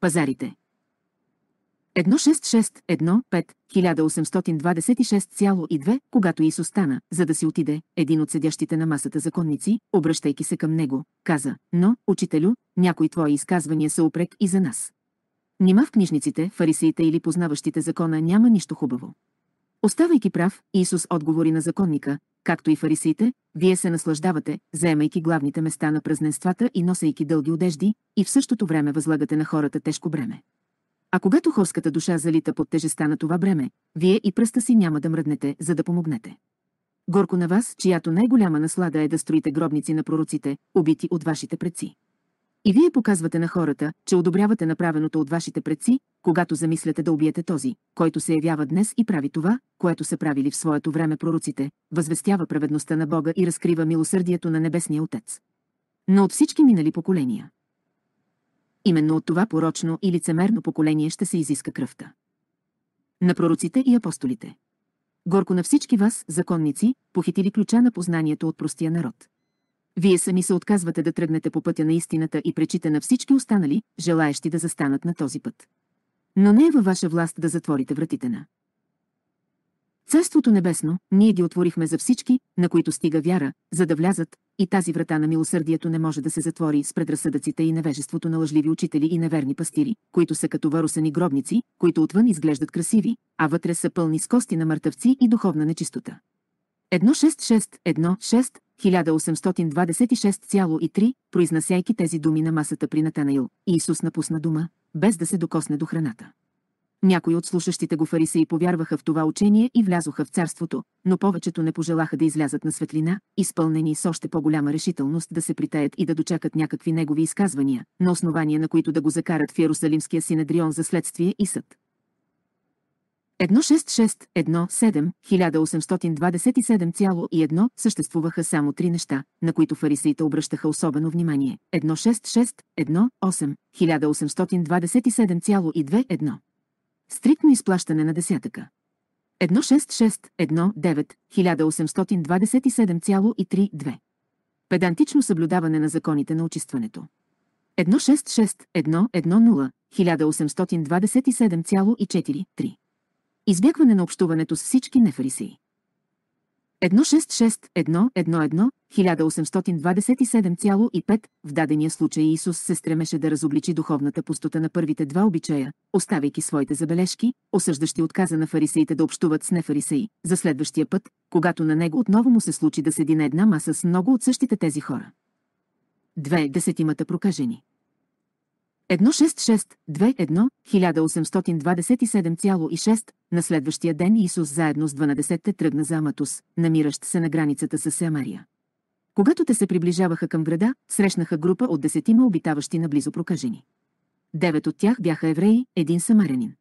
Пазарите 16615-1826,2, когато Исус стана, за да си отиде, един от седящите на масата законници, обръщайки се към него, каза, но, учителю, някои твои изказвания са упрек и за нас. Нима в книжниците, фарисеите или познаващите закона няма нищо хубаво. Оставайки прав, Исус отговори на законника, както и фарисеите, вие се наслаждавате, заемайки главните места на празненствата и носейки дълги одежди, и в същото време възлагате на хората тежко бреме. А когато хорската душа залита под тежеста на това бреме, вие и пръста си няма да мръднете, за да помогнете. Горко на вас, чиято най-голяма наслада е да строите гробници на пророците, убити от вашите предци. И вие показвате на хората, че одобрявате направеното от вашите предци, когато замисляте да убиете този, който се явява днес и прави това, което са правили в своето време пророците, възвестява праведността на Бога и разкрива милосърдието на Небесния Отец. Но от всички минали поколения. Именно от това порочно и лицемерно поколение ще се изиска кръвта. На пророците и апостолите. Горко на всички вас, законници, похитили ключа на познанието от простия народ. Вие сами се отказвате да тръгнете по пътя на истината и пречите на всички останали, желаещи да застанат на този път. Но не е във ваша власт да затворите вратите на. Царството небесно, ние ги отворихме за всички, на които стига вяра, за да влязат, и тази врата на милосърдието не може да се затвори с предразсъдъците и невежеството на лъжливи учители и неверни пастири, които са като варусени гробници, които отвън изглеждат красиви, а вътре са пълни с кости на мъртъвци и духовна нечистота. 1661-6, 1826,3, произнасяйки тези думи на масата при Натанаил, Иисус напусна дума, без да се докосне до храната. Някои от слушащите го фарисеи повярваха в това учение и влязоха в царството, но повечето не пожелаха да излязат на светлина, изпълнени с още по-голяма решителност да се притаят и да дочакат някакви негови изказвания, на основания на които да го закарат в Иерусалимския синедрион за следствие и съд. 1661 съществуваха само три неща, на които фарисеите обръщаха особено внимание. 1661-1827,2-1. Стриктно изплащане на десятъка. 1661 9 Педантично съблюдаване на законите на очистването. 16610 10 Избягване на общуването с всички нефарисеи. 166 1 В дадения случай Исус се стремеше да разобличи духовната пустота на първите два обичая, оставяйки своите забележки, осъждащи отказа на фарисеите да общуват с нефарисеи, за следващия път, когато на него отново му се случи да седи на една маса с много от същите тези хора. Две десетимата прокажени. 1662 1827,6, на следващия ден Исус заедно с 12-те тръгна за Аматус, намиращ се на границата с Семария. Когато те се приближаваха към града, срещнаха група от десетима обитаващи наблизо прокажени. Девет от тях бяха евреи, един самарянин.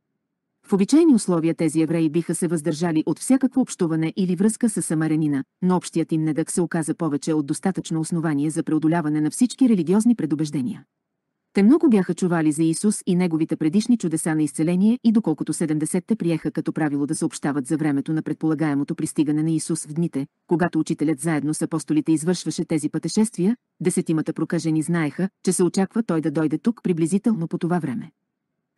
В обичайни условия тези евреи биха се въздържали от всякакво общуване или връзка с самарянина, но общият им недък се оказа повече от достатъчно основание за преодоляване на всички религиозни предубеждения. Те много бяха чували за Исус и неговите предишни чудеса на изцеление и доколкото 70-те приеха като правило да съобщават за времето на предполагаемото пристигане на Исус в дните, когато учителят заедно с апостолите извършваше тези пътешествия, десетимата прокажени знаеха, че се очаква той да дойде тук приблизително по това време.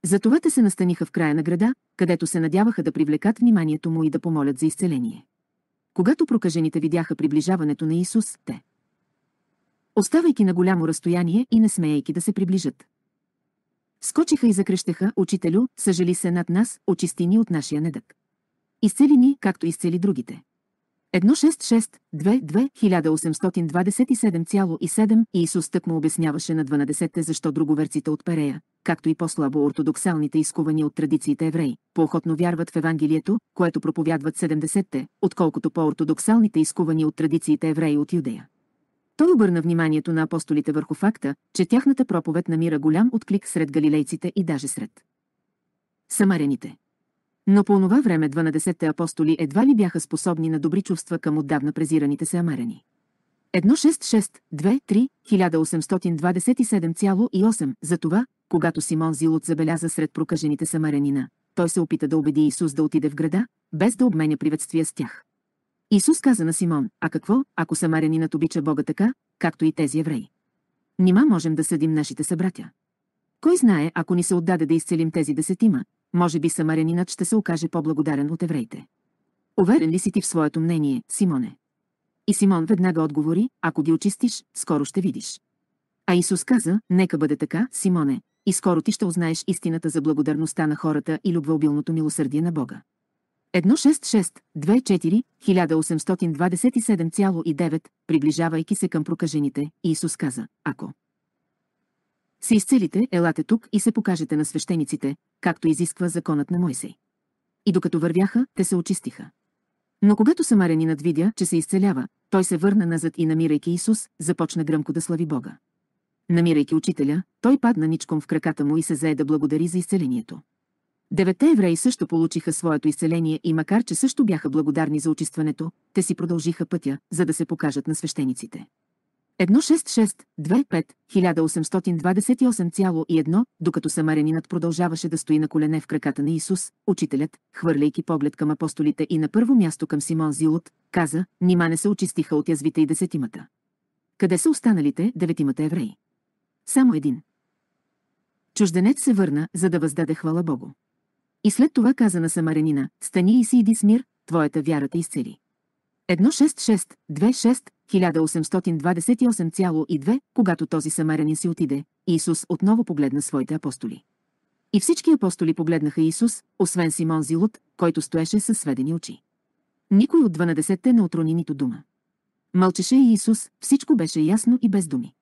Затова те се настаниха в края на града, където се надяваха да привлекат вниманието му и да помолят за изцеление. Когато прокажените видяха приближаването на Исус, те оставайки на голямо разстояние и не смеейки да се приближат. Скочиха и закрещаха, учителю, съжали се над нас, очисти ни от нашия недък. Изцели ни, както изцели другите. 1827,7 Иисус тък му обясняваше на 12-те защо друговерците от Перея, както и по-слабо ортодоксалните изкувани от традициите евреи, по-охотно вярват в Евангелието, което проповядват 70-те, отколкото по-ортодоксалните изкувани от традициите евреи от Юдея. Той обърна вниманието на апостолите върху факта, че тяхната проповед намира голям отклик сред галилейците и даже сред самаряните. Но по онова време 12-те апостоли едва ли бяха способни на добри чувства към отдавна презираните се 6-6-2-3 1827,8 Затова, когато Симон Зилот забеляза сред прокажените самарянина, той се опита да убеди Исус да отиде в града, без да обменя приветствия с тях. Исус каза на Симон, а какво, ако самарянинът обича Бога така, както и тези евреи? Нима можем да съдим нашите събратя. Кой знае, ако ни се отдаде да изцелим тези десетима, може би самарянинът ще се окаже по-благодарен от евреите. Уверен ли си ти в своето мнение, Симоне? И Симон веднага отговори, ако ги очистиш, скоро ще видиш. А Исус каза, нека бъде така, Симоне, и скоро ти ще узнаеш истината за благодарността на хората и любвеобилното милосърдие на Бога. 166-24-1827,9, приближавайки се към прокажените, Иисус каза, ако се изцелите, елате тук и се покажете на свещениците, както изисква законът на Мойсей. И докато вървяха, те се очистиха. Но когато самарянинът видя, че се изцелява, той се върна назад и намирайки Исус, започна гръмко да слави Бога. Намирайки учителя, той падна ничком в краката му и се зае да благодари за изцелението. Девете евреи също получиха своето изцеление и макар че също бяха благодарни за очистването, те си продължиха пътя, за да се покажат на свещениците. 1.6.6.25.1828,1, докато самарянинът продължаваше да стои на колене в краката на Исус, учителят, хвърляйки поглед към апостолите и на първо място към Симон Зилот, каза, нима не се очистиха от язвите и десетимата. Къде са останалите деветимата евреи? Само един. Чужденец се върна, за да въздаде хвала Богу. И след това каза на Самаренина, стани и си иди с мир, твоята вяра те изцели. 1.6.6.2.6.1828.2, Когато този Самаренин си отиде, Исус отново погледна своите апостоли. И всички апостоли погледнаха Исус, освен Симон Зилот, който стоеше със сведени очи. Никой от 12-те не отрони нито дума. Мълчеше и Исус, всичко беше ясно и без думи.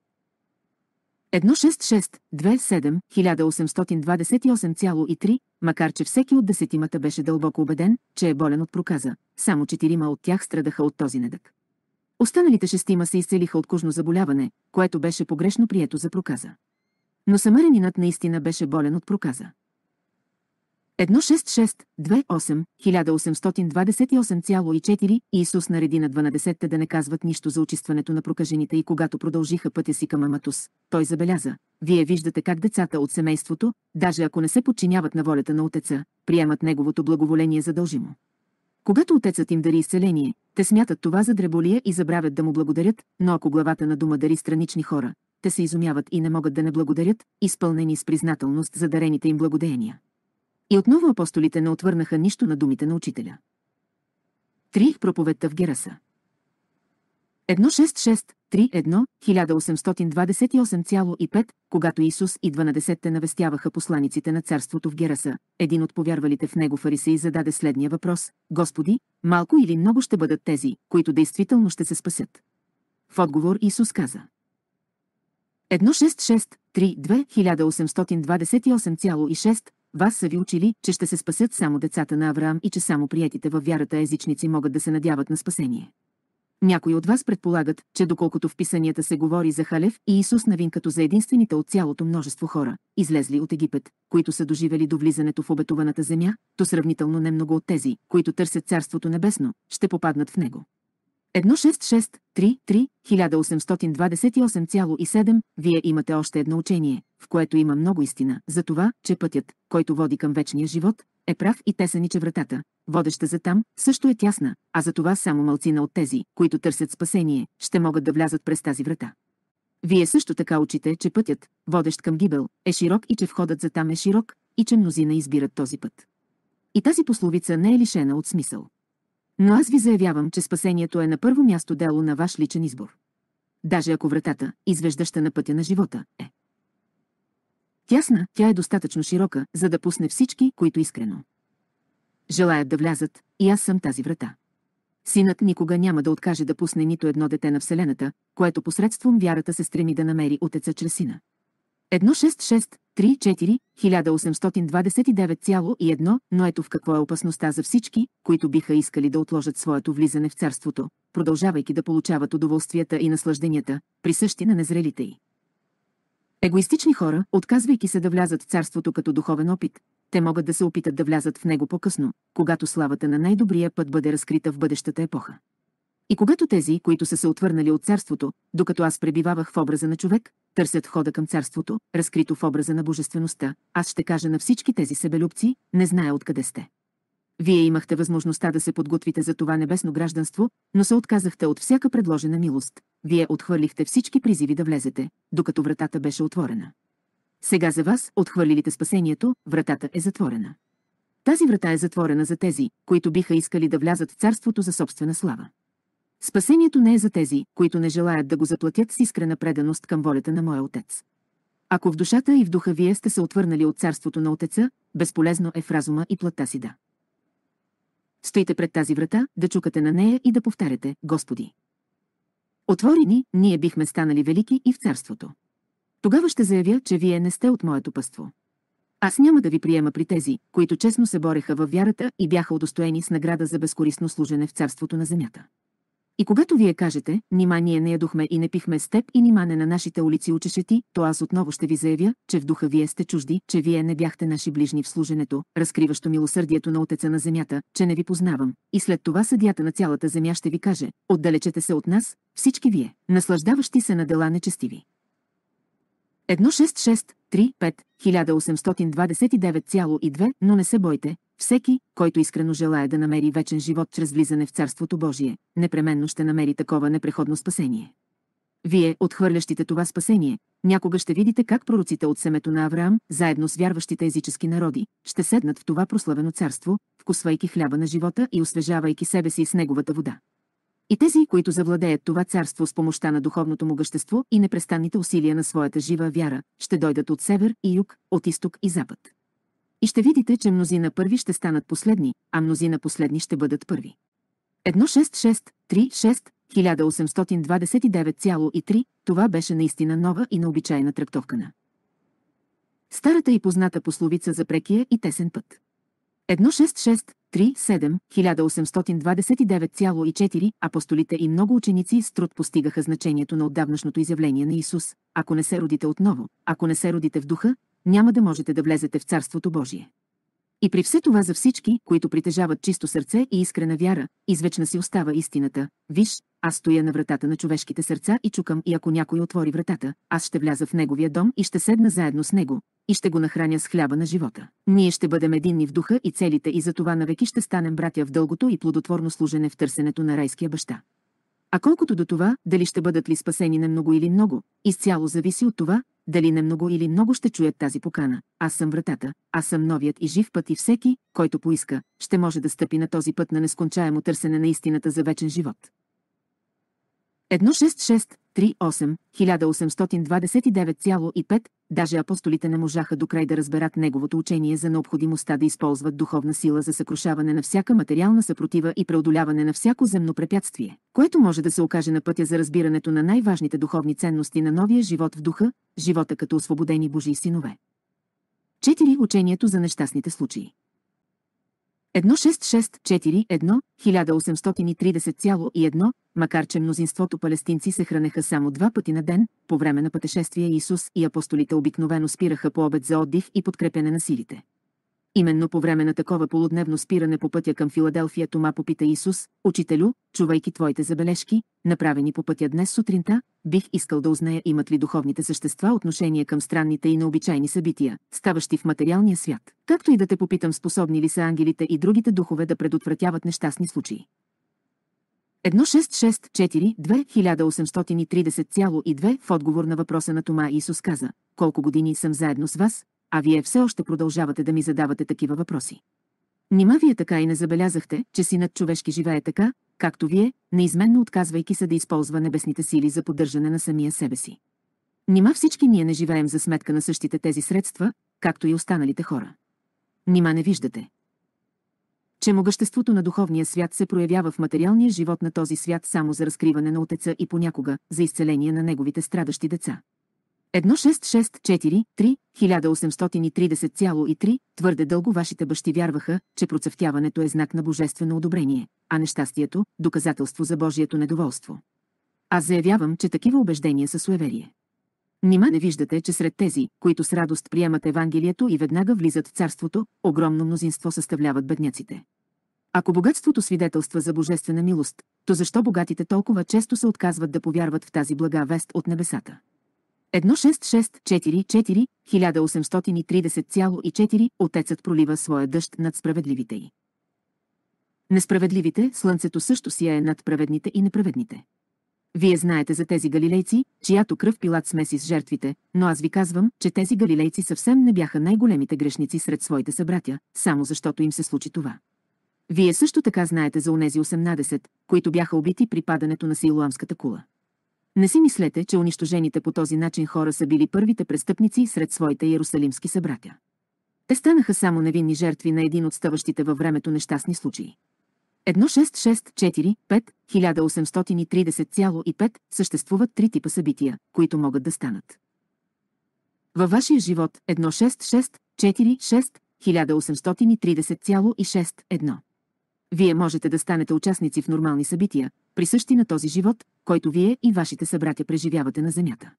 166-27-1828,3, макар че всеки от десетимата беше дълбоко убеден, че е болен от проказа. Само четирима от тях страдаха от този недък. Останалите шестима се изцелиха от кожно заболяване, което беше погрешно прието за проказа. Но самарянинът наистина беше болен от проказа. 16628-1828,4 Иисус нареди на 12-те да не казват нищо за очистването на прокажените и когато продължиха пътя си към Аматус, той забеляза. Вие виждате как децата от семейството, даже ако не се подчиняват на волята на отеца, приемат неговото благоволение задължимо. Когато отецът им дари изцеление, те смятат това за дреболия и забравят да му благодарят, но ако главата на дума дари странични хора, те се изумяват и не могат да не благодарят, изпълнени с признателност за дарените им благодеяния. И отново апостолите не отвърнаха нищо на думите на учителя. Трих проповедта в Гераса. 1.6.6.3.1.1828,5, когато Исус и 12-те навестяваха посланиците на царството в Гераса, един от повярвалите в него фарисеи зададе следния въпрос – Господи, малко или много ще бъдат тези, които действително ще се спасят? В отговор Исус каза – 1.6.6.3.2.1828,6 вас са ви учили, че ще се спасят само децата на Авраам и че само приятите във вярата езичници могат да се надяват на спасение. Някои от вас предполагат, че доколкото в писанията се говори за Халев и Исус Навин като за единствените от цялото множество хора, излезли от Египет, които са доживели до влизането в обетованата земя, то сравнително немного от тези, които търсят Царството Небесно, ще попаднат в него. 1663-1828,7 вие имате още едно учение, в което има много истина, за това, че пътят, който води към вечния живот, е прав и тесен че вратата, водеща за там, също е тясна, а за това само малцина от тези, които търсят спасение, ще могат да влязат през тази врата. Вие също така учите, че пътят, водещ към гибел, е широк и че входът за там е широк, и че мнозина избират този път. И тази пословица не е лишена от смисъл. Но аз ви заявявам, че спасението е на първо място дело на ваш личен избор. Даже ако вратата, извеждаща на пътя на живота, е тясна, тя е достатъчно широка, за да пусне всички, които искрено желаят да влязат, и аз съм тази врата. Синът никога няма да откаже да пусне нито едно дете на Вселената, което посредством вярата се стреми да намери Отеца чрез Сина. 1663-4, 1829,1, но ето в какво е опасността за всички, които биха искали да отложат своето влизане в царството, продължавайки да получават удоволствията и наслажденията, присъщи на незрелите й. Егоистични хора, отказвайки се да влязат в царството като духовен опит, те могат да се опитат да влязат в него по-късно, когато славата на най-добрия път бъде разкрита в бъдещата епоха. И когато тези, които са се отвърнали от царството, докато аз пребивавах в образа на човек, търсят хода към царството, разкрито в образа на божествеността, аз ще кажа на всички тези себелюбци, не зная откъде сте. Вие имахте възможността да се подготвите за това небесно гражданство, но се отказахте от всяка предложена милост. Вие отхвърлихте всички призиви да влезете, докато вратата беше отворена. Сега за вас, отхвърлилите спасението, вратата е затворена. Тази врата е затворена за тези, които биха искали да влязат в царството за собствена слава. Спасението не е за тези, които не желаят да го заплатят с искрена преданост към волята на моя отец. Ако в душата и в духа вие сте се отвърнали от царството на отеца, безполезно е в разума и плътта си да. Стоите пред тази врата, да чукате на нея и да повтаряте «Господи». Отвори ни, ние бихме станали велики и в царството. Тогава ще заявя, че вие не сте от моето пъство. Аз няма да ви приема при тези, които честно се бореха във вярата и бяха удостоени с награда за безкорисно служене в царството на земята. И когато вие кажете, нима ние не ядохме и не пихме с теб и нима не на нашите улици учеше ти, то аз отново ще ви заявя, че в духа вие сте чужди, че вие не бяхте наши ближни в служенето, разкриващо милосърдието на Отеца на земята, че не ви познавам. И след това съдята на цялата земя ще ви каже, отдалечете се от нас, всички вие, наслаждаващи се на дела нечестиви. 1663-5, 1829,2, но не се бойте, всеки, който искрено желая да намери вечен живот чрез влизане в Царството Божие, непременно ще намери такова непреходно спасение. Вие, отхвърлящите това спасение, някога ще видите как пророците от семето на Авраам, заедно с вярващите езически народи, ще седнат в това прославено царство, вкусвайки хляба на живота и освежавайки себе си с неговата вода. И тези, които завладеят това царство с помощта на духовното му гъщество и непрестанните усилия на своята жива вяра, ще дойдат от север и юг, от изток и запад. И ще видите, че мнозина първи ще станат последни, а мнозина последни ще бъдат първи. 1663 1829,3, това беше наистина нова и необичайна трактовка на. Старата и позната пословица за прекия и тесен път. 16637, 1829,4 апостолите и много ученици с труд постигаха значението на отдавнашното изявление на Исус. Ако не се родите отново, ако не се родите в духа, няма да можете да влезете в Царството Божие. И при все това за всички, които притежават чисто сърце и искрена вяра, извечна си остава истината. Виж, аз стоя на вратата на човешките сърца и чукам и ако някой отвори вратата, аз ще вляза в неговия дом и ще седна заедно с него и ще го нахраня с хляба на живота. Ние ще бъдем единни в духа и целите и за това навеки ще станем братя в дългото и плодотворно служене в търсенето на райския баща. А колкото до това, дали ще бъдат ли спасени на много или много, изцяло зависи от това, дали не много или много ще чуят тази покана. Аз съм вратата, аз съм новият и жив път и всеки, който поиска, ще може да стъпи на този път на нескончаемо търсене на истината за вечен живот. 3.8, 1829,5, даже апостолите не можаха до край да разберат неговото учение за необходимостта да използват духовна сила за съкрушаване на всяка материална съпротива и преодоляване на всяко земно препятствие, което може да се окаже на пътя за разбирането на най-важните духовни ценности на новия живот в духа, живота като освободени Божии синове. 4. Учението за нещастните случаи. 1664 1830,1, макар че мнозинството палестинци се хранеха само два пъти на ден, по време на пътешествие Исус и апостолите обикновено спираха по обед за отдих и подкрепене на силите. Именно по време на такова полудневно спиране по пътя към Филаделфия Тома попита Исус, «Учителю, чувайки твоите забележки, направени по пътя днес сутринта, бих искал да узная имат ли духовните същества отношение към странните и необичайни събития, ставащи в материалния свят, както и да те попитам способни ли са ангелите и другите духове да предотвратяват нещастни случаи. 1664-2830,2 в отговор на въпроса на Тома Исус каза, колко години съм заедно с вас, а вие все още продължавате да ми задавате такива въпроси. Нима вие така и не забелязахте, че синът човешки живее така, както вие, неизменно отказвайки се да използва небесните сили за поддържане на самия себе си. Нима всички ние не живеем за сметка на същите тези средства, както и останалите хора. Нима не виждате. Че могъществото на духовния свят се проявява в материалния живот на този свят само за разкриване на отеца и понякога за изцеление на неговите страдащи деца. 16643 1830,3 твърде дълго вашите бащи вярваха, че процъфтяването е знак на божествено одобрение, а нещастието – доказателство за Божието недоволство. Аз заявявам, че такива убеждения са суеверие. Нима не виждате, че сред тези, които с радост приемат Евангелието и веднага влизат в царството, огромно мнозинство съставляват бедняците. Ако богатството свидетелства за божествена милост, то защо богатите толкова често се отказват да повярват в тази блага вест от небесата? 16644 1830,4 Отецът пролива своя дъжд над справедливите й. Несправедливите, слънцето също си е над праведните и неправедните. Вие знаете за тези галилейци, чиято кръв Пилат смеси с жертвите, но аз ви казвам, че тези галилейци съвсем не бяха най-големите грешници сред своите събратя, само защото им се случи това. Вие също така знаете за онези 18, които бяха убити при падането на Силуамската кула. Не си мислете, че унищожените по този начин хора са били първите престъпници сред своите иерусалимски събратя. Те станаха само невинни жертви на един от ставащите във времето нещастни случаи. 1664-5-1830,5 съществуват три типа събития, които могат да станат. Във вашия живот 1664-6-1830,6-1 вие можете да станете участници в нормални събития, присъщи на този живот, който вие и вашите събратя преживявате на Земята.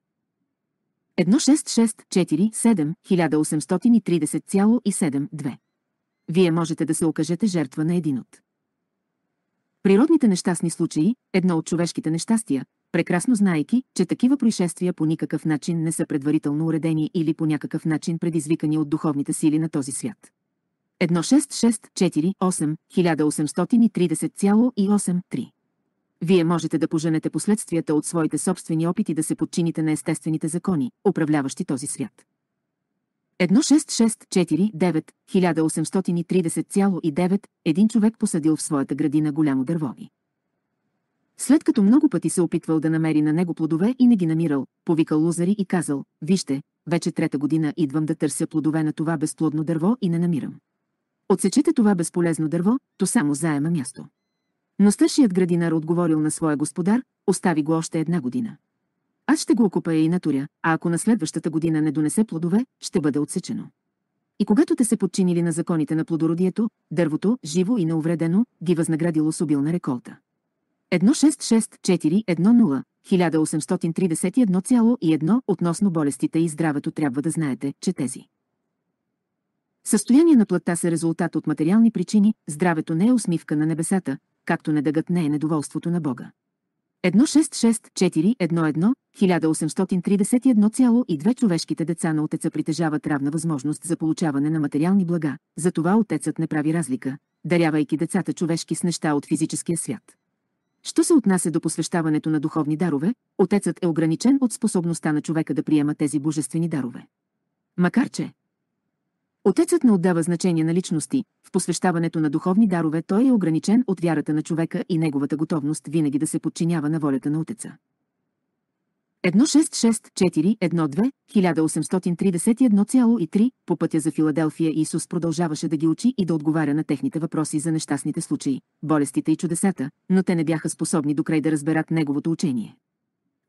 16647 1830,72 Вие можете да се окажете жертва на един от Природните нещастни случаи, едно от човешките нещастия, прекрасно знаеки, че такива происшествия по никакъв начин не са предварително уредени или по някакъв начин предизвикани от духовните сили на този свят. 16648 1830,83. Вие можете да поженете последствията от своите собствени опити да се подчините на естествените закони, управляващи този свят. 16649 1830,9 един човек посадил в своята градина голямо дървови. След като много пъти се опитвал да намери на него плодове и не ги намирал, повикал лузари и казал, вижте, вече трета година идвам да търся плодове на това безплодно дърво и не намирам. Отсечете това безполезно дърво, то само заема място. Но старшият градинар отговорил на своя господар, остави го още една година. Аз ще го окупая и натуря, а ако на следващата година не донесе плодове, ще бъде отсечено. И когато те се подчинили на законите на плодородието, дървото, живо и неувредено, ги възнаградило с обилна реколта. 166410 1831,1 относно болестите и здравето трябва да знаете, че тези Състояние на плътта са резултат от материални причини, здравето не е усмивка на небесата, както недъгът не е недоволството на Бога. 166411-1831,2 човешките деца на отеца притежават равна възможност за получаване на материални блага, затова отецът не прави разлика, дарявайки децата човешки с неща от физическия свят. Що се отнася до посвещаването на духовни дарове, отецът е ограничен от способността на човека да приема тези божествени дарове. Макар че, Отецът не отдава значение на личности, в посвещаването на духовни дарове той е ограничен от вярата на човека и неговата готовност винаги да се подчинява на волята на Отеца. 1664-12-1831,3 по пътя за Филаделфия Исус продължаваше да ги учи и да отговаря на техните въпроси за нещастните случаи, болестите и чудесата, но те не бяха способни докрай да разберат неговото учение.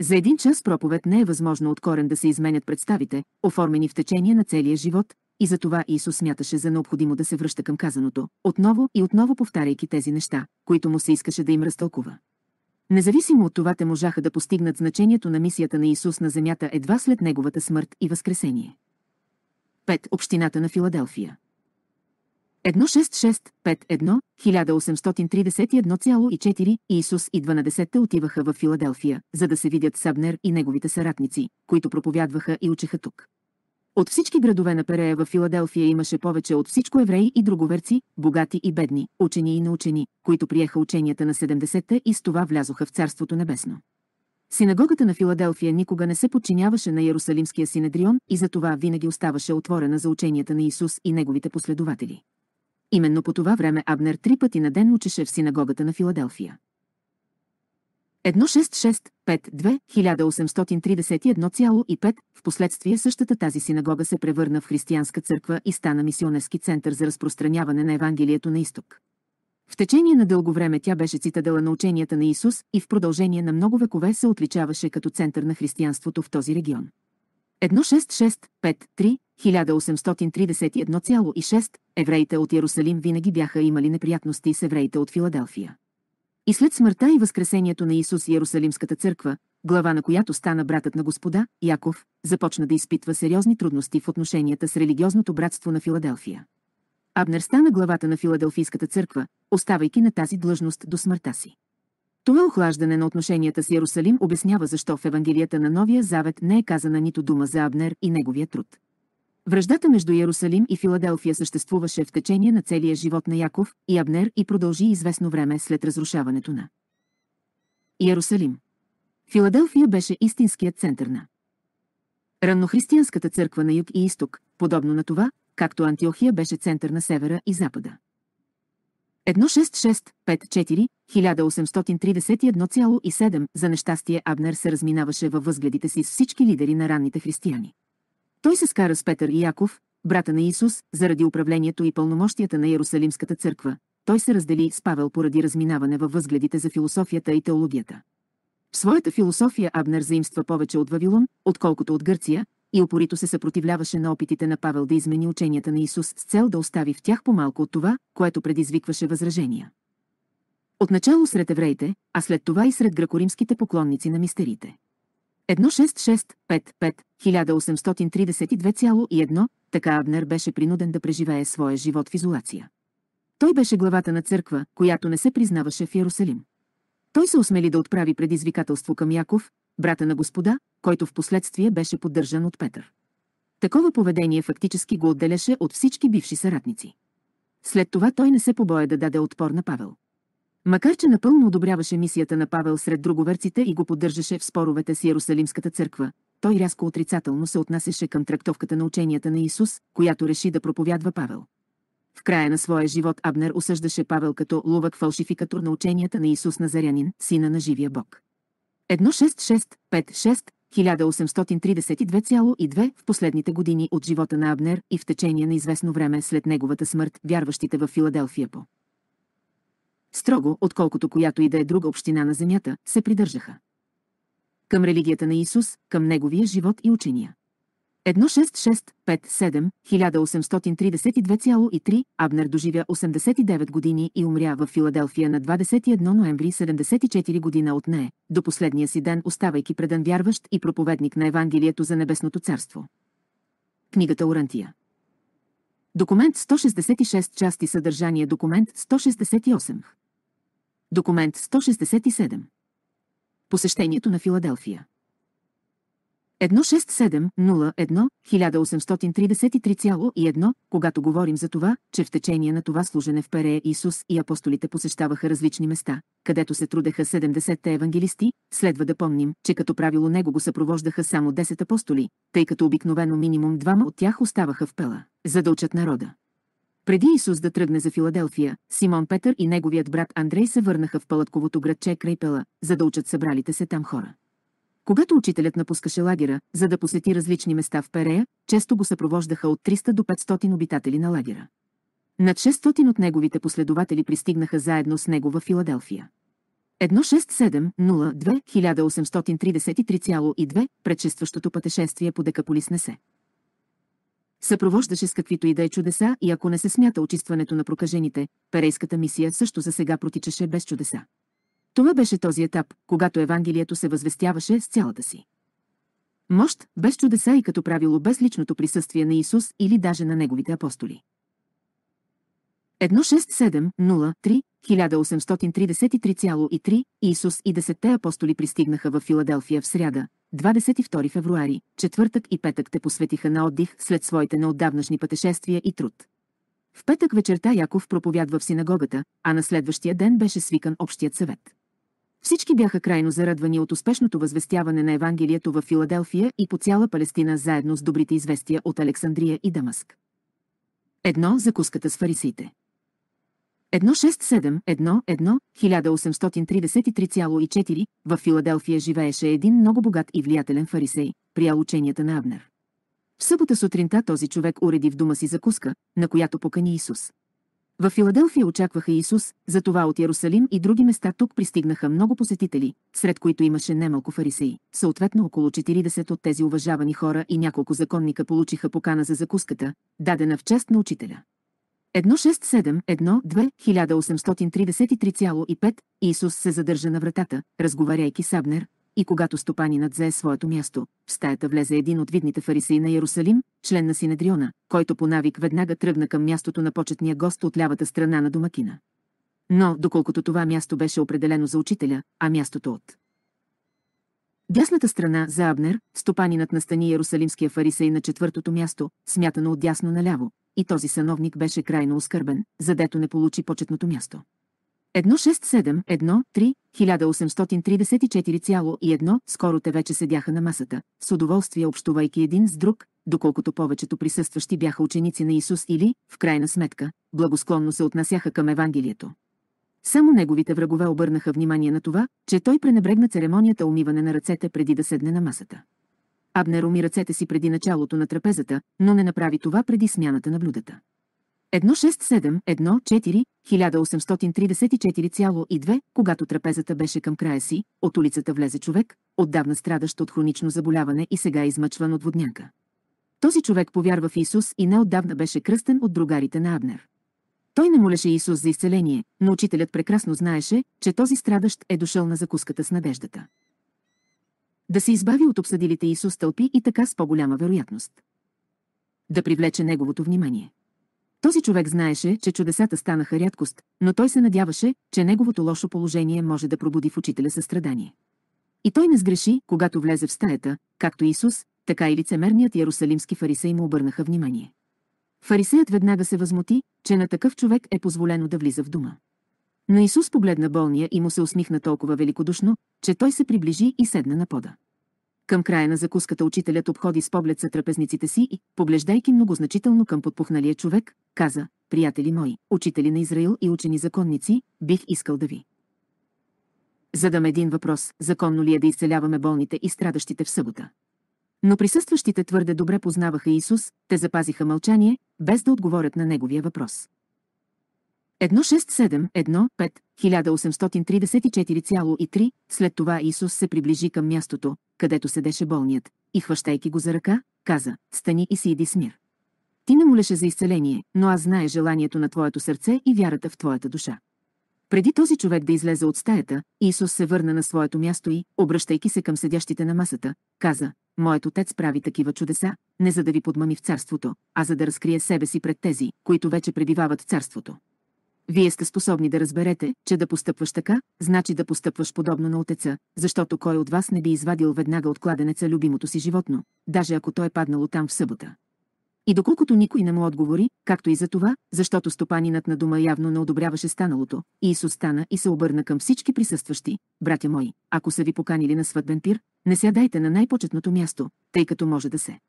За един час проповед не е възможно от корен да се изменят представите, оформени в течение на целия живот, и затова Исус смяташе за необходимо да се връща към казаното, отново и отново повтаряйки тези неща, които му се искаше да им разтълкува. Независимо от това те можаха да постигнат значението на мисията на Исус на земята едва след неговата смърт и възкресение. 5. Общината на Филаделфия 1665 1831,4 Иисус и 12-те отиваха в Филаделфия, за да се видят Сабнер и неговите съратници, които проповядваха и учеха тук. От всички градове на Перея в Филаделфия имаше повече от всичко евреи и друговерци, богати и бедни, учени и научени, които приеха ученията на 70-те и с това влязоха в Царството Небесно. Синагогата на Филаделфия никога не се подчиняваше на Ярусалимския синедрион и затова винаги оставаше отворена за ученията на Исус и неговите последователи. Именно по това време Абнер три пъти на ден учеше в синагогата на Филаделфия. 1662 18315 в последствие същата тази синагога се превърна в християнска църква и стана мисионерски център за разпространяване на Евангелието на изток. В течение на дълго време тя беше цитадела на ученията на Исус и в продължение на много векове се отличаваше като център на християнството в този регион. 3 1831,6 евреите от Ярусалим винаги бяха имали неприятности с евреите от Филаделфия. И след смъртта и възкресението на Исус Иерусалимската църква, глава на която стана братът на Господа, Яков, започна да изпитва сериозни трудности в отношенията с религиозното братство на Филаделфия. Абнер стана главата на Филаделфийската църква, оставайки на тази длъжност до смъртта си. Това охлаждане на отношенията с Иерусалим обяснява защо в Евангелията на Новия Завет не е казана нито дума за Абнер и неговия труд. Връждата между Ярусалим и Филаделфия съществуваше в течение на целия живот на Яков и Абнер и продължи известно време след разрушаването на Ярусалим. Филаделфия беше истинският център на раннохристиянската църква на юг и изток, подобно на това, както Антиохия беше център на севера и запада. 16654-1831,7 за нещастие Абнер се разминаваше във възгледите си с всички лидери на ранните християни. Той се скара с Петър и Яков, брата на Исус, заради управлението и пълномощията на Иерусалимската църква. Той се раздели с Павел поради разминаване във възгледите за философията и теологията. В своята философия Абнер заимства повече от Вавилон, отколкото от Гърция, и опорито се съпротивляваше на опитите на Павел да измени ученията на Исус с цел да остави в тях по-малко от това, което предизвикваше възражения. Отначало сред евреите, а след това и сред гракоримските поклонници на мистерите. 1665 1832,1, така Абнер беше принуден да преживее своя живот в изолация. Той беше главата на църква, която не се признаваше в Ярусалим. Той се осмели да отправи предизвикателство към Яков, брата на Господа, който в последствие беше поддържан от Петър. Такова поведение фактически го отделяше от всички бивши съратници. След това той не се побоя да даде отпор на Павел. Макар че напълно одобряваше мисията на Павел сред друговерците и го поддържаше в споровете с Иерусалимската църква, той рязко отрицателно се отнасяше към трактовката на ученията на Исус, която реши да проповядва Павел. В края на своя живот Абнер осъждаше Павел като лувък фалшификатор на ученията на Исус Назарянин, сина на живия Бог. 1.6.6.5.6.1832,2 1832,2 в последните години от живота на Абнер и в течение на известно време след неговата смърт вярващите в Филаделфия по строго, отколкото която и да е друга община на земята, се придържаха. Към религията на Исус, към Неговия живот и учения. 16657, 1832,3 Абнер доживя 89 години и умря в Филаделфия на 21 ноември 74 година от нея, до последния си ден оставайки предан вярващ и проповедник на Евангелието за Небесното царство. Книгата Орантия Документ 166 части съдържание Документ 168 Документ 167. Посещението на Филаделфия. 16701 18331 когато говорим за това, че в течение на това служене в Перея Исус и апостолите посещаваха различни места, където се трудеха 70-те евангелисти, следва да помним, че като правило него го съпровождаха само 10 апостоли, тъй като обикновено минимум двама от тях оставаха в пела, за да учат народа. Преди Исус да тръгне за Филаделфия, Симон Петър и неговият брат Андрей се върнаха в палатковото градче Крейпела, за да учат събралите се там хора. Когато учителят напускаше лагера, за да посети различни места в Перея, често го съпровождаха от 300 до 500 обитатели на лагера. Над 600 от неговите последователи пристигнаха заедно с него в Филаделфия. 1670-1833,2 предшестващото пътешествие по Декаполис се съпровождаше с каквито и да е чудеса и ако не се смята очистването на прокажените, перейската мисия също за сега протичаше без чудеса. Това беше този етап, когато Евангелието се възвестяваше с цялата си. Мощ, без чудеса и като правило без личното присъствие на Исус или даже на неговите апостоли. 1670-3, 1833,3 Исус и десетте апостоли пристигнаха в Филаделфия в сряда, 22 февруари, четвъртък и петък те посветиха на отдих след своите неотдавнашни пътешествия и труд. В петък вечерта Яков проповядва в синагогата, а на следващия ден беше свикан общият съвет. Всички бяха крайно зарадвани от успешното възвестяване на Евангелието в Филаделфия и по цяла Палестина заедно с добрите известия от Александрия и Дамаск. Едно закуската с фарисиите. 167-1-1833,4 в Филаделфия живееше един много богат и влиятелен фарисей, приял ученията на Авнер. В събота сутринта този човек уреди в дома си закуска, на която покани Исус. В Филаделфия очакваха Исус, затова от Ярусалим и други места тук пристигнаха много посетители, сред които имаше немалко фарисеи. Съответно около 40 от тези уважавани хора и няколко законника получиха покана за закуската, дадена в част на учителя. 1671-2-1833,5 Исус се задържа на вратата, разговаряйки с Абнер, и когато стопанинът взе своето място, в стаята влезе един от видните фарисеи на Ярусалим, член на Синедриона, който по навик веднага тръгна към мястото на почетния гост от лявата страна на домакина. Но, доколкото това място беше определено за учителя, а мястото от Дясната страна за Абнер, стопанинът настани Ярусалимския фарисей на четвъртото място, смятано от дясно наляво, и този сановник беше крайно оскърбен, задето не получи почетното място. 167-1-3-1834,1 скоро те вече седяха на масата, с удоволствие общувайки един с друг, доколкото повечето присъстващи бяха ученици на Исус или, в крайна сметка, благосклонно се отнасяха към Евангелието. Само неговите врагове обърнаха внимание на това, че той пренебрегна церемонията умиване на ръцете преди да седне на масата. Абнер уми ръцете си преди началото на трапезата, но не направи това преди смяната на блюдата. 167-14-1834,2, когато трапезата беше към края си, от улицата влезе човек, отдавна страдащ от хронично заболяване и сега измъчван от водняка. Този човек повярва в Исус и неотдавна беше кръстен от другарите на Абнер. Той не молеше Исус за изцеление, но учителят прекрасно знаеше, че този страдащ е дошъл на закуската с надеждата да се избави от обсъдилите Исус тълпи и така с по-голяма вероятност. Да привлече неговото внимание. Този човек знаеше, че чудесата станаха рядкост, но той се надяваше, че неговото лошо положение може да пробуди в учителя състрадание. И той не сгреши, когато влезе в стаята, както Исус, така и лицемерният ярусалимски фарисей му обърнаха внимание. Фарисеят веднага се възмути, че на такъв човек е позволено да влиза в дума. Но Исус погледна болния и му се усмихна толкова великодушно, че той се приближи и седна на пода. Към края на закуската учителят обходи с поглед са трапезниците си и, поглеждайки многозначително към подпухналия човек, каза, «Приятели мои, учители на Израил и учени законници, бих искал да ви». Задам един въпрос, законно ли е да изцеляваме болните и страдащите в събота? Но присъстващите твърде добре познаваха Исус, те запазиха мълчание, без да отговорят на неговия въпрос. 167 След това Исус се приближи към мястото, където седеше болният, и хващайки го за ръка, каза, стани и си иди с мир. Ти не молеше за изцеление, но аз знае желанието на твоето сърце и вярата в твоята душа. Преди този човек да излезе от стаята, Исус се върна на своето място и, обръщайки се към седящите на масата, каза, Моят отец прави такива чудеса, не за да ви подмами в царството, а за да разкрие себе си пред тези, които вече пребивават в царството. Вие сте способни да разберете, че да постъпваш така, значи да постъпваш подобно на отеца, защото кой от вас не би извадил веднага от кладенеца любимото си животно, даже ако той е паднало там в събота. И доколкото никой не му отговори, както и за това, защото стопанинът на дома явно не одобряваше станалото, Иисус стана и се обърна към всички присъстващи. Братя мои, ако са ви поканили на сватбен пир, не сядайте на най-почетното място, тъй като може да се.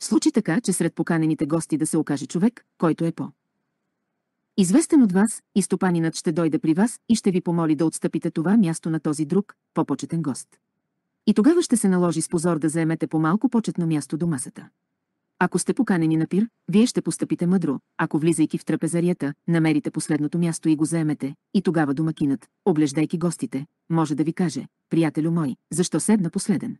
Случи така, че сред поканените гости да се окаже човек, който е по Известен от вас и стопанинът ще дойде при вас и ще ви помоли да отстъпите това място на този друг, по-почетен гост. И тогава ще се наложи с позор да заемете по-малко почетно място до масата. Ако сте поканени на пир, вие ще постъпите мъдро, ако влизайки в трапезарията, намерите последното място и го заемете, и тогава домакинът, облеждайки гостите, може да ви каже, приятелю мой, защо седна последен?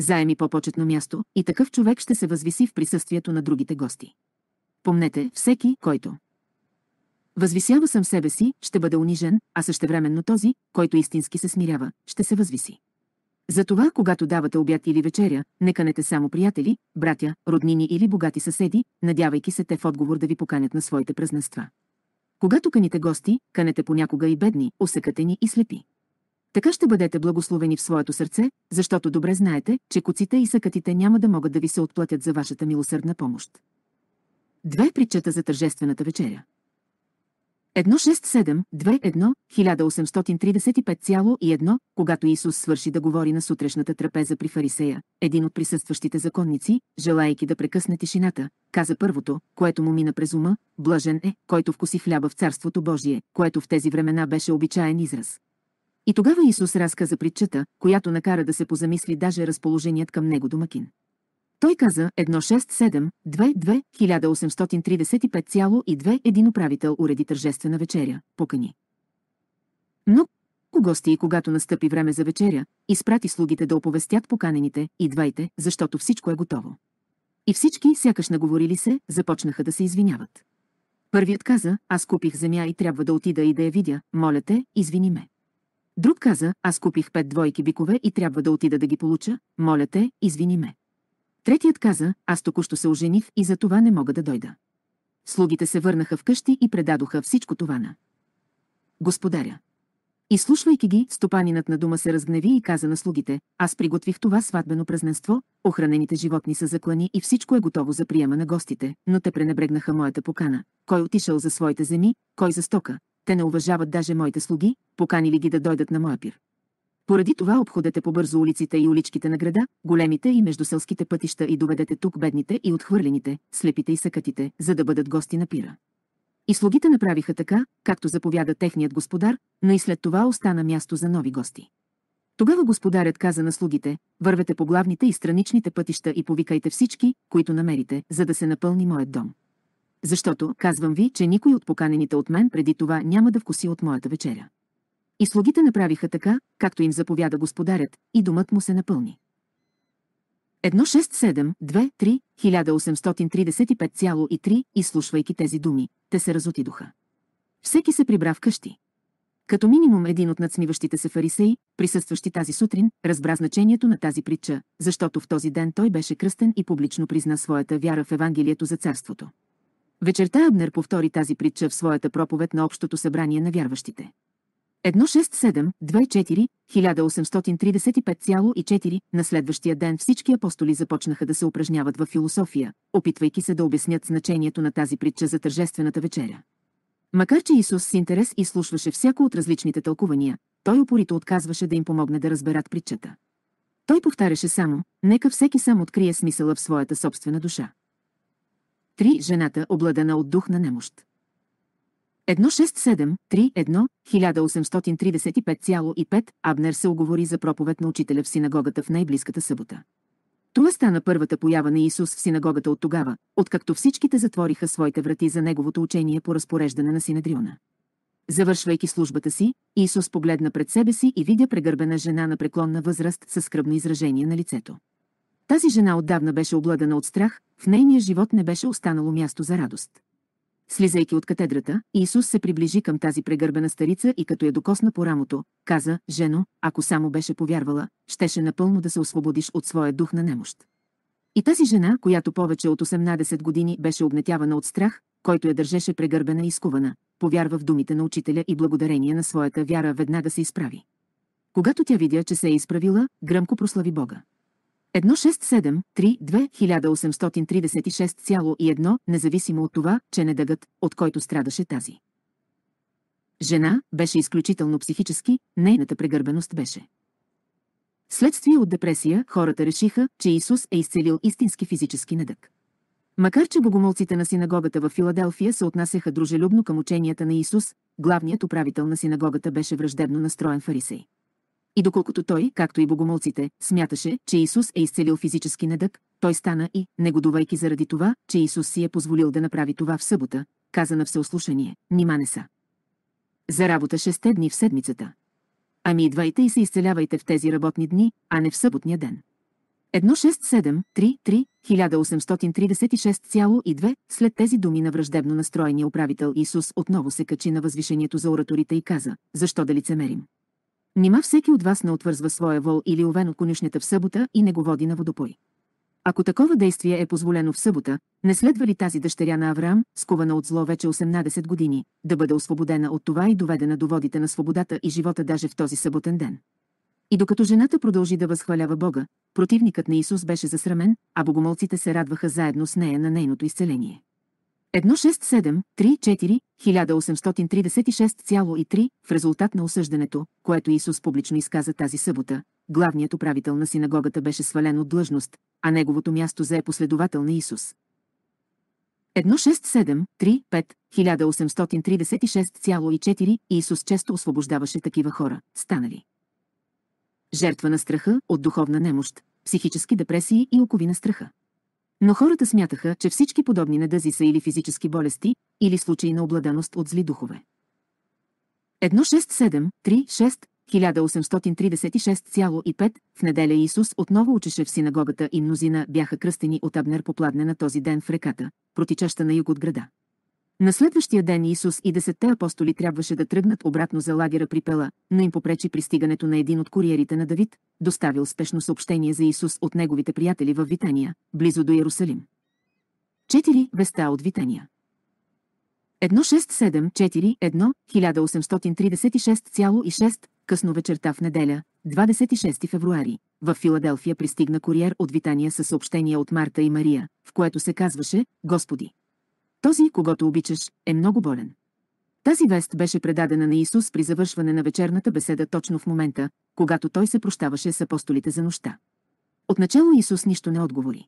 Заеми по-почетно място и такъв човек ще се възвиси в присъствието на другите гости. Помнете, всеки, който Възвисява съм себе си, ще бъда унижен, а същевременно този, който истински се смирява, ще се възвиси. Затова, когато давате обяд или вечеря, не канете само приятели, братя, роднини или богати съседи, надявайки се те в отговор да ви поканят на своите празненства. Когато каните гости, канете понякога и бедни, усъкатени и слепи. Така ще бъдете благословени в своето сърце, защото добре знаете, че куците и съкатите няма да могат да ви се отплатят за вашата милосърдна помощ. Две причета за тържествената вечеря. 1.6.7.2.1.1835,1, когато Исус свърши да говори на сутрешната трапеза при фарисея, един от присъстващите законници, желаяки да прекъсне тишината, каза първото, което му мина през ума, блажен е, който вкуси хляба в Царството Божие, което в тези времена беше обичаен израз. И тогава Исус разказа притчата, която накара да се позамисли даже разположеният към него домакин. Той каза 167-22-1835,2 един управител уреди тържествена вечеря, покани. Много гости и когато настъпи време за вечеря, изпрати слугите да оповестят поканените, идвайте, защото всичко е готово. И всички, сякаш наговорили се, започнаха да се извиняват. Първият каза, аз купих земя и трябва да отида и да я видя, моля те, извини ме. Друг каза, аз купих пет двойки бикове и трябва да отида да ги получа, моля те, извини ме. Третият каза, аз току-що се ожених и за това не мога да дойда. Слугите се върнаха вкъщи и предадоха всичко това на господаря. И слушвайки ги, стопанинът на дома се разгневи и каза на слугите, аз приготвих това сватбено празненство, охранените животни са заклани и всичко е готово за приема на гостите, но те пренебрегнаха моята покана. Кой отишъл за своите земи, кой за стока, те не уважават даже моите слуги, поканили ги да дойдат на моя пир. Поради това обходете побързо улиците и уличките на града, големите и междуселските пътища и доведете тук бедните и отхвърлените, слепите и съкатите, за да бъдат гости на пира. И слугите направиха така, както заповяда техният господар, но и след това остана място за нови гости. Тогава господарят каза на слугите, вървете по главните и страничните пътища и повикайте всички, които намерите, за да се напълни моят дом. Защото, казвам ви, че никой от поканените от мен преди това няма да вкуси от моята вечеря. И слугите направиха така, както им заповяда господарят, и домът му се напълни. 1835,3 изслушвайки тези думи, те се разотидоха. Всеки се прибра в къщи. Като минимум един от надсмиващите се фарисеи, присъстващи тази сутрин, разбра значението на тази притча, защото в този ден той беше кръстен и публично призна своята вяра в Евангелието за царството. Вечерта Абнер повтори тази притча в своята проповед на общото събрание на вярващите. 167-24-1835,4 На следващия ден всички апостоли започнаха да се упражняват в философия, опитвайки се да обяснят значението на тази притча за тържествената вечеря. Макар че Исус с интерес изслушваше всяко от различните тълкувания, той упорито отказваше да им помогне да разберат притчата. Той повтаряше само, нека всеки сам открие смисъла в своята собствена душа. Три жената, обладана от дух на немощ. 1673-1835,5 Абнер се оговори за проповед на учителя в синагогата в най-близката събота. Това стана първата поява на Исус в синагогата от тогава, откакто всичките затвориха своите врати за неговото учение по разпореждане на Синедриона. Завършвайки службата си, Исус погледна пред себе си и видя прегърбена жена на преклонна възраст със скръбно изражение на лицето. Тази жена отдавна беше обладана от страх, в нейния живот не беше останало място за радост. Слизайки от катедрата, Исус се приближи към тази прегърбена старица и като я докосна по рамото, каза, «Жено, ако само беше повярвала, щеше напълно да се освободиш от своя дух на немощ». И тази жена, която повече от 18 години беше обнетявана от страх, който я държеше прегърбена и скувана, повярва в думите на учителя и благодарение на своята вяра веднага се изправи. Когато тя видя, че се е изправила, гръмко прослави Бога. 1673 28361 независимо от това, че недъгът, от който страдаше тази. Жена беше изключително психически, нейната прегърбеност беше. Следствие от депресия, хората решиха, че Исус е изцелил истински физически недък. Макар че богомолците на синагогата в Филаделфия се отнасяха дружелюбно към ученията на Исус, главният управител на синагогата беше враждебно настроен фарисей. И доколкото той, както и богомолците, смяташе, че Исус е изцелил физически недък, той стана и, негодувайки заради това, че Исус си е позволил да направи това в събота, каза на всеослушание, нима не са. За работа шесте дни в седмицата. Ами идвайте и се изцелявайте в тези работни дни, а не в съботния ден. 1673-3, 1836,2 След тези думи на враждебно настроения управител Исус отново се качи на възвишението за ораторите и каза, защо да лицемерим? Нима всеки от вас не отвързва своя вол или овен от конюшнята в събота и не го води на водопой. Ако такова действие е позволено в събота, не следва ли тази дъщеря на Авраам, скувана от зло вече 18 години, да бъде освободена от това и доведена до водите на свободата и живота даже в този съботен ден? И докато жената продължи да възхвалява Бога, противникът на Исус беше засрамен, а богомолците се радваха заедно с нея на нейното изцеление. 1637 1836,3 в резултат на осъждането, което Исус публично изказа тази събота, главният управител на синагогата беше свален от длъжност, а неговото място зае последовател на Исус. 1637 5 1836,4 Исус често освобождаваше такива хора, станали. Жертва на страха от духовна немощ, психически депресии и окови на страха. Но хората смятаха, че всички подобни недъзи са или физически болести, или случаи на обладаност от зли духове. 6 1836,5 в неделя Исус отново учеше в синагогата и мнозина бяха кръстени от Абнер попладне на този ден в реката, протичаща на юг от града. На следващия ден Исус и десетте апостоли трябваше да тръгнат обратно за лагера при Пела, но им попречи пристигането на един от куриерите на Давид, доставил спешно съобщение за Исус от неговите приятели в Витания, близо до Иерусалим. 4. Веста от Витания 1674-1836,6 късно вечерта в неделя, 26 февруари, в Филаделфия пристигна куриер от Витания със съобщение от Марта и Мария, в което се казваше «Господи, този, когато обичаш, е много болен. Тази вест беше предадена на Исус при завършване на вечерната беседа точно в момента, когато той се прощаваше с апостолите за нощта. Отначало Исус нищо не отговори.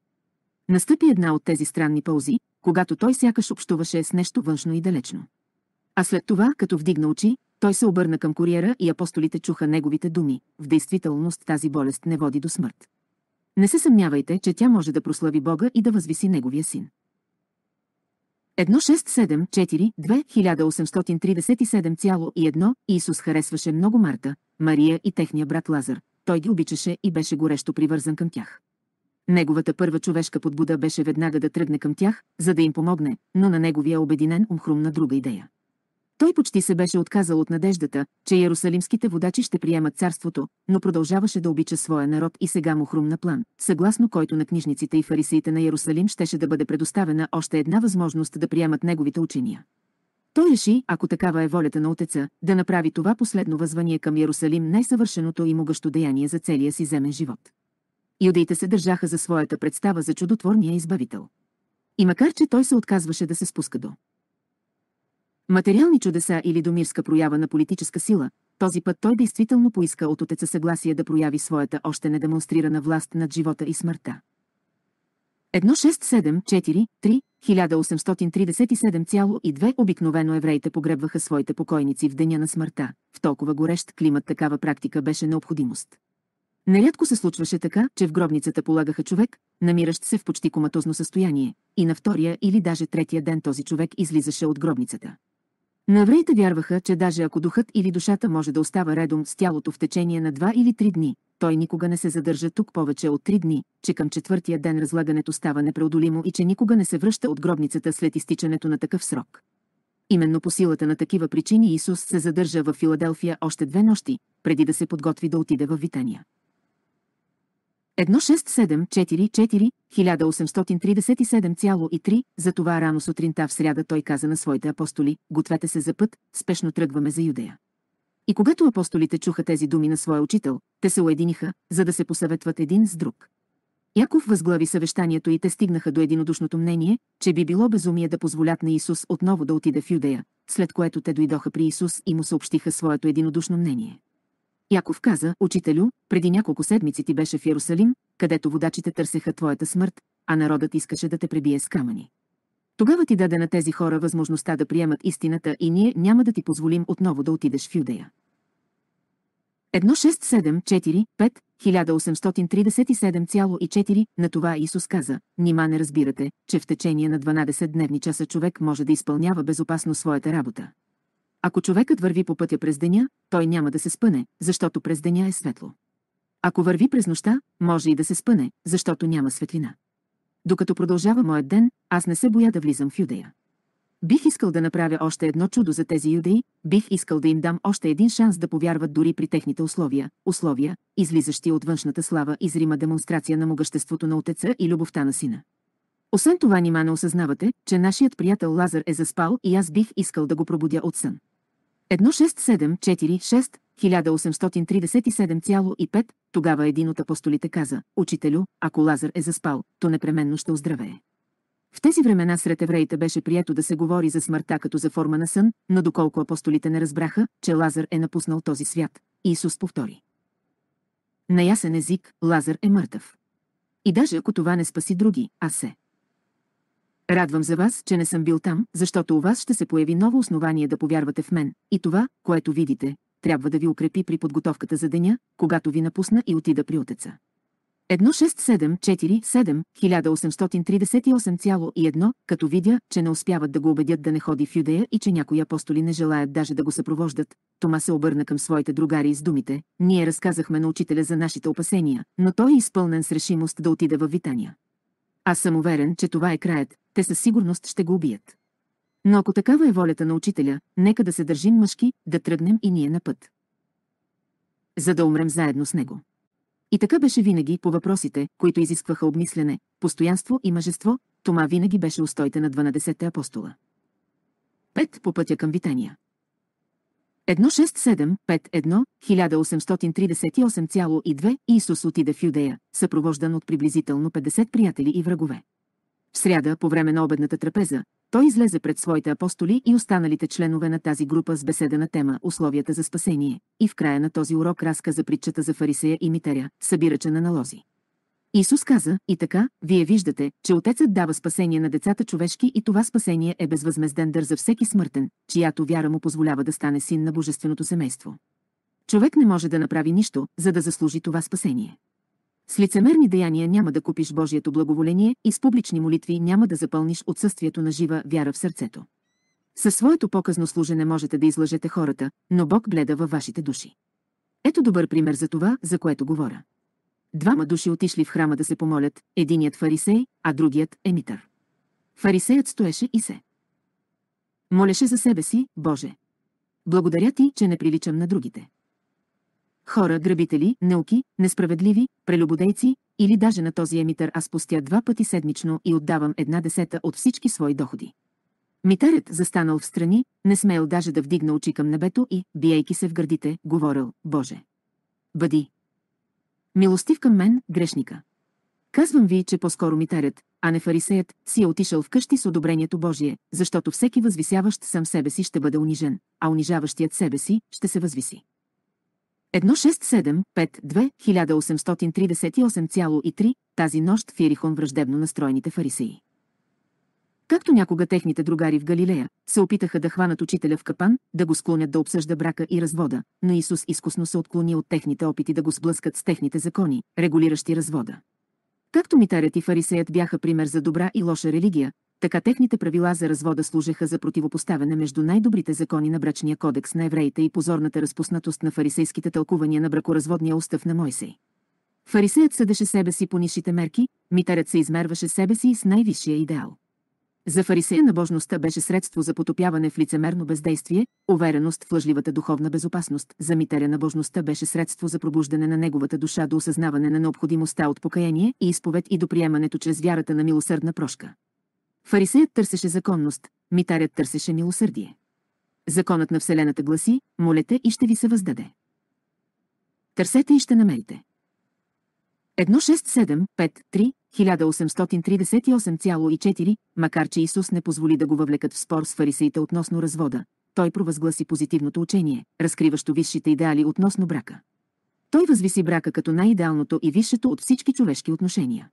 Настъпи една от тези странни паузи, когато той сякаш общуваше с нещо външно и далечно. А след това, като вдигна очи, той се обърна към куриера и апостолите чуха неговите думи. В действителност тази болест не води до смърт. Не се съмнявайте, че тя може да прослави Бога и да възвиси Неговия син. 1674-2837,1 Иисус харесваше много Марта, Мария и техния брат Лазар. Той ги обичаше и беше горещо привързан към тях. Неговата първа човешка подбуда беше веднага да тръгне към тях, за да им помогне, но на неговия обединен ум хрумна друга идея. Той почти се беше отказал от надеждата, че иерусалимските водачи ще приемат царството, но продължаваше да обича своя народ и сега му хрумна план, съгласно който на книжниците и фарисеите на Иерусалим щеше да бъде предоставена още една възможност да приемат неговите учения. Той реши, ако такава е волята на отеца, да направи това последно възвание към Иерусалим най-съвършеното и могъщо деяние за целия си земен живот. Юдеите се държаха за своята представа за чудотворния избавител. И макар, че той се отказваше да се спуска до материални чудеса или домирска проява на политическа сила, този път той действително поиска от отеца съгласие да прояви своята още недемонстрирана власт над живота и смъртта. 1837-3-1837,2 обикновено евреите погребваха своите покойници в деня на смъртта. В толкова горещ климат такава практика беше необходимост. Нерядко се случваше така, че в гробницата полагаха човек, намиращ се в почти коматозно състояние, и на втория или даже третия ден този човек излизаше от гробницата. На евреите вярваха, че даже ако духът или душата може да остава редом с тялото в течение на два или три дни, той никога не се задържа тук повече от три дни, че към четвъртия ден разлагането става непреодолимо и че никога не се връща от гробницата след изтичането на такъв срок. Именно по силата на такива причини Исус се задържа в Филаделфия още две нощи, преди да се подготви да отиде в Витания. 16744 1837,3 За това рано сутринта в сряда той каза на своите апостоли, гответе се за път, спешно тръгваме за Юдея. И когато апостолите чуха тези думи на своя учител, те се уединиха, за да се посъветват един с друг. Яков възглави съвещанието и те стигнаха до единодушното мнение, че би било безумие да позволят на Исус отново да отиде в Юдея, след което те дойдоха при Исус и му съобщиха своето единодушно мнение. Яков каза, учителю, преди няколко седмици ти беше в Ярусалим, където водачите търсеха твоята смърт, а народът искаше да те пребие с камъни. Тогава ти даде на тези хора възможността да приемат истината и ние няма да ти позволим отново да отидеш в Юдея. 1.6.7.4.5.1837.4 1837,4 на това Исус каза, нима не разбирате, че в течение на 12 дневни часа човек може да изпълнява безопасно своята работа. Ако човекът върви по пътя през деня, той няма да се спъне, защото през деня е светло. Ако върви през нощта, може и да се спъне, защото няма светлина. Докато продължава моят ден, аз не се боя да влизам в Юдея. Бих искал да направя още едно чудо за тези юдеи, бих искал да им дам още един шанс да повярват дори при техните условия, условия, излизащи от външната слава и зрима демонстрация на могъществото на отеца и любовта на сина. Освен това, нима не осъзнавате, че нашият приятел Лазар е заспал и аз бих искал да го пробудя от сън. 16746 1837,5, тогава един от апостолите каза, «Учителю, ако Лазар е заспал, то непременно ще оздравее». В тези времена сред евреите беше прието да се говори за смъртта като за форма на сън, но доколко апостолите не разбраха, че Лазар е напуснал този свят, Иисус повтори. На ясен език, Лазар е мъртъв. И даже ако това не спаси други, а се. Радвам за вас, че не съм бил там, защото у вас ще се появи ново основание да повярвате в мен, и това, което видите, трябва да ви укрепи при подготовката за деня, когато ви напусна и отида при отеца. 16747 1838,1, като видя, че не успяват да го убедят да не ходи в Юдея и че някои апостоли не желаят даже да го съпровождат, Тома се обърна към своите другари с думите, ние разказахме на учителя за нашите опасения, но той е изпълнен с решимост да отида в Витания. Аз съм уверен, че това е краят, те със сигурност ще го убият. Но ако такава е волята на учителя, нека да се държим мъжки, да тръгнем и ние на път. За да умрем заедно с него. И така беше винаги по въпросите, които изискваха обмислене, постоянство и мъжество, Тома винаги беше устойте на 12-те апостола. Пет по пътя към Витания. 16751 1838,2 Исус отиде в Юдея, съпровождан от приблизително 50 приятели и врагове. В сряда, по време на обедната трапеза, той излезе пред своите апостоли и останалите членове на тази група с беседа на тема «Условията за спасение» и в края на този урок разказа притчата за фарисея и митеря, събирача на налози. Исус каза, и така, вие виждате, че Отецът дава спасение на децата човешки и това спасение е безвъзмезден дър за всеки смъртен, чиято вяра му позволява да стане син на божественото семейство. Човек не може да направи нищо, за да заслужи това спасение. С лицемерни деяния няма да купиш Божието благоволение и с публични молитви няма да запълниш отсъствието на жива вяра в сърцето. Със своето показно служене можете да излъжете хората, но Бог гледа във вашите души. Ето добър пример за това, за което говоря. Двама души отишли в храма да се помолят, единият фарисей, а другият емитър. Фарисеят стоеше и се. Молеше за себе си, Боже. Благодаря ти, че не приличам на другите. Хора, грабители, неуки, несправедливи, прелюбодейци или даже на този емитър аз пустя два пъти седмично и отдавам една десета от всички свои доходи. Митарят застанал в страни, не смеял даже да вдигна очи към небето и, биейки се в гърдите, говорил, Боже. Бъди, Милостив към мен, грешника. Казвам ви, че по-скоро митарят, а не фарисеят, си е отишъл вкъщи с одобрението Божие, защото всеки възвисяващ сам себе си ще бъде унижен, а унижаващият себе си ще се възвиси. 1.6.7.5.2.1838.3 тази нощ в Иерихон враждебно настроените фарисеи. Както някога техните другари в Галилея се опитаха да хванат учителя в капан, да го склонят да обсъжда брака и развода, но Исус изкусно се отклони от техните опити да го сблъскат с техните закони, регулиращи развода. Както митарят и фарисеят бяха пример за добра и лоша религия, така техните правила за развода служеха за противопоставяне между най-добрите закони на брачния кодекс на евреите и позорната разпуснатост на фарисейските тълкувания на бракоразводния устав на Мойсей. Фарисеят съдеше себе си по нишите мерки, митарят се измерваше себе си с най-висшия идеал. За фарисея набожността беше средство за потопяване в лицемерно бездействие, увереност в лъжливата духовна безопасност. За митаря набожността беше средство за пробуждане на неговата душа до осъзнаване на необходимостта от покаяние и изповед и до приемането чрез вярата на милосърдна прошка. Фарисеят търсеше законност, митарят търсеше милосърдие. Законът на Вселената гласи, молете и ще ви се въздаде. Търсете и ще намерите. 1 6 7 5 3 1838,4, макар че Исус не позволи да го въвлекат в спор с фарисеите относно развода, той провъзгласи позитивното учение, разкриващо висшите идеали относно брака. Той възвиси брака като най-идеалното и висшето от всички човешки отношения.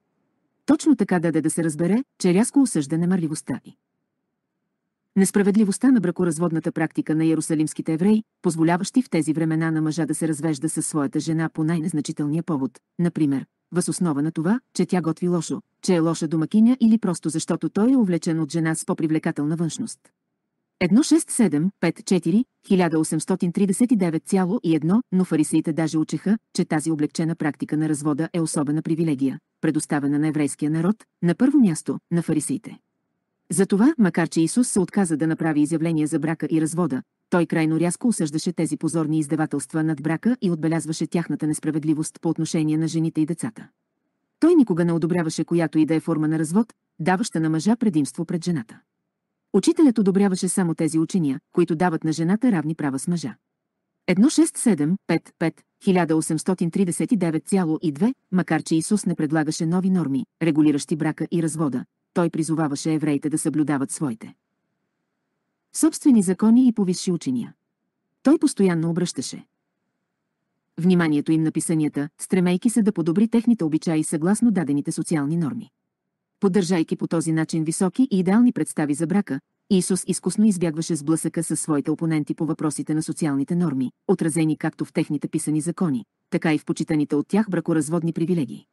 Точно така даде да се разбере, че рязко осъжда немърливостта й. Несправедливостта на бракоразводната практика на иерусалимските евреи, позволяващи в тези времена на мъжа да се развежда със своята жена по най-незначителния повод, например, въз основа на това, че тя готви лошо, че е лоша домакиня или просто защото той е увлечен от жена с по-привлекателна външност. 1675 18391 но фарисеите даже учеха, че тази облегчена практика на развода е особена привилегия, предоставена на еврейския народ, на първо място на фарисеите. Затова, макар че Исус се отказа да направи изявление за брака и развода, той крайно рязко осъждаше тези позорни издевателства над брака и отбелязваше тяхната несправедливост по отношение на жените и децата. Той никога не одобряваше която и да е форма на развод, даваща на мъжа предимство пред жената. Учителят одобряваше само тези учения, които дават на жената равни права с мъжа. 1.6.7.5.5.1839.2, макар че Исус не предлагаше нови норми, регулиращи брака и развода, той призоваваше евреите да съблюдават своите собствени закони и повисши учения. Той постоянно обръщаше вниманието им на писанията, стремейки се да подобри техните обичаи съгласно дадените социални норми. Поддържайки по този начин високи и идеални представи за брака, Исус изкусно избягваше сблъсъка със своите опоненти по въпросите на социалните норми, отразени както в техните писани закони, така и в почитаните от тях бракоразводни привилегии.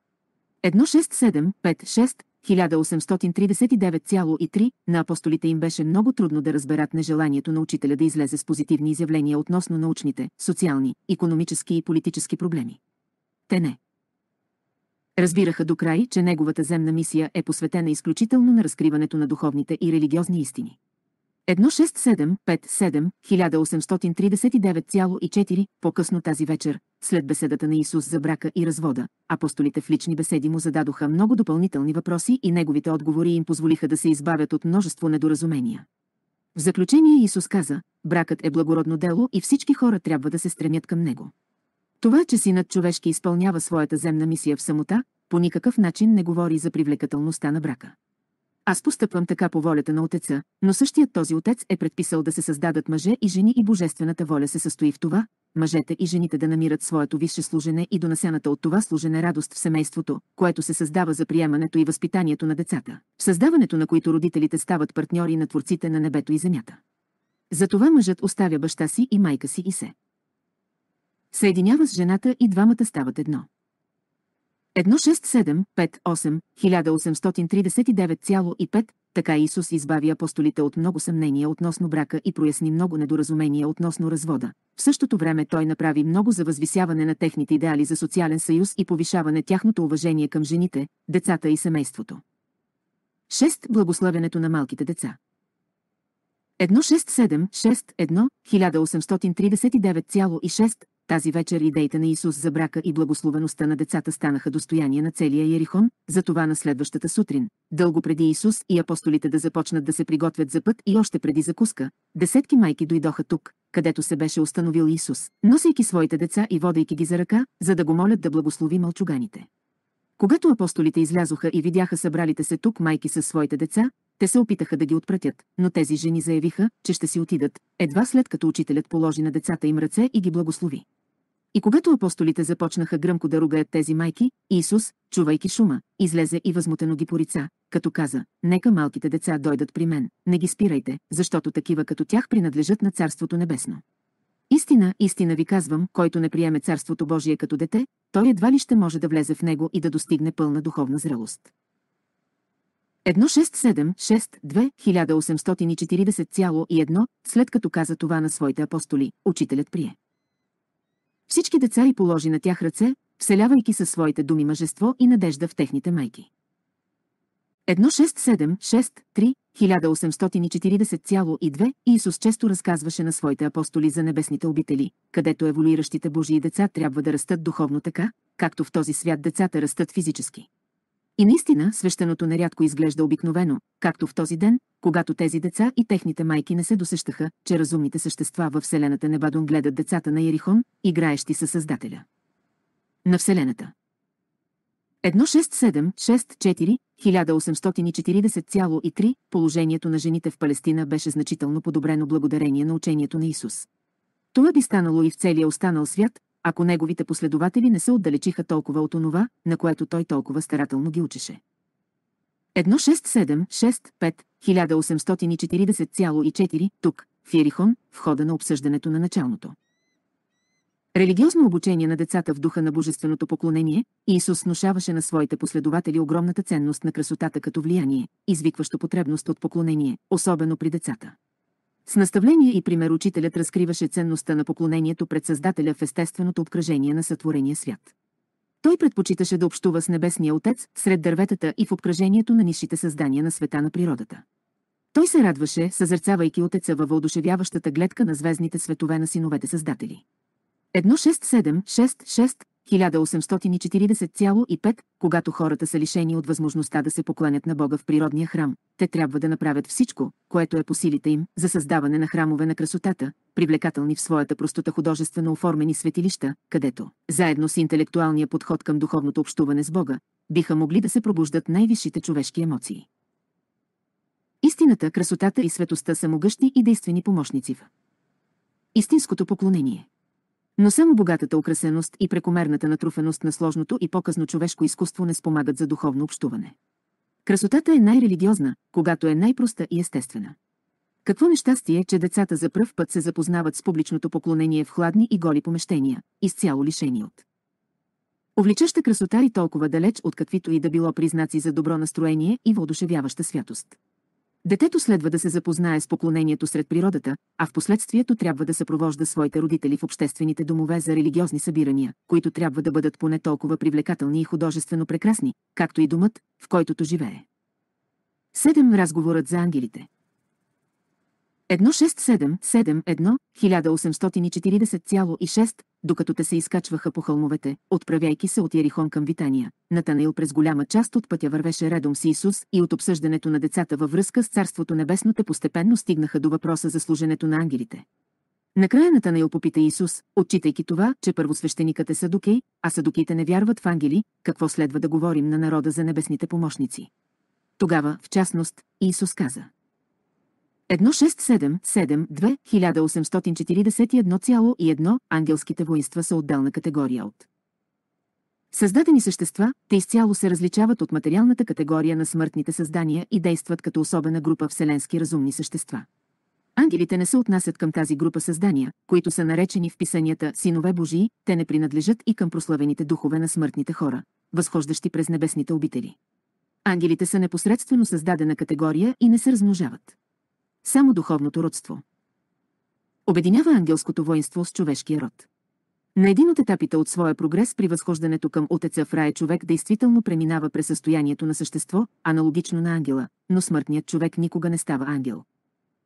1.6.7.5.6 1839,3 на апостолите им беше много трудно да разберат нежеланието на учителя да излезе с позитивни изявления относно научните, социални, економически и политически проблеми. Те не. Разбираха до край, че неговата земна мисия е посветена изключително на разкриването на духовните и религиозни истини. 1839,4 по-късно тази вечер, след беседата на Исус за брака и развода, апостолите в лични беседи му зададоха много допълнителни въпроси и неговите отговори им позволиха да се избавят от множество недоразумения. В заключение Исус каза, бракът е благородно дело и всички хора трябва да се стремят към него. Това, че синът човешки изпълнява своята земна мисия в самота, по никакъв начин не говори за привлекателността на брака. Аз постъпвам така по волята на Отеца, но същият този Отец е предписал да се създадат мъже и жени и божествената воля се състои в това, мъжете и жените да намират своето висше служене и донасяната от това служене радост в семейството, което се създава за приемането и възпитанието на децата, в създаването на които родителите стават партньори на творците на небето и земята. Затова мъжът оставя баща си и майка си и се. Съединява с жената и двамата стават едно. 16758-1839,5, така Исус избави апостолите от много съмнения относно брака и проясни много недоразумения относно развода. В същото време той направи много за възвисяване на техните идеали за социален съюз и повишаване тяхното уважение към жените, децата и семейството. 6. Благославянето на малките деца. 16761 18396 тази вечер идеите на Исус за брака и благословеността на децата станаха достояние на целия Ерихон, затова на следващата сутрин, дълго преди Исус и апостолите да започнат да се приготвят за път и още преди закуска, десетки майки дойдоха тук, където се беше установил Исус, носейки своите деца и водейки ги за ръка, за да го молят да благослови мълчуганите. Когато апостолите излязоха и видяха събралите се тук майки със своите деца, те се опитаха да ги отпратят, но тези жени заявиха, че ще си отидат, едва след като учителят положи на децата им ръце и ги благослови. И когато апостолите започнаха гръмко да ругаят тези майки, Исус, чувайки шума, излезе и възмутено ги порица, като каза, нека малките деца дойдат при мен, не ги спирайте, защото такива като тях принадлежат на Царството Небесно. Истина, истина ви казвам, който не приеме Царството Божие като дете, той едва ли ще може да влезе в него и да достигне пълна духовна зрелост. 16762-1840,1, след като каза това на своите апостоли, учителят прие. Всички деца и положи на тях ръце, вселявайки със своите думи мъжество и надежда в техните майки. 16763-1840,2 Иисус често разказваше на своите апостоли за небесните обители, където еволюиращите Божии деца трябва да растат духовно така, както в този свят децата растат физически. И наистина свещеното нарядко изглежда обикновено, както в този ден, когато тези деца и техните майки не се досещаха, че разумните същества във Вселената Небадон гледат децата на Ерихон, играещи със Създателя. На Вселената 1.67.64.1840.3 положението на жените в Палестина беше значително подобрено благодарение на учението на Исус. Това би станало и в целия останал свят, ако неговите последователи не се отдалечиха толкова от онова, на което той толкова старателно ги учеше. 1675 1840,4 тук, в Ерихон, в хода на обсъждането на началното. Религиозно обучение на децата в духа на божественото поклонение, Иисус снушаваше на своите последователи огромната ценност на красотата като влияние, извикващо потребност от поклонение, особено при децата. С наставление и пример учителят разкриваше ценността на поклонението пред Създателя в естественото обкръжение на сътворения свят. Той предпочиташе да общува с Небесния Отец, сред дърветата и в обкръжението на нишите създания на света на природата. Той се радваше, съзърцавайки Отеца във въодушевяващата гледка на звездните светове на синовете Създатели. 1.6.7.6.6 1840,5, когато хората са лишени от възможността да се покланят на Бога в природния храм, те трябва да направят всичко, което е по силите им, за създаване на храмове на красотата, привлекателни в своята простота художествено оформени светилища, където, заедно с интелектуалния подход към духовното общуване с Бога, биха могли да се пробуждат най-висшите човешки емоции. Истината, красотата и светостта са могъщи и действени помощници в истинското поклонение. Но само богатата украсеност и прекомерната натруфеност на сложното и по-късно човешко изкуство не спомагат за духовно общуване. Красотата е най-религиозна, когато е най-проста и естествена. Какво нещастие, че децата за пръв път се запознават с публичното поклонение в хладни и голи помещения, изцяло лишени от. Увличаща красота и толкова далеч от каквито и да било признаци за добро настроение и въодушевяваща святост. Детето следва да се запознае с поклонението сред природата, а в последствието трябва да съпровожда своите родители в обществените домове за религиозни събирания, които трябва да бъдат поне толкова привлекателни и художествено прекрасни, както и домът, в който то живее. 7. Разговорът за ангелите 1677 1840,6, докато те се изкачваха по хълмовете, отправяйки се от Ерихон към Витания. Натанаил през голяма част от пътя вървеше редом с Исус и от обсъждането на децата във връзка с Царството Небесно те постепенно стигнаха до въпроса за служенето на ангелите. Накрая Натанаил попита Исус, отчитайки това, че първосвещеникът е Садукей, а Садуките не вярват в ангели, какво следва да говорим на народа за небесните помощници. Тогава, в частност, Исус каза. 1677-1841,1 ангелските воинства са отделна категория от. Създадени същества, те изцяло се различават от материалната категория на смъртните създания и действат като особена група вселенски разумни същества. Ангелите не се отнасят към тази група създания, които са наречени в писанията синове Божии, те не принадлежат и към прославените духове на смъртните хора, възхождащи през небесните обители. Ангелите са непосредствено създадена категория и не се размножават само духовното родство. Обединява ангелското воинство с човешкия род. На един от етапите от своя прогрес при възхождането към Отеца в рая човек действително преминава през състоянието на същество, аналогично на ангела, но смъртният човек никога не става ангел.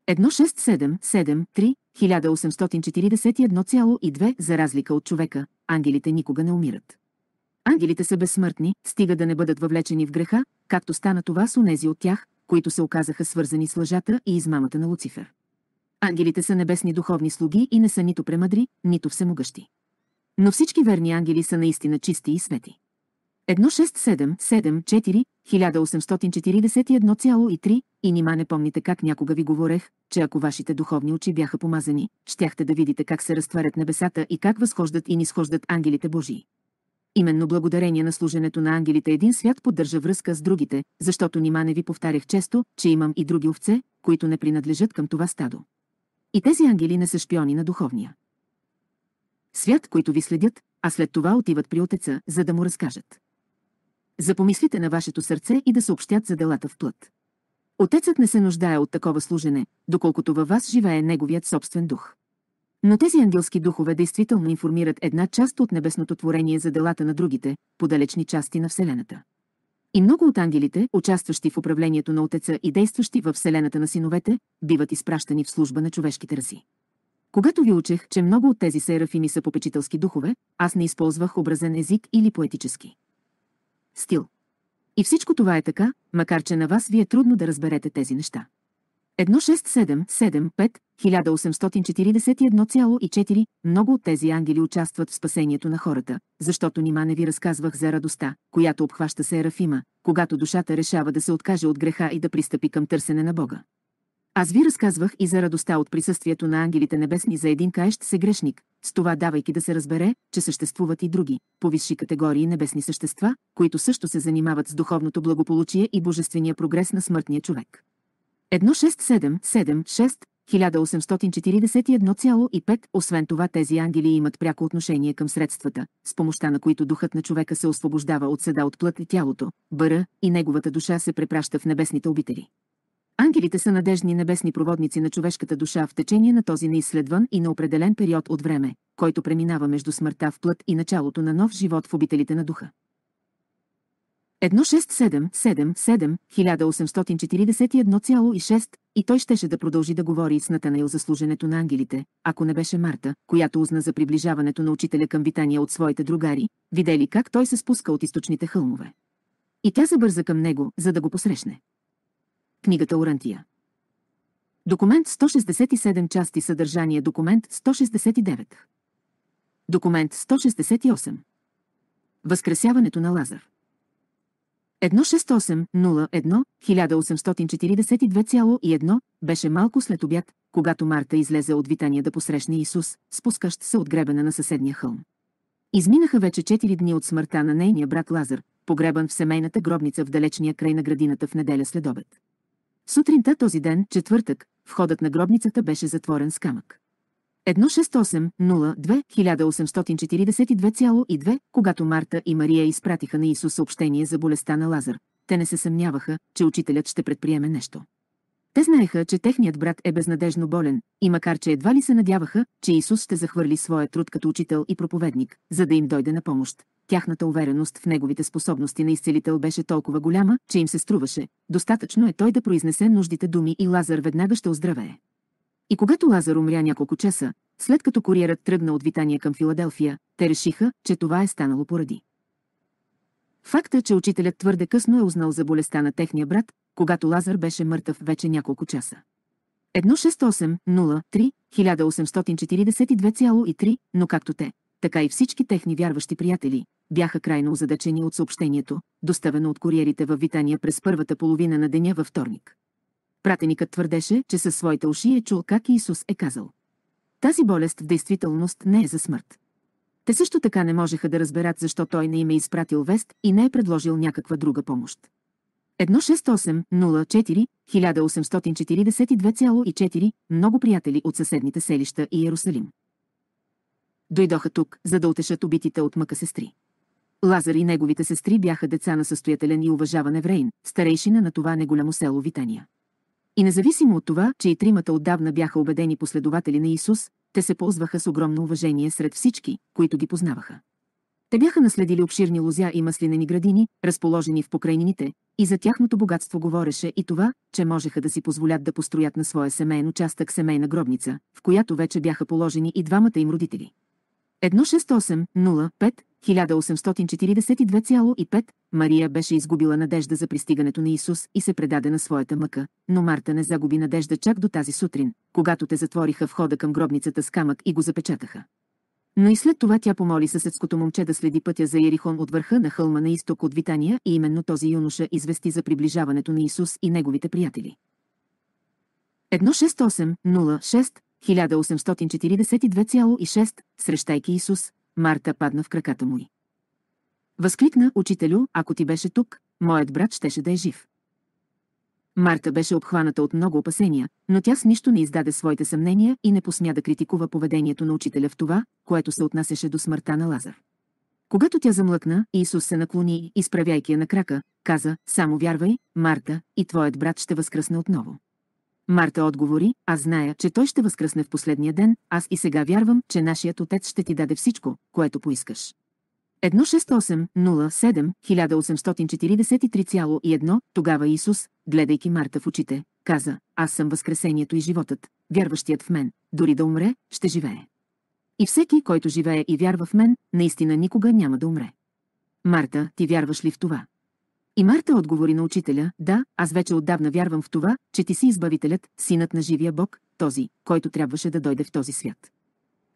1.6.7.7.3.1841.2 1841,2 за разлика от човека, ангелите никога не умират. Ангелите са безсмъртни, стига да не бъдат въвлечени в греха, както стана това с онези от тях, които се оказаха свързани с лъжата и измамата на Луцифер. Ангелите са небесни духовни слуги и не са нито премъдри, нито всемогъщи. Но всички верни ангели са наистина чисти и свети. 1677 1841,3 и нима не помните как някога ви говорех, че ако вашите духовни очи бяха помазани, щяхте да видите как се разтварят небесата и как възхождат и нисхождат ангелите Божии. Именно благодарение на служенето на ангелите един свят поддържа връзка с другите, защото нима не ви повтарях често, че имам и други овце, които не принадлежат към това стадо. И тези ангели не са шпиони на духовния свят, които ви следят, а след това отиват при отеца, за да му разкажат. Запомислите на вашето сърце и да съобщят за делата в плът. Отецът не се нуждае от такова служене, доколкото във вас живее неговият собствен дух. Но тези ангелски духове действително информират една част от небесното творение за делата на другите, подалечни части на Вселената. И много от ангелите, участващи в управлението на Отеца и действащи във Вселената на синовете, биват изпращани в служба на човешките раси. Когато ви учех, че много от тези серафими са попечителски духове, аз не използвах образен език или поетически стил. И всичко това е така, макар че на вас ви е трудно да разберете тези неща. 16775 1841,4 Много от тези ангели участват в спасението на хората, защото нима не ви разказвах за радостта, която обхваща се Ерафима, когато душата решава да се откаже от греха и да пристъпи към търсене на Бога. Аз ви разказвах и за радостта от присъствието на ангелите небесни за един каещ се грешник, с това давайки да се разбере, че съществуват и други, повисши категории небесни същества, които също се занимават с духовното благополучие и божествения прогрес на смъртния човек. 16776 1841,5 Освен това тези ангели имат пряко отношение към средствата, с помощта на които духът на човека се освобождава от съда от плът и тялото, бъра, и неговата душа се препраща в небесните обители. Ангелите са надежни небесни проводници на човешката душа в течение на този неизследван и на определен период от време, който преминава между смъртта в плът и началото на нов живот в обителите на духа. 1677-1841,6 и той щеше да продължи да говори с Натанаил за служенето на ангелите, ако не беше Марта, която узна за приближаването на учителя към витания от своите другари, видели как той се спуска от източните хълмове. И тя забърза към него, за да го посрещне. Книгата Орантия Документ 167 части съдържание Документ 169 Документ 168 Възкресяването на Лазар 168 18421 беше малко след обяд, когато Марта излезе от витания да посрещне Исус, спускащ се от гребена на съседния хълм. Изминаха вече 4 дни от смъртта на нейния брат Лазар, погребан в семейната гробница в далечния край на градината в неделя след обед. Сутринта този ден, четвъртък, входът на гробницата беше затворен с камък. 168 02 когато Марта и Мария изпратиха на Исус съобщение за болестта на Лазар, те не се съмняваха, че учителят ще предприеме нещо. Те знаеха, че техният брат е безнадежно болен, и макар че едва ли се надяваха, че Исус ще захвърли своя труд като учител и проповедник, за да им дойде на помощ. Тяхната увереност в неговите способности на изцелител беше толкова голяма, че им се струваше. Достатъчно е той да произнесе нуждите думи и Лазар веднага ще оздравее. И когато Лазар умря няколко часа, след като куриерът тръгна от Витания към Филаделфия, те решиха, че това е станало поради. Факта, че учителят твърде късно е узнал за болестта на техния брат, когато Лазар беше мъртъв вече няколко часа. 1842,3, но както те, така и всички техни вярващи приятели, бяха крайно озадачени от съобщението, доставено от куриерите във Витания през първата половина на деня във вторник. Пратеникът твърдеше, че със своите уши е чул как Исус е казал. Тази болест в действителност не е за смърт. Те също така не можеха да разберат защо той не им е изпратил вест и не е предложил някаква друга помощ. 16804-1842,4 много приятели от съседните селища и Иерусалим. Дойдоха тук, за да утешат убитите от мъка сестри. Лазар и неговите сестри бяха деца на състоятелен и уважаван Еврейн, старейшина на това неголямо село Витания. И независимо от това, че и тримата отдавна бяха убедени последователи на Исус, те се ползваха с огромно уважение сред всички, които ги познаваха. Те бяха наследили обширни лузя и маслинени градини, разположени в покрайнините, и за тяхното богатство говореше и това, че можеха да си позволят да построят на своя семейен участък семейна гробница, в която вече бяха положени и двамата им родители. 1680 1842,5 Мария беше изгубила надежда за пристигането на Исус и се предаде на своята мъка, но Марта не загуби надежда чак до тази сутрин, когато те затвориха входа към гробницата с камък и го запечатаха. Но и след това тя помоли съседското момче да следи пътя за Ерихон от върха на хълма на изток от Витания и именно този юноша извести за приближаването на Исус и неговите приятели. 1680 1842,6 срещайки Исус, Марта падна в краката му Възкликна, учителю, ако ти беше тук, моят брат щеше да е жив. Марта беше обхваната от много опасения, но тя с нищо не издаде своите съмнения и не посмя да критикува поведението на учителя в това, което се отнасяше до смъртта на Лазар. Когато тя замлъкна, Исус се наклони, изправяйки я на крака, каза, само вярвай, Марта, и твоят брат ще възкръсне отново. Марта отговори, аз зная, че той ще възкръсне в последния ден, аз и сега вярвам, че нашият отец ще ти даде всичко, което поискаш. 16807-1843,1 Тогава Исус, гледайки Марта в очите, каза, аз съм възкресението и животът, вярващият в мен, дори да умре, ще живее. И всеки, който живее и вярва в мен, наистина никога няма да умре. Марта, ти вярваш ли в това? И Марта отговори на учителя, да, аз вече отдавна вярвам в това, че ти си избавителят, синът на живия Бог, този, който трябваше да дойде в този свят.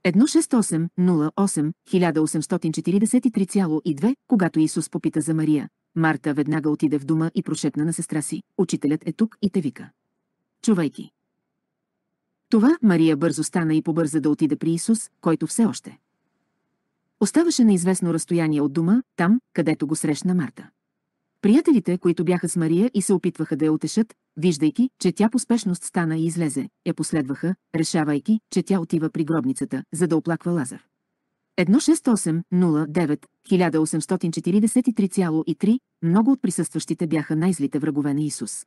1.6808.1843.2, когато Исус попита за Мария, Марта веднага отиде в дома и прошепна на сестра си, учителят е тук и те вика. Чувайки. Това Мария бързо стана и побърза да отиде при Исус, който все още. Оставаше на известно разстояние от дома, там, където го срещна Марта. Приятелите, които бяха с Мария и се опитваха да я отешат, виждайки, че тя поспешност стана и излезе, я последваха, решавайки, че тя отива при гробницата, за да оплаква Лазар. 1608-09-1843,3 много от присъстващите бяха най-злите врагове на Исус.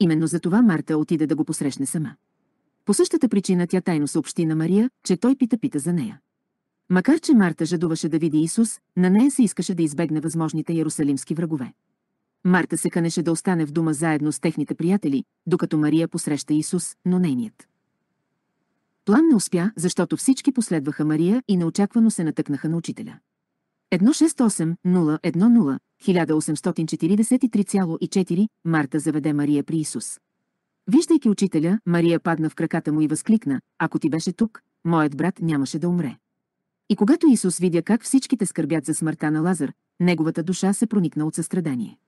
Именно за това Марта отиде да го посрещне сама. По същата причина тя тайно съобщи на Мария, че той пита-пита за нея. Макар че Марта жадуваше да види Исус, на нея се искаше да избегне възможните иерусалимски врагове. Марта се канеше да остане в дома заедно с техните приятели, докато Мария посреща Исус, но нейният. План не успя, защото всички последваха Мария и неочаквано се натъкнаха на учителя. 6-010 1843,4 Марта заведе Мария при Исус. Виждайки учителя, Мария падна в краката му и възкликна, ако ти беше тук, моят брат нямаше да умре. И когато Исус видя как всичките скърбят за смъртта на Лазар, неговата душа се проникна от състрадание.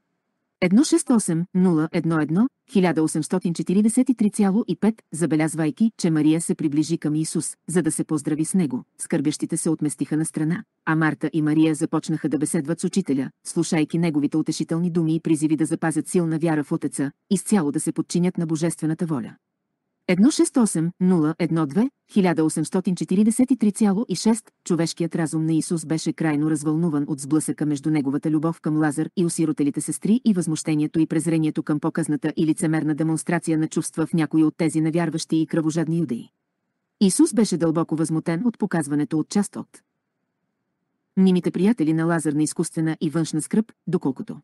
1680 011 18435 забелязвайки, че Мария се приближи към Исус, за да се поздрави с него. Скърбящите се отместиха на страна, а Марта и Мария започнаха да беседват с учителя, слушайки неговите утешителни думи и призиви да запазят силна вяра в Отеца, изцяло да се подчинят на божествената воля. 1680 012 18436 човешкият разум на Исус беше крайно развълнуван от сблъсъка между неговата любов към Лазар и осиротелите сестри и възмущението и презрението към показната и лицемерна демонстрация на чувства в някои от тези навярващи и кръвожадни юдеи. Исус беше дълбоко възмутен от показването от част от нимите приятели на Лазар на изкуствена и външна скръп, доколкото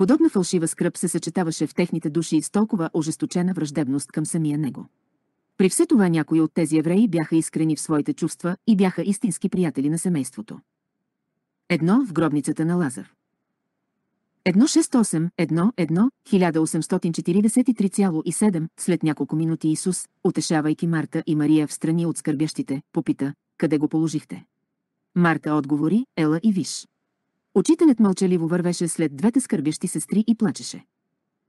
Подобна фалшива скръп се съчетаваше в техните души и с толкова ожесточена враждебност към самия него. При все това някои от тези евреи бяха искрени в своите чувства и бяха истински приятели на семейството. Едно в гробницата на Лазар. 168-1-1843,7 След няколко минути Исус, утешавайки Марта и Мария в страни от скърбящите, попита, къде го положихте? Марта отговори, ела и виж. Учителят мълчаливо вървеше след двете скърбящи сестри и плачеше.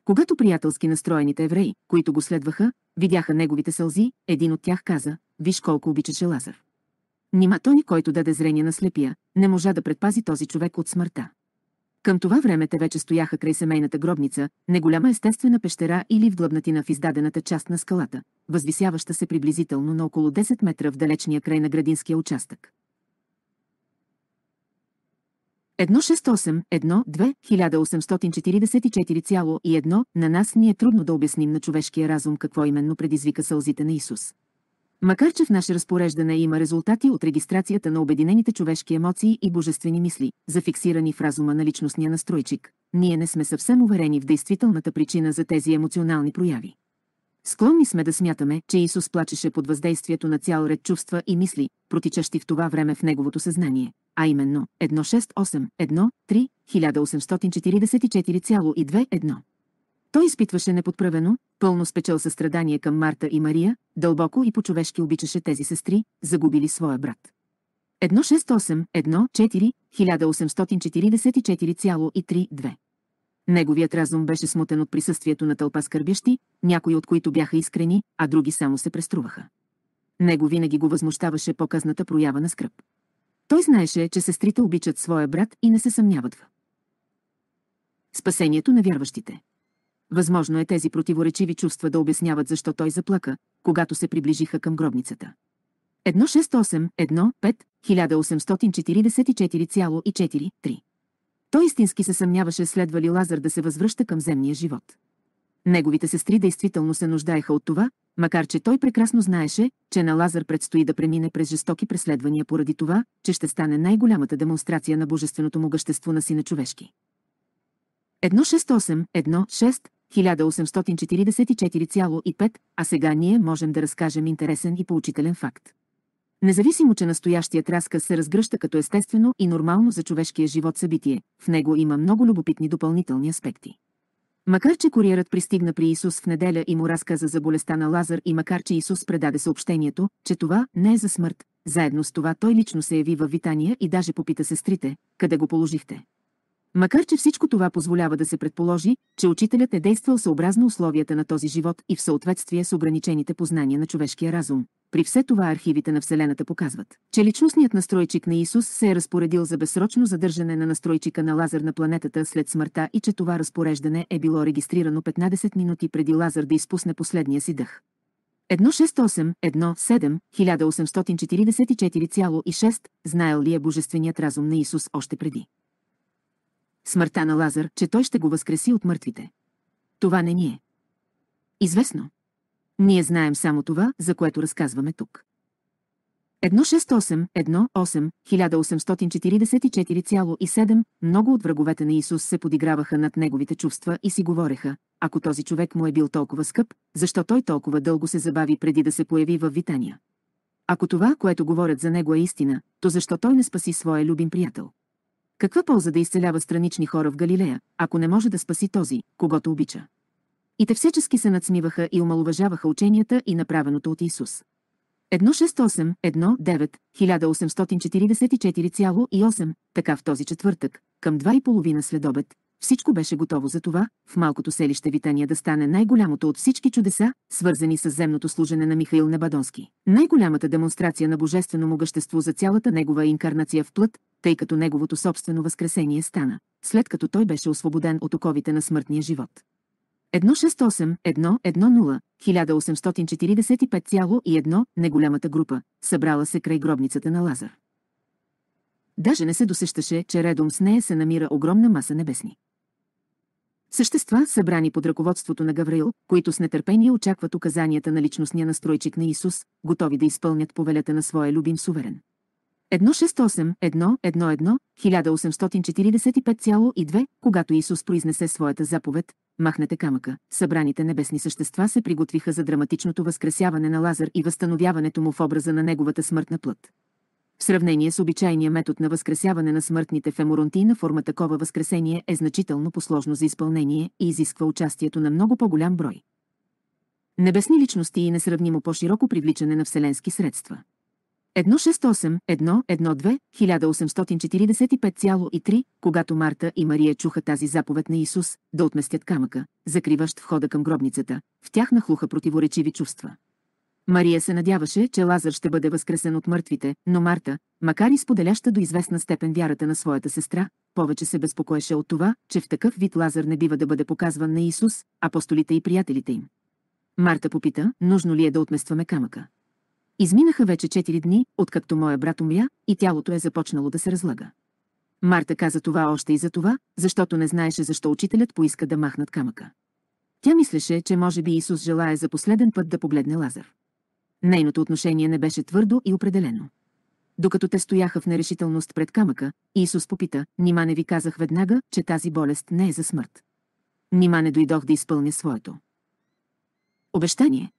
Когато приятелски настроените евреи, които го следваха, видяха неговите сълзи, един от тях каза, виж колко обичаше Лазар. Нима Тони, който даде зрение на слепия, не можа да предпази този човек от смъртта. Към това време те вече стояха край семейната гробница, неголяма естествена пещера или вглъбнатина в издадената част на скалата, възвисяваща се приблизително на около 10 метра в далечния край на градинския участък. 1.68.1.2.1844,1 1 2 на нас ни е трудно да обясним на човешкия разум какво именно предизвика сълзите на Исус. Макар че в наше разпореждане има резултати от регистрацията на обединените човешки емоции и божествени мисли, зафиксирани в разума на личностния настройчик, ние не сме съвсем уверени в действителната причина за тези емоционални прояви. Склонни сме да смятаме, че Исус плачеше под въздействието на цял ред чувства и мисли, протичащи в това време в неговото съзнание, а именно 168, 1, 3, 1844,2, Той изпитваше неподправено, пълно спечел състрадание към Марта и Мария, дълбоко и по-човешки обичаше тези сестри, загубили своя брат. 168, 1, 4, 2 Неговият разум беше смутен от присъствието на тълпа скърбящи, някои от които бяха искрени, а други само се преструваха. Него винаги го възмущаваше показната проява на скръп. Той знаеше, че сестрите обичат своя брат и не се съмняват в спасението на вярващите. Възможно е тези противоречиви чувства да обясняват защо той заплака, когато се приближиха към гробницата. 168 1 5 1844,43. Той истински се съмняваше следва ли Лазар да се възвръща към земния живот. Неговите сестри действително се нуждаеха от това, макар че той прекрасно знаеше, че на Лазар предстои да премине през жестоки преследвания поради това, че ще стане най-голямата демонстрация на божественото могъщество на сина човешки. 168-16, 1844,5, а сега ние можем да разкажем интересен и поучителен факт. Независимо, че настоящият разказ се разгръща като естествено и нормално за човешкия живот събитие, в него има много любопитни допълнителни аспекти. Макар, че куриерът пристигна при Исус в неделя и му разказа за болестта на Лазар и макар, че Исус предаде съобщението, че това не е за смърт, заедно с това той лично се яви във Витания и даже попита сестрите, къде го положихте. Макар, че всичко това позволява да се предположи, че учителят е действал съобразно условията на този живот и в съответствие с ограничените познания на човешкия разум, при все това архивите на Вселената показват, че личностният настройчик на Исус се е разпоредил за безсрочно задържане на настройчика на Лазар на планетата след смъртта и че това разпореждане е било регистрирано 15 минути преди Лазар да изпусне последния си дъх. 168-17-1844,6 знаел ли е божественият разум на Исус още преди? Смъртта на Лазар, че той ще го възкреси от мъртвите. Това не ни е. Известно. Ние знаем само това, за което разказваме тук. 168, 18, 1844,7 Много от враговете на Исус се подиграваха над неговите чувства и си говореха, ако този човек му е бил толкова скъп, защо той толкова дълго се забави преди да се появи в Витания? Ако това, което говорят за него е истина, то защо той не спаси своя любим приятел? Каква полза да изцелява странични хора в Галилея, ако не може да спаси този, когато обича? И те всечески се надсмиваха и омалуважаваха ученията и направеното от Исус. 168-19-1844,8, така в този четвъртък, към два и половина следобед, всичко беше готово за това, в малкото селище Витания да стане най-голямото от всички чудеса, свързани с земното служене на Михаил Небадонски. Най-голямата демонстрация на божествено могъщество за цялата негова инкарнация в плът, тъй като неговото собствено възкресение стана, след като той беше освободен от оковите на смъртния живот. 168 неголямата група, събрала се край гробницата на Лазар. Даже не се досещаше, че редом с нея се намира огромна маса небесни. Същества, събрани под ръководството на Гавриил, които с нетърпение очакват указанията на личностния настройчик на Исус, готови да изпълнят повелята на своя любим суверен. 168 18452 когато Исус произнесе своята заповед, махнете камъка, събраните небесни същества се приготвиха за драматичното възкресяване на Лазар и възстановяването му в образа на неговата смъртна плът. В сравнение с обичайния метод на възкресяване на смъртните феморонти, на форма такова възкресение е значително посложно за изпълнение и изисква участието на много по-голям брой. Небесни личности и несравнимо по-широко привличане на вселенски средства. 168-1-12-1845,3, когато Марта и Мария чуха тази заповед на Исус да отместят камъка, закриващ входа към гробницата, в тях нахлуха противоречиви чувства. Мария се надяваше, че Лазар ще бъде възкресен от мъртвите, но Марта, макар и споделяща до известна степен вярата на своята сестра, повече се безпокоеше от това, че в такъв вид Лазар не бива да бъде показван на Исус, апостолите и приятелите им. Марта попита, нужно ли е да отместваме камъка. Изминаха вече 4 дни, откакто моя брат умря, и тялото е започнало да се разлага. Марта каза това още и за това, защото не знаеше защо учителят поиска да махнат камъка. Тя мислеше, че може би Исус желая за последен път да погледне Лазар. Нейното отношение не беше твърдо и определено. Докато те стояха в нерешителност пред камъка, Исус попита, нима не ви казах веднага, че тази болест не е за смърт. Нима не дойдох да изпълня своето. Обещание,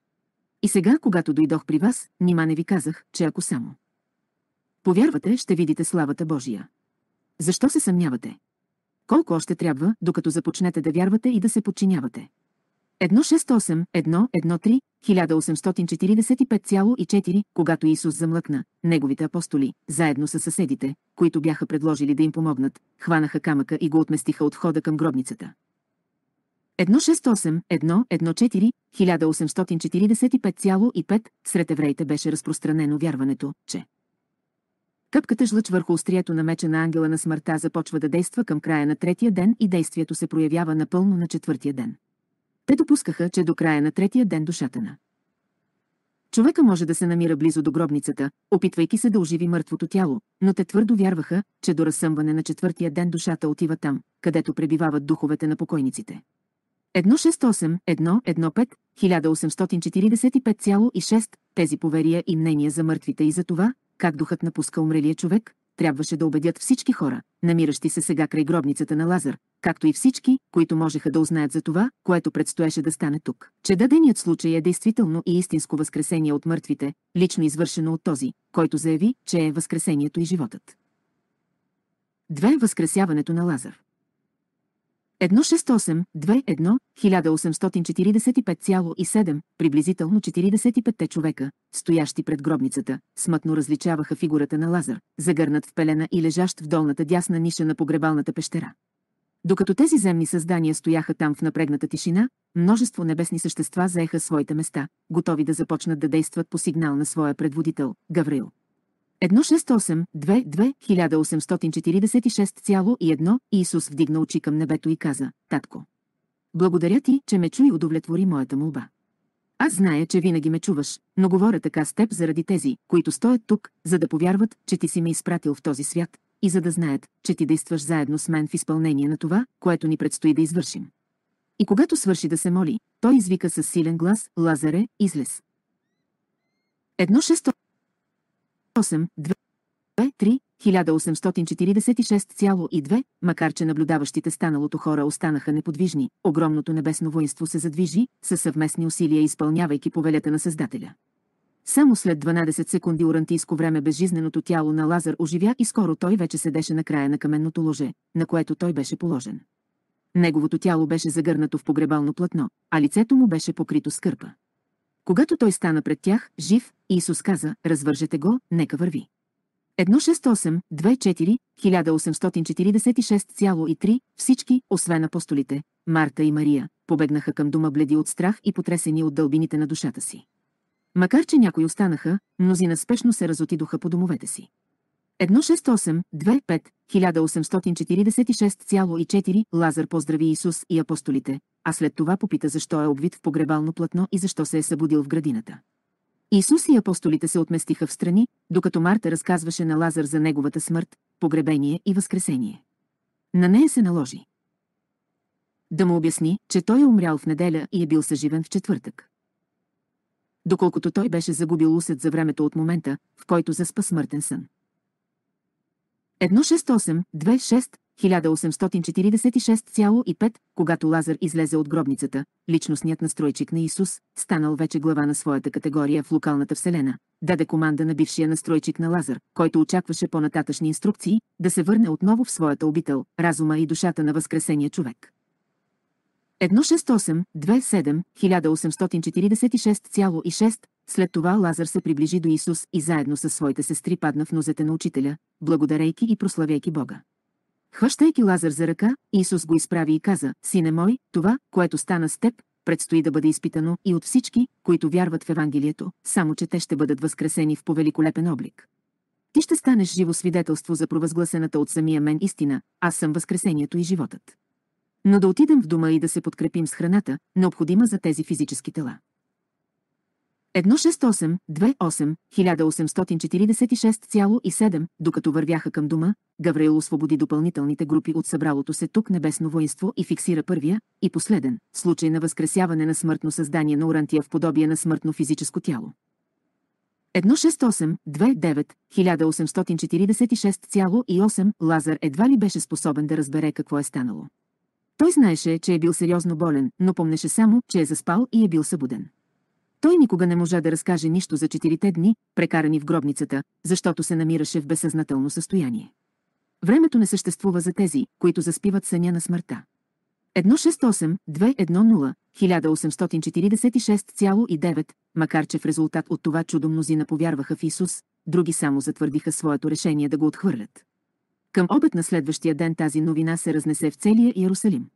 и сега, когато дойдох при вас, нима не ви казах, че ако само повярвате, ще видите славата Божия. Защо се съмнявате? Колко още трябва, докато започнете да вярвате и да се подчинявате? 168-113-1845,4 Когато Исус замлъкна, неговите апостоли, заедно с съседите, които бяха предложили да им помогнат, хванаха камъка и го отместиха от хода към гробницата. 1.6.8.1.1.4.1845,5 18455 сред евреите беше разпространено вярването, че Къпката жлъч върху острието на меча на ангела на смъртта започва да действа към края на третия ден и действието се проявява напълно на четвъртия ден. Те допускаха, че до края на третия ден душата на Човека може да се намира близо до гробницата, опитвайки се да оживи мъртвото тяло, но те твърдо вярваха, че до разсъмване на четвъртия ден душата отива там, където пребивават духовете на покойниците. 168 18456 тези поверия и мнения за мъртвите и за това, как духът напуска умрелия човек, трябваше да убедят всички хора, намиращи се сега край гробницата на Лазар, както и всички, които можеха да узнаят за това, което предстоеше да стане тук. Че даденият случай е действително и истинско възкресение от мъртвите, лично извършено от този, който заяви, че е възкресението и животът. Две е възкресяването на Лазар. 1682 1845,7, приблизително 45-те човека, стоящи пред гробницата, смътно различаваха фигурата на Лазар, загърнат в пелена и лежащ в долната дясна ниша на погребалната пещера. Докато тези земни създания стояха там в напрегната тишина, множество небесни същества заеха своите места, готови да започнат да действат по сигнал на своя предводител, Гавриил. 168-2-1846,1 Иисус вдигна очи към небето и каза, Татко, благодаря ти, че ме чуй и удовлетвори моята молба. Аз зная, че винаги ме чуваш, но говоря така с теб заради тези, които стоят тук, за да повярват, че ти си ме изпратил в този свят, и за да знаят, че ти действаш заедно с мен в изпълнение на това, което ни предстои да извършим. И когато свърши да се моли, той извика с силен глас, Лазаре, излез. Едно шесто 8, 3, 1846,2, макар че наблюдаващите станалото хора останаха неподвижни, огромното небесно воинство се задвижи, със съвместни усилия изпълнявайки повелята на Създателя. Само след 12 секунди урантийско време безжизненото тяло на Лазар оживя и скоро той вече седеше на края на каменното ложе, на което той беше положен. Неговото тяло беше загърнато в погребално платно, а лицето му беше покрито с кърпа. Когато той стана пред тях, жив, Исус каза, развържете го, нека върви. 1.68.24.1846.3 24 всички, освен апостолите, Марта и Мария, побегнаха към дома бледи от страх и потресени от дълбините на душата си. Макар, че някои останаха, мнозина спешно се разотидоха по домовете си. 16825 1846,4 Лазар поздрави Исус и апостолите, а след това попита защо е обвит в погребално платно и защо се е събудил в градината. Исус и апостолите се отместиха в страни, докато Марта разказваше на Лазар за неговата смърт, погребение и възкресение. На нея се наложи. Да му обясни, че той е умрял в неделя и е бил съживен в четвъртък. Доколкото той беше загубил усет за времето от момента, в който заспа смъртен сън. 1.68.26.1846,5, 1846,5, когато Лазар излезе от гробницата, личностният настройчик на Исус, станал вече глава на своята категория в локалната вселена, даде команда на бившия настройчик на Лазар, който очакваше по-нататъчни инструкции, да се върне отново в своята обител, разума и душата на възкресения човек. 168-27-1846,6. След това Лазар се приближи до Исус и заедно с своите сестри падна в нозете на учителя, благодарейки и прославяйки Бога. Хващайки Лазар за ръка, Исус го изправи и каза, «Сине мой, това, което стана с теб, предстои да бъде изпитано и от всички, които вярват в Евангелието, само че те ще бъдат възкресени в повеликолепен облик. Ти ще станеш живо свидетелство за провъзгласената от самия мен истина, аз съм възкресението и животът но да отидем в дома и да се подкрепим с храната, необходима за тези физически тела. 168-28-1846,7 Докато вървяха към дома, Гавриил освободи допълнителните групи от събралото се тук небесно воинство и фиксира първия и последен случай на възкресяване на смъртно създание на Орантия в подобие на смъртно физическо тяло. 168-29-1846,8 Лазар едва ли беше способен да разбере какво е станало. Той знаеше, че е бил сериозно болен, но помнеше само, че е заспал и е бил събуден. Той никога не можа да разкаже нищо за четирите дни, прекарани в гробницата, защото се намираше в безсъзнателно състояние. Времето не съществува за тези, които заспиват съня на смъртта. 168-210-1846,9, макар че в резултат от това чудо мнозина повярваха в Исус, други само затвърдиха своето решение да го отхвърлят. Към обед на следващия ден тази новина се разнесе в целия Иерусалим.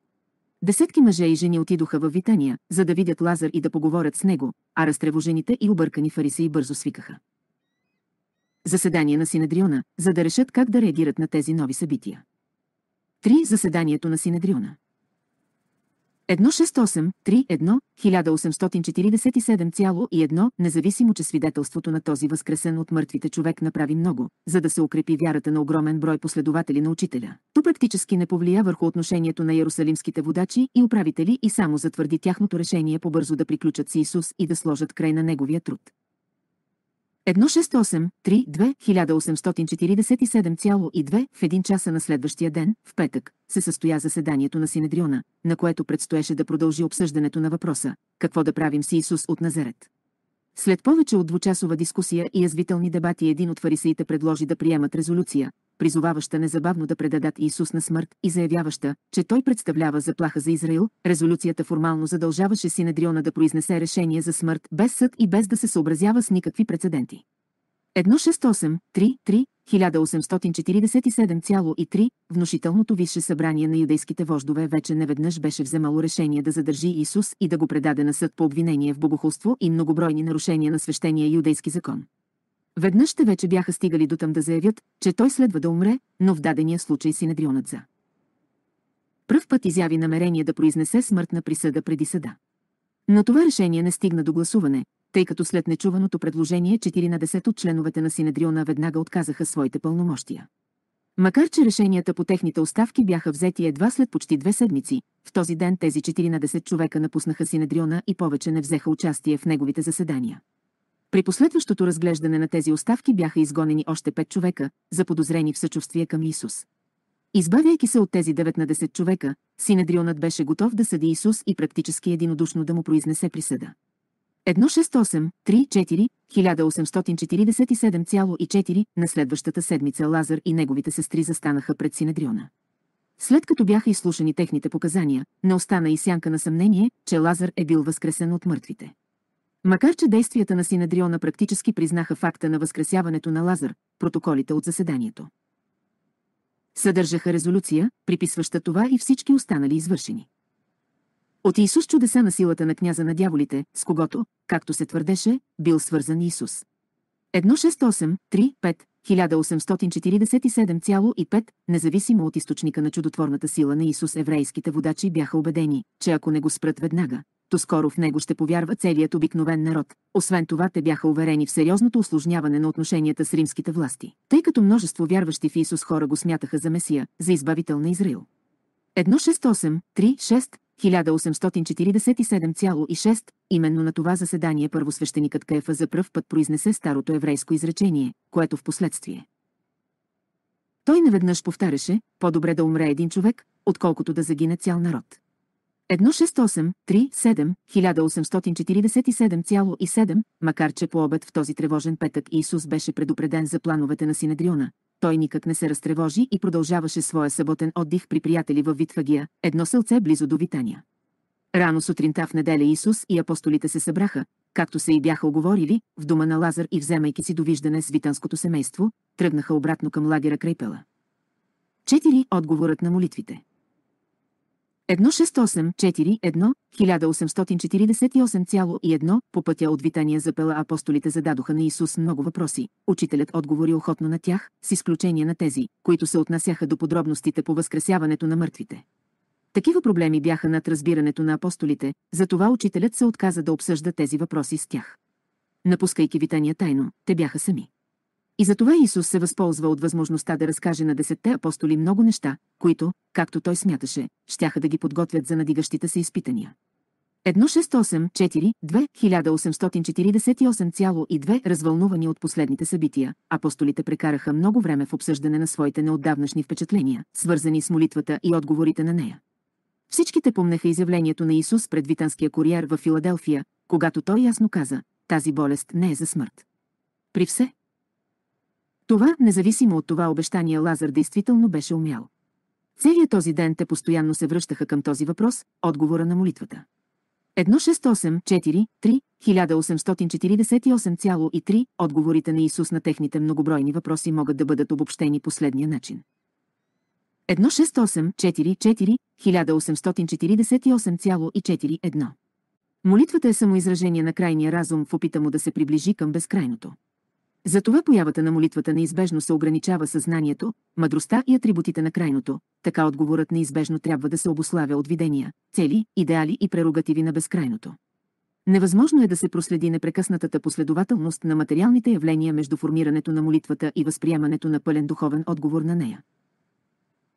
Десетки мъже и жени отидоха във Витания, за да видят Лазар и да поговорят с него, а разтревожените и объркани фарисеи бързо свикаха. Заседание на Синедриона, за да решат как да реагират на тези нови събития. Три заседанието на Синедриона. 1.68.3.1.1847.1 независимо че свидетелството на този възкресен от мъртвите човек направи много, за да се укрепи вярата на огромен брой последователи на учителя. То практически не повлия върху отношението на иерусалимските водачи и управители и само затвърди тяхното решение по-бързо да приключат с Исус и да сложат край на неговия труд. 1683-2847,2 в един часа на следващия ден, в петък, се състоя заседанието на Синедриона, на което предстоеше да продължи обсъждането на въпроса «Какво да правим с Исус от Назарет?». След повече от двучасова дискусия и язвителни дебати един от фарисеите предложи да приемат резолюция, призоваваща незабавно да предадат Исус на смърт и заявяваща, че той представлява заплаха за Израил, резолюцията формално задължаваше Синедриона да произнесе решение за смърт без съд и без да се съобразява с никакви прецеденти. 1683 1847,3 внушителното висше събрание на юдейските вождове вече неведнъж беше вземало решение да задържи Исус и да го предаде на съд по обвинение в богохулство и многобройни нарушения на свещения юдейски закон. Веднъж те вече бяха стигали до там да заявят, че той следва да умре, но в дадения случай си Синедрионът за. Пръв път изяви намерение да произнесе смъртна присъда преди съда. Но това решение не стигна до гласуване, тъй като след нечуваното предложение 10 от членовете на Синедриона веднага отказаха своите пълномощия. Макар че решенията по техните оставки бяха взети едва след почти две седмици, в този ден тези 10 човека напуснаха Синедриона и повече не взеха участие в неговите заседания. При последващото разглеждане на тези оставки бяха изгонени още пет човека, заподозрени в съчувствие към Исус. Избавяйки се от тези 19 на човека, Синедрионът беше готов да съди Исус и практически единодушно да му произнесе присъда. 1683-4, 1847,4 на следващата седмица Лазар и неговите сестри застанаха пред Синедриона. След като бяха изслушани техните показания, не остана и сянка на съмнение, че Лазар е бил възкресен от мъртвите. Макар че действията на Синедриона практически признаха факта на възкресяването на Лазар, протоколите от заседанието съдържаха резолюция, приписваща това и всички останали извършени. От Исус чудеса на силата на княза на дяволите, с когото, както се твърдеше, бил свързан Исус. 1683-5, 1847,5, независимо от източника на чудотворната сила на Исус, еврейските водачи бяха убедени, че ако не го спрат веднага, то скоро в него ще повярва целият обикновен народ. Освен това, те бяха уверени в сериозното осложняване на отношенията с римските власти, тъй като множество вярващи в Исус хора го смятаха за Месия, за избавител на Израил. 1683-6 1847,6 Именно на това заседание първосвещеникът Кефа за пръв път произнесе старото еврейско изречение, което в последствие. Той наведнъж повтаряше, по-добре да умре един човек, отколкото да загине цял народ. 1.68.37.1847,7, 18477 макар че по обед в този тревожен петък Исус беше предупреден за плановете на Синедриона, той никак не се разтревожи и продължаваше своя съботен отдих при приятели във Витфагия, едно селце близо до Витания. Рано сутринта в неделя Исус и апостолите се събраха, както се и бяха оговорили, в дома на Лазар и вземайки си довиждане с витанското семейство, тръгнаха обратно към лагера Крейпела. 4. Отговорът на молитвите 1684-1848,1 по пътя от витания за пела апостолите зададоха на Исус много въпроси. Учителят отговори охотно на тях, с изключение на тези, които се отнасяха до подробностите по възкресяването на мъртвите. Такива проблеми бяха над разбирането на апостолите, затова учителят се отказа да обсъжда тези въпроси с тях. Напускайки витания тайно, те бяха сами. И затова Исус се възползва от възможността да разкаже на десетте апостоли много неща, които, както той смяташе, щяха да ги подготвят за надигащите се изпитания. 1848,2 развълнувани от последните събития, апостолите прекараха много време в обсъждане на своите неотдавнашни впечатления, свързани с молитвата и отговорите на нея. Всичките помнеха изявлението на Исус пред Витанския куриер в Филаделфия, когато той ясно каза, тази болест не е за смърт. При все, това, независимо от това обещание, Лазар действително беше умял. Целият този ден те постоянно се връщаха към този въпрос, отговора на молитвата. 16843-1848,3 Отговорите на Исус на техните многобройни въпроси могат да бъдат обобщени последния начин. 16844-1848,41 Молитвата е самоизражение на крайния разум в опита му да се приближи към безкрайното. Затова появата на молитвата неизбежно се ограничава съзнанието, мъдростта и атрибутите на крайното, така отговорът неизбежно трябва да се обославя от видения, цели, идеали и прерогативи на безкрайното. Невъзможно е да се проследи непрекъснатата последователност на материалните явления между формирането на молитвата и възприемането на пълен духовен отговор на нея.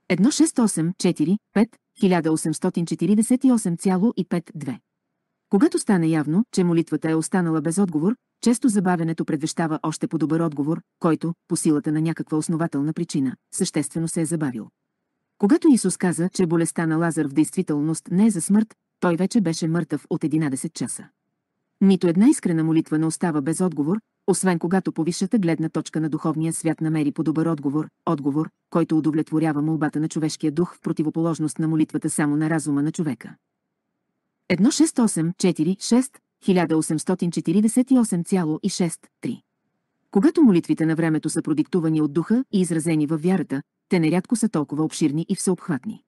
1684-5-1848,52 Когато стане явно, че молитвата е останала без отговор, често забавянето предвещава още по-добър отговор, който, по силата на някаква основателна причина, съществено се е забавил. Когато Исус каза, че болестта на Лазар в действителност не е за смърт, той вече беше мъртъв от 11 часа. Нито една искрена молитва не остава без отговор, освен когато по висшата гледна точка на духовния свят намери по-добър отговор, отговор, който удовлетворява молбата на човешкия дух в противоположност на молитвата само на разума на човека. 1.6.8.4.6 1848,6-3. Когато молитвите на времето са продиктувани от духа и изразени във вярата, те нерядко са толкова обширни и всеобхватни.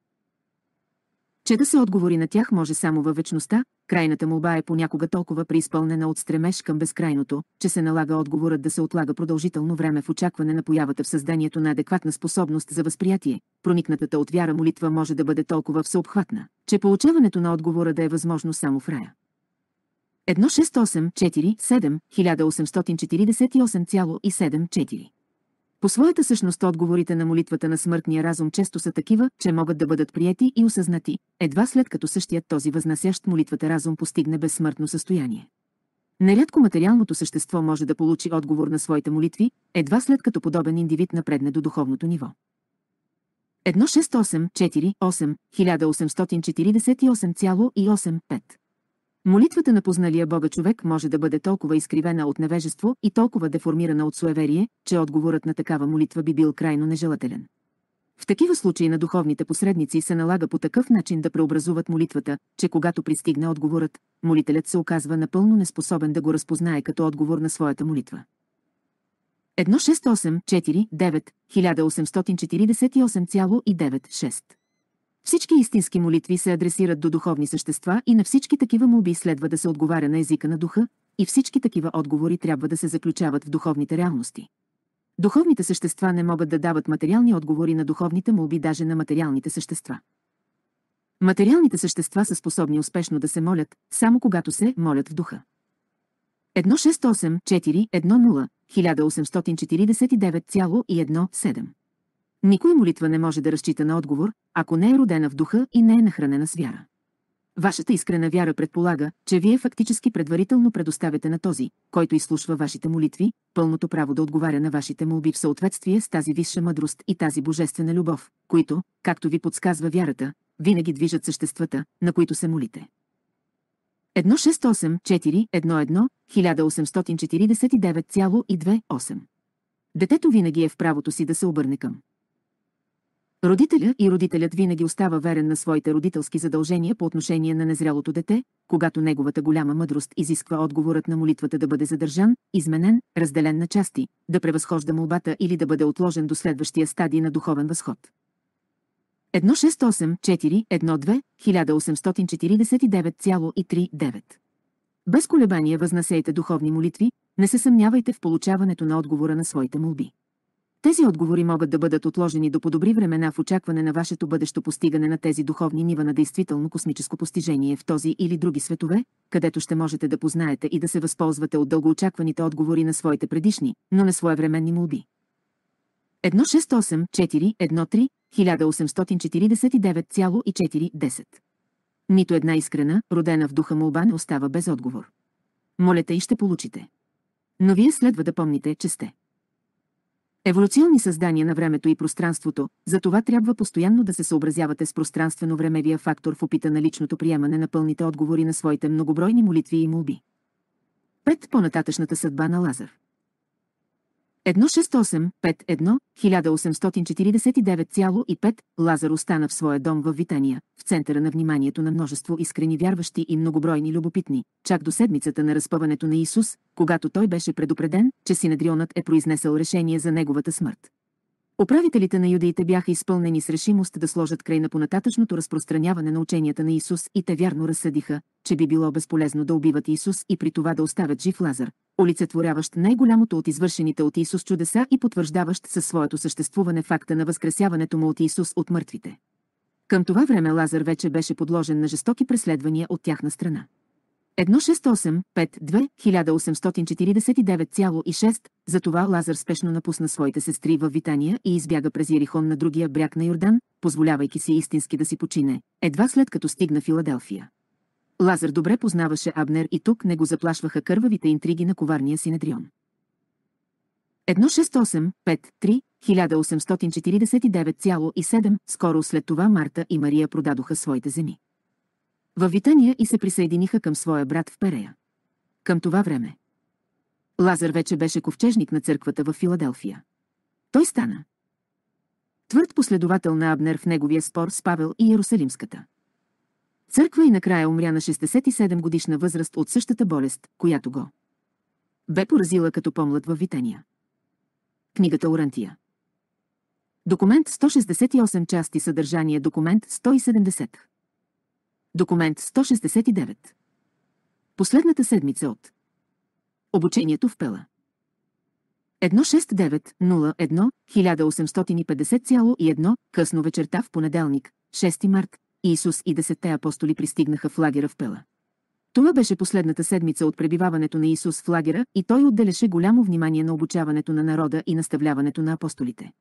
Че да се отговори на тях може само във вечността, крайната молба е понякога толкова преизпълнена от стремеж към безкрайното, че се налага отговорът да се отлага продължително време в очакване на появата в създанието на адекватна способност за възприятие. Проникнатата от вяра молитва може да бъде толкова всеобхватна, че получаването на отговора да е възможно само в рая. 1684 По своята същност отговорите на молитвата на смъртния разум често са такива, че могат да бъдат прияти и осъзнати, едва след като същият този възнасящ молитвата разум постигне безсмъртно състояние. Нерядко материалното същество може да получи отговор на своите молитви, едва след като подобен индивид напредне до духовното ниво. 1684-1848,85 Молитвата на позналия Бога човек може да бъде толкова изкривена от невежество и толкова деформирана от суеверие, че отговорът на такава молитва би бил крайно нежелателен. В такива случаи на духовните посредници се налага по такъв начин да преобразуват молитвата, че когато пристигне отговорът, молителят се оказва напълно неспособен да го разпознае като отговор на своята молитва. 1684 1848,96 всички истински молитви се адресират до духовни същества и на всички такива молби следва да се отговаря на езика на духа, и всички такива отговори трябва да се заключават в духовните реалности. Духовните същества не могат да дават материални отговори на духовните молби даже на материалните същества. Материалните същества са способни успешно да се молят, само когато се молят в духа. 168410 1849,17 никой молитва не може да разчита на отговор, ако не е родена в духа и не е нахранена с вяра. Вашата искрена вяра предполага, че вие фактически предварително предоставяте на този, който изслушва вашите молитви, пълното право да отговаря на вашите молби в съответствие с тази висша мъдрост и тази божествена любов, които, както ви подсказва вярата, винаги движат съществата, на които се молите. 1684 184928 Детето винаги е в правото си да се обърне към Родителя и родителят винаги остава верен на своите родителски задължения по отношение на незрялото дете, когато неговата голяма мъдрост изисква отговорът на молитвата да бъде задържан, изменен, разделен на части, да превъзхожда молбата или да бъде отложен до следващия стадий на духовен възход. 1684-12-1849,39 Без колебания, възнасейте духовни молитви, не се съмнявайте в получаването на отговора на своите молби. Тези отговори могат да бъдат отложени до подобри времена в очакване на вашето бъдещо постигане на тези духовни нива на действително космическо постижение в този или други светове, където ще можете да познаете и да се възползвате от дългоочакваните отговори на своите предишни, но не своевременни молби. 168413 1849,410 Нито една искрена, родена в духа молба не остава без отговор. Молете и ще получите. Но вие следва да помните, че сте Еволюционни създания на времето и пространството, за това трябва постоянно да се съобразявате с пространствено-времевия фактор в опита на личното приемане на пълните отговори на своите многобройни молитви и молби. Пет по-нататъчната съдба на Лазар. 1685 1849,5 Лазар остана в своя дом в Витания, в центъра на вниманието на множество искрени вярващи и многобройни любопитни, чак до седмицата на разпъването на Исус, когато той беше предупреден, че Синедрионът е произнесъл решение за неговата смърт. Управителите на юдеите бяха изпълнени с решимост да сложат край на понататъчното разпространяване на ученията на Исус и те вярно разсъдиха, че би било безполезно да убиват Исус и при това да оставят жив Лазар, олицетворяващ най-голямото от извършените от Исус чудеса и потвърждаващ със своето съществуване факта на възкресяването му от Исус от мъртвите. Към това време Лазар вече беше подложен на жестоки преследвания от тяхна страна. 1685-2849,6, 18496 затова Лазар спешно напусна своите сестри във Витания и избяга през Ерихон на другия бряг на Йордан, позволявайки си истински да си почине, едва след като стигна Филаделфия. Лазар добре познаваше Абнер и тук не го заплашваха кървавите интриги на коварния Синедрион. 3 18497 скоро след това Марта и Мария продадоха своите земи във Витания и се присъединиха към своя брат в Перея. Към това време. Лазар вече беше ковчежник на църквата в Филаделфия. Той стана. Твърд последовател на Абнер в неговия спор с Павел и Иерусалимската. Църква и накрая умря на 67 годишна възраст от същата болест, която го бе поразила като помлад във Витания. Книгата Орантия. Документ 168 части съдържание Документ 170 Документ 169. Последната седмица от Обучението в Пела. 169 18501 късно вечерта в понеделник, 6 март, Исус и десетте апостоли пристигнаха в лагера в Пела. Това беше последната седмица от пребиваването на Исус в лагера и той отделяше голямо внимание на обучаването на народа и наставляването на апостолите.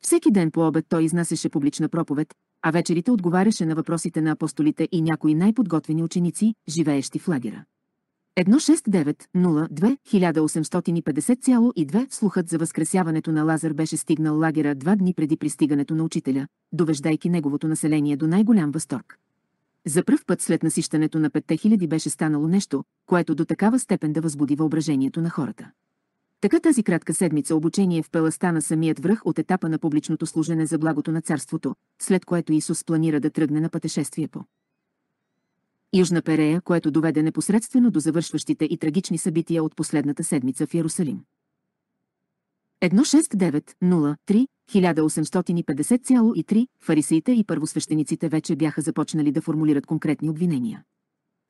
Всеки ден по обед той изнасяше публична проповед, а вечерите отговаряше на въпросите на апостолите и някои най-подготвени ученици, живеещи в лагера. 169 18502 слухът за възкресяването на Лазар беше стигнал лагера два дни преди пристигането на учителя, довеждайки неговото население до най-голям възторг. За пръв път след насищането на 5000 беше станало нещо, което до такава степен да възбуди въображението на хората. Така тази кратка седмица обучение в пеласта на самият връх от етапа на публичното служене за благото на царството, след което Исус планира да тръгне на пътешествие по Южна Перея, което доведе непосредствено до завършващите и трагични събития от последната седмица в Ярусалим. 1.6.9.0.3.1850.3 1850,3 фарисеите и първосвещениците вече бяха започнали да формулират конкретни обвинения.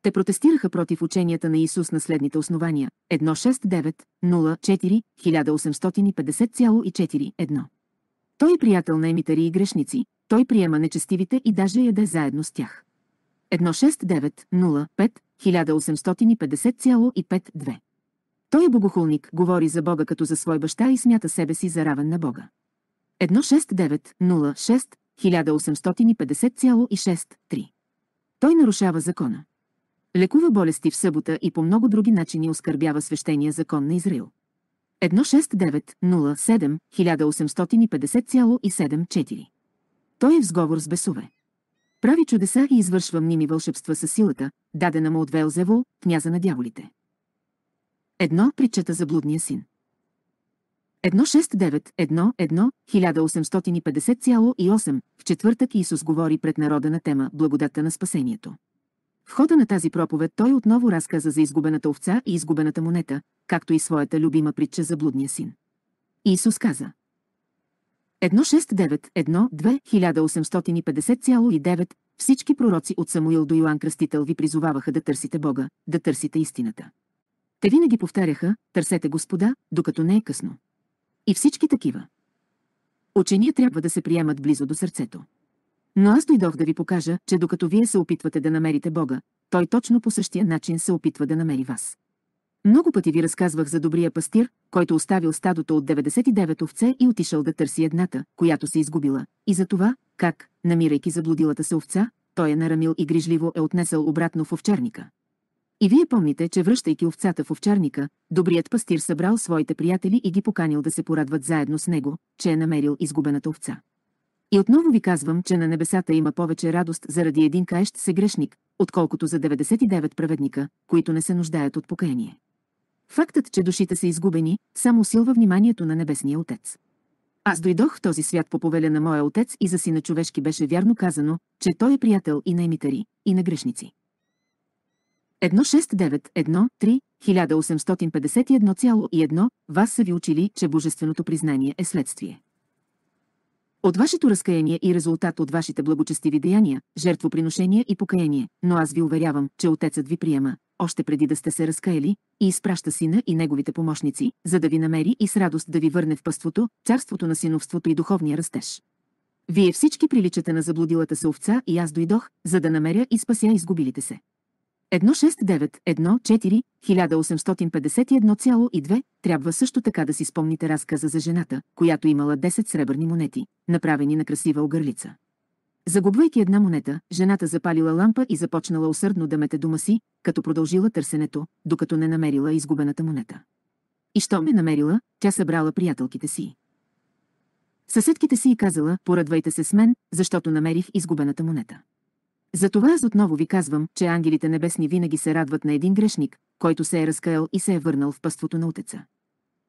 Те протестираха против ученията на Исус на следните основания 169-04-1850,41. Той е приятел на емитари и грешници, той приема нечестивите и даже яде заедно с тях. 169-05-1850,52. Той е богохулник, говори за Бога като за свой баща и смята себе си за равен на Бога. 169-06-1850,63. Той нарушава закона. Лекува болести в събота и по много други начини оскърбява свещения закон на Израил. 16907-1850,74 Той е в сговор с бесове. Прави чудеса и извършва мними вълшебства със силата, дадена му от Велзево, княза на дяволите. Едно причета за блудния син. 169 18508 В четвъртък Исус говори пред народа на тема Благодата на спасението. В хода на тази проповед той отново разказа за изгубената овца и изгубената монета, както и своята любима притча за блудния син. Исус каза 1.6.9.1.2.1850,9 Всички пророци от Самуил до Йоанн Кръстител ви призоваваха да търсите Бога, да търсите истината. Те винаги повтаряха, търсете Господа, докато не е късно. И всички такива. Учения трябва да се приемат близо до сърцето. Но аз дойдох да ви покажа, че докато вие се опитвате да намерите Бога, той точно по същия начин се опитва да намери вас. Много пъти ви разказвах за добрия пастир, който оставил стадото от 99 овце и отишъл да търси едната, която се изгубила, и за това, как, намирайки заблудилата се овца, той е нарамил и грижливо е отнесъл обратно в овчарника. И вие помните, че връщайки овцата в овчарника, добрият пастир събрал своите приятели и ги поканил да се порадват заедно с него, че е намерил изгубената овца. И отново ви казвам, че на небесата има повече радост заради един каещ се грешник, отколкото за 99 праведника, които не се нуждаят от покаяние. Фактът, че душите са изгубени, само усилва вниманието на Небесния Отец. Аз дойдох в този свят по повеля на моя Отец и за сина човешки беше вярно казано, че той е приятел и на емитари, и на грешници. 1.6.9.1.3.1851.1 Вас са ви учили, че божественото признание е следствие. От вашето разкаяние и резултат от вашите благочестиви деяния, жертвоприношения и покаяние, но аз ви уверявам, че Отецът ви приема, още преди да сте се разкаяли, и изпраща сина и неговите помощници, за да ви намери и с радост да ви върне в пъството, царството на синовството и духовния растеж. Вие всички приличате на заблудилата се овца и аз дойдох, за да намеря и спася изгубилите се. 1691-1851,2 трябва също така да си спомните разказа за жената, която имала 10 сребърни монети, направени на красива огърлица. Загубвайки една монета, жената запалила лампа и започнала усърдно да мете дома си, като продължила търсенето, докато не намерила изгубената монета. И що ме намерила, тя събрала приятелките си. Съседките си и казала, порадвайте се с мен, защото намерих изгубената монета. Затова аз отново ви казвам, че ангелите небесни винаги се радват на един грешник, който се е разкаял и се е върнал в пъството на Отеца.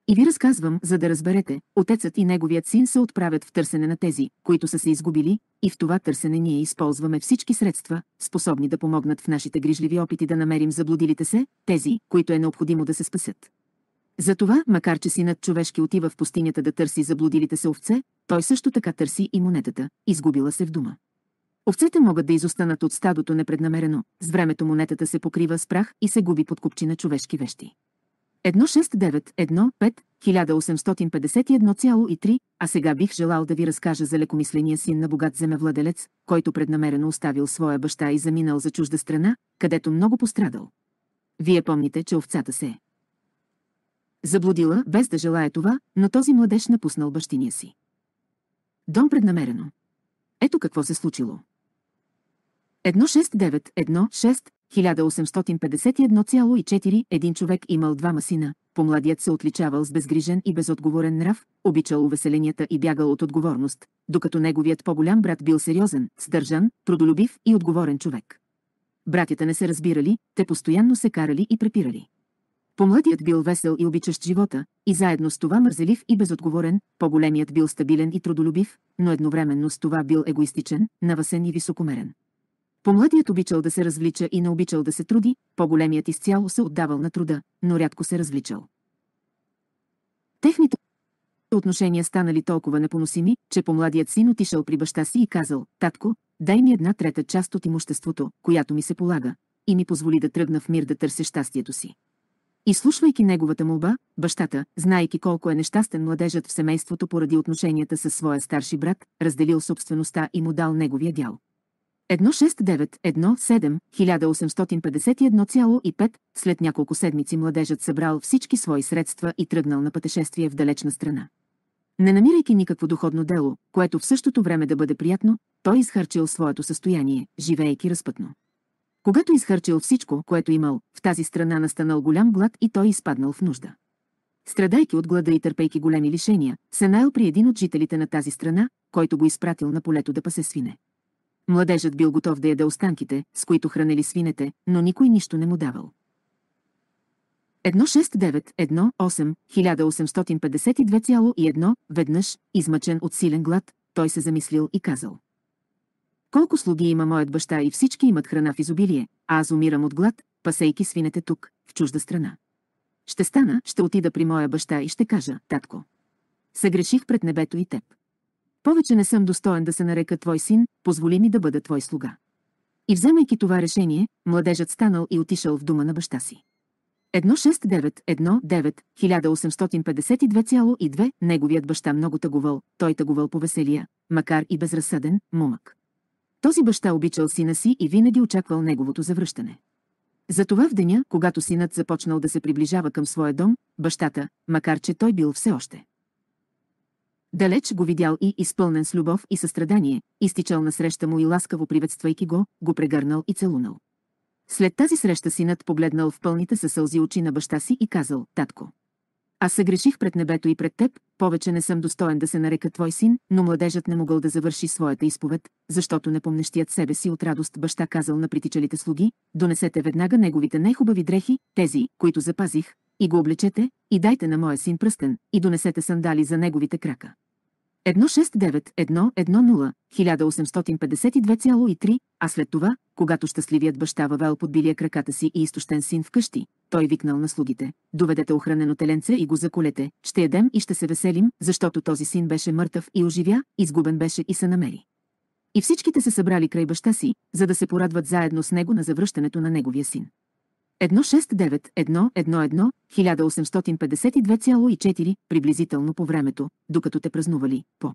И ви разказвам, за да разберете, Отецът и Неговият син се отправят в търсене на тези, които са се изгубили, и в това търсене ние използваме всички средства, способни да помогнат в нашите грижливи опити да намерим заблудилите се, тези, които е необходимо да се спасят. Затова, макар че синът човешки отива в пустинята да търси заблудилите се овце, той също така търси и монетата, изгубила се в дума. Овцете могат да изостанат от стадото непреднамерено, с времето монетата се покрива с прах и се губи под купчина човешки вещи. 6-9-1-5 5 18513 а сега бих желал да ви разкажа за лекомисления син на богат земевладелец, който преднамерено оставил своя баща и заминал за чужда страна, където много пострадал. Вие помните, че овцата се е Заблудила, без да желая това, но този младеж напуснал бащиния си. Дом преднамерено. Ето какво се случило. 1691-6, 1851,4 Един човек имал двама сина. Помладият се отличавал с безгрижен и безотговорен нрав, обичал увеселенията и бягал от отговорност, докато неговият по-голям брат бил сериозен, сдържан, трудолюбив и отговорен човек. Братята не се разбирали, те постоянно се карали и препирали. Помладият бил весел и обичащ живота, и заедно с това мързелив и безотговорен, по-големият бил стабилен и трудолюбив, но едновременно с това бил егоистичен, навасен и високомерен. По-младият обичал да се различа и не обичал да се труди, по-големият изцяло се отдавал на труда, но рядко се различал. Техните отношения станали толкова непоносими, че по-младият син отишъл при баща си и казал, татко, дай ми една трета част от имуществото, която ми се полага, и ми позволи да тръгна в мир да търся щастието си. И слушвайки неговата молба, бащата, знайки колко е нещастен младежът в семейството поради отношенията със своя старши брат, разделил собствеността и му дал неговия дял. 169-17-1851,5 след няколко седмици младежът събрал всички свои средства и тръгнал на пътешествие в далечна страна. Не намирайки никакво доходно дело, което в същото време да бъде приятно, той изхарчил своето състояние, живеейки разпътно. Когато изхарчил всичко, което имал, в тази страна настанал голям глад и той изпаднал в нужда. Страдайки от глада и търпейки големи лишения, се наел при един от жителите на тази страна, който го изпратил на полето да пасе свине. Младежът бил готов да яде останките, с които хранели свинете, но никой нищо не му давал. 169-18-1852,1 Веднъж, измъчен от силен глад, той се замислил и казал. Колко слуги има моят баща и всички имат храна в изобилие, а аз умирам от глад, пасейки свинете тук, в чужда страна. Ще стана, ще отида при моя баща и ще кажа, татко. Съгреших пред небето и теб. Повече не съм достоен да се нарека твой син, позволи ми да бъда твой слуга. И вземайки това решение, младежът станал и отишъл в дома на баща си. 1852,2 неговият баща много тъгувал, той тъгувал по веселия, макар и безразсъден, мумък. Този баща обичал сина си и винаги очаквал неговото завръщане. Затова в деня, когато синът започнал да се приближава към своя дом, бащата, макар че той бил все още Далеч го видял и, изпълнен с любов и състрадание, изтичал на среща му и ласкаво приветствайки го, го прегърнал и целунал. След тази среща синът погледнал в пълните със сълзи очи на баща си и казал, татко. Аз се греших пред небето и пред теб, повече не съм достоен да се нарека твой син, но младежът не могъл да завърши своята изповед, защото не помнещият себе си от радост баща казал на притичалите слуги, донесете веднага неговите най-хубави дрехи, тези, които запазих, и го облечете, и дайте на моя син пръстен, и донесете сандали за неговите крака. 169110 18523 а след това, когато щастливият баща Вавел подбилия краката си и изтощен син вкъщи, той викнал на слугите. Доведете охранено теленце и го заколете, ще едем и ще се веселим, защото този син беше мъртъв и оживя, изгубен беше и се намери. И всичките се събрали край баща си, за да се порадват заедно с него на завръщането на неговия син. 1691 1852,4 приблизително по времето, докато те празнували, по.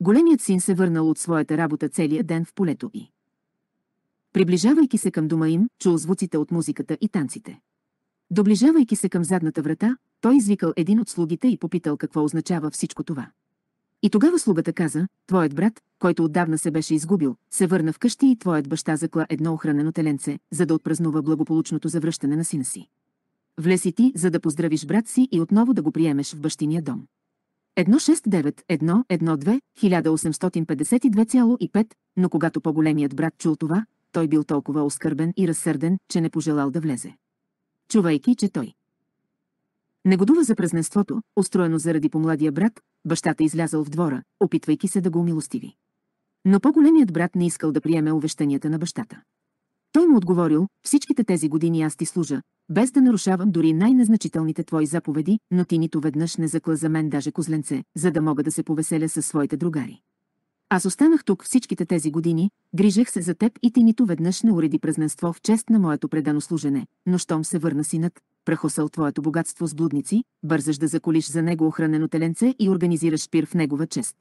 Големият син се върнал от своята работа целия ден в полето и. Приближавайки се към дома им, чул звуците от музиката и танците. Доближавайки се към задната врата, той извикал един от слугите и попитал какво означава всичко това. И тогава слугата каза, твоят брат, който отдавна се беше изгубил, се върна вкъщи и твоят баща закла едно охранено теленце, за да отпразнува благополучното завръщане на сина си. Влеси ти, за да поздравиш брат си и отново да го приемеш в бащиния дом. 112 18525 но когато по-големият брат чул това, той бил толкова оскърбен и разсърден, че не пожелал да влезе. Чувайки, че той Негодува за празненството, устроено заради помладия брат, бащата излязал в двора, опитвайки се да го умилостиви. Но по-големият брат не искал да приеме увещанията на бащата. Той му отговорил, всичките тези години аз ти служа, без да нарушавам дори най-незначителните твои заповеди, но ти нито веднъж не закла за мен даже козленце, за да мога да се повеселя със своите другари. Аз останах тук всичките тези години, грижех се за теб и ти нито веднъж не уреди празненство в чест на моето предано служене, но щом се върна синът, прахосъл твоето богатство с блудници, бързаш да заколиш за него охранено теленце и организираш пир в негова чест.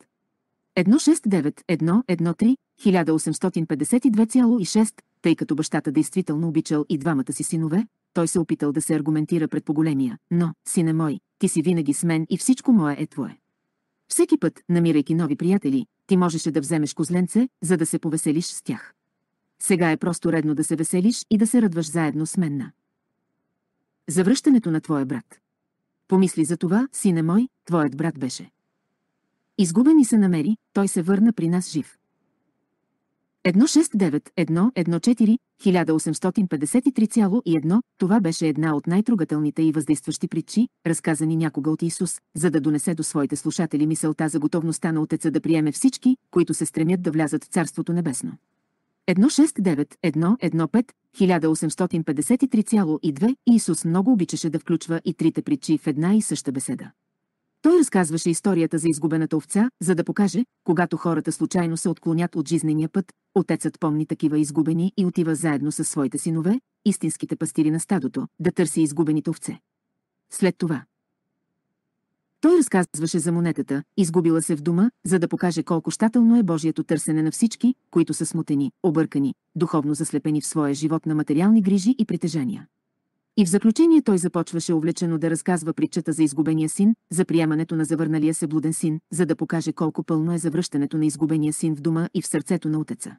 1852,6, тъй като бащата действително обичал и двамата си синове, той се опитал да се аргументира пред поголемия, но, сине мой, ти си винаги с мен и всичко мое е твое. Всеки път, намирайки нови приятели, ти можеше да вземеш козленце, за да се повеселиш с тях. Сега е просто редно да се веселиш и да се радваш заедно с мен на за връщането на твоя брат. Помисли за това, сине мой, твоят брат беше. Изгубен и се намери, той се върна при нас жив. 169 това беше една от най-трогателните и въздействащи притчи, разказани някога от Исус, за да донесе до своите слушатели мисълта за готовността на Отеца да приеме всички, които се стремят да влязат в Царството Небесно. 169-115, 1853,2 Иисус много обичаше да включва и трите притчи в една и съща беседа. Той разказваше историята за изгубената овца, за да покаже, когато хората случайно се отклонят от жизнения път, отецът помни такива изгубени и отива заедно с своите синове, истинските пастири на стадото, да търси изгубените овце. След това, той разказваше за монетата, изгубила се в дома, за да покаже колко щателно е Божието търсене на всички, които са смутени, объркани, духовно заслепени в своя живот на материални грижи и притежания. И в заключение той започваше увлечено да разказва притчата за изгубения син, за приемането на завърналия се блуден син, за да покаже колко пълно е завръщането на изгубения син в дома и в сърцето на отеца.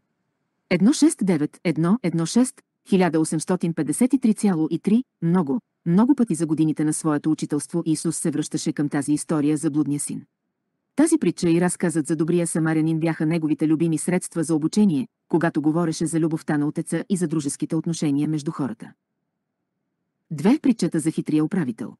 1691 6 1853,3 много, много пъти за годините на своето учителство Исус се връщаше към тази история за блудния син. Тази притча и разказът за добрия самарянин бяха неговите любими средства за обучение, когато говореше за любовта на отеца и за дружеските отношения между хората. Две притчата за хитрия управител.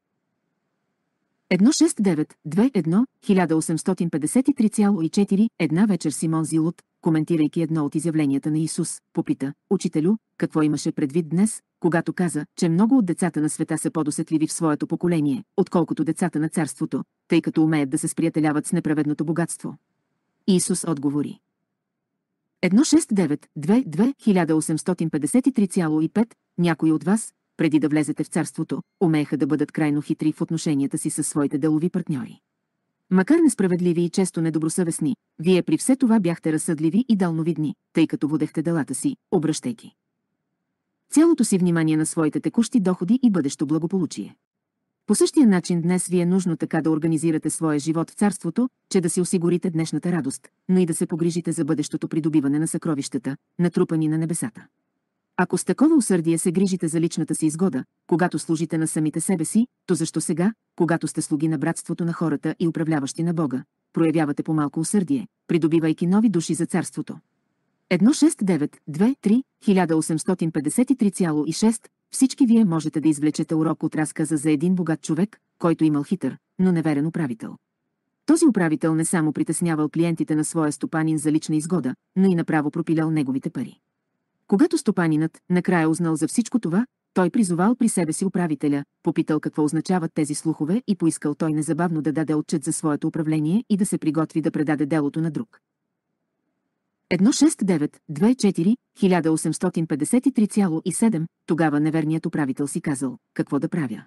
1.6.9.2.1.1853.4. 18534 Една вечер Симон Зилот, коментирайки едно от изявленията на Исус, попита, «Учителю, какво имаше предвид днес, когато каза, че много от децата на света са по-досетливи в своето поколение, отколкото децата на царството, тъй като умеят да се сприятеляват с неправедното богатство?» Исус отговори. 1.6.9.2.2.1853.5 Някои от вас, преди да влезете в царството, умееха да бъдат крайно хитри в отношенията си с своите делови партньори. Макар несправедливи и често недобросъвестни, вие при все това бяхте разсъдливи и далновидни, тъй като водехте делата си, обръщайки. цялото си внимание на своите текущи доходи и бъдещо благополучие. По същия начин днес ви е нужно така да организирате своя живот в царството, че да си осигурите днешната радост, но и да се погрижите за бъдещото придобиване на съкровищата, натрупани на небесата. Ако с такова усърдие се грижите за личната си изгода, когато служите на самите себе си, то защо сега, когато сте слуги на братството на хората и управляващи на Бога, проявявате по-малко усърдие, придобивайки нови души за царството? 1.6.9.2.3.1853.6 18536 Всички вие можете да извлечете урок от разказа за един богат човек, който имал хитър, но неверен управител. Този управител не само притеснявал клиентите на своя стопанин за лична изгода, но и направо пропилял неговите пари. Когато стопанинът накрая узнал за всичко това, той призовал при себе си управителя, попитал какво означават тези слухове и поискал той незабавно да даде отчет за своето управление и да се приготви да предаде делото на друг. 169-24-1853,7 Тогава неверният управител си казал, какво да правя?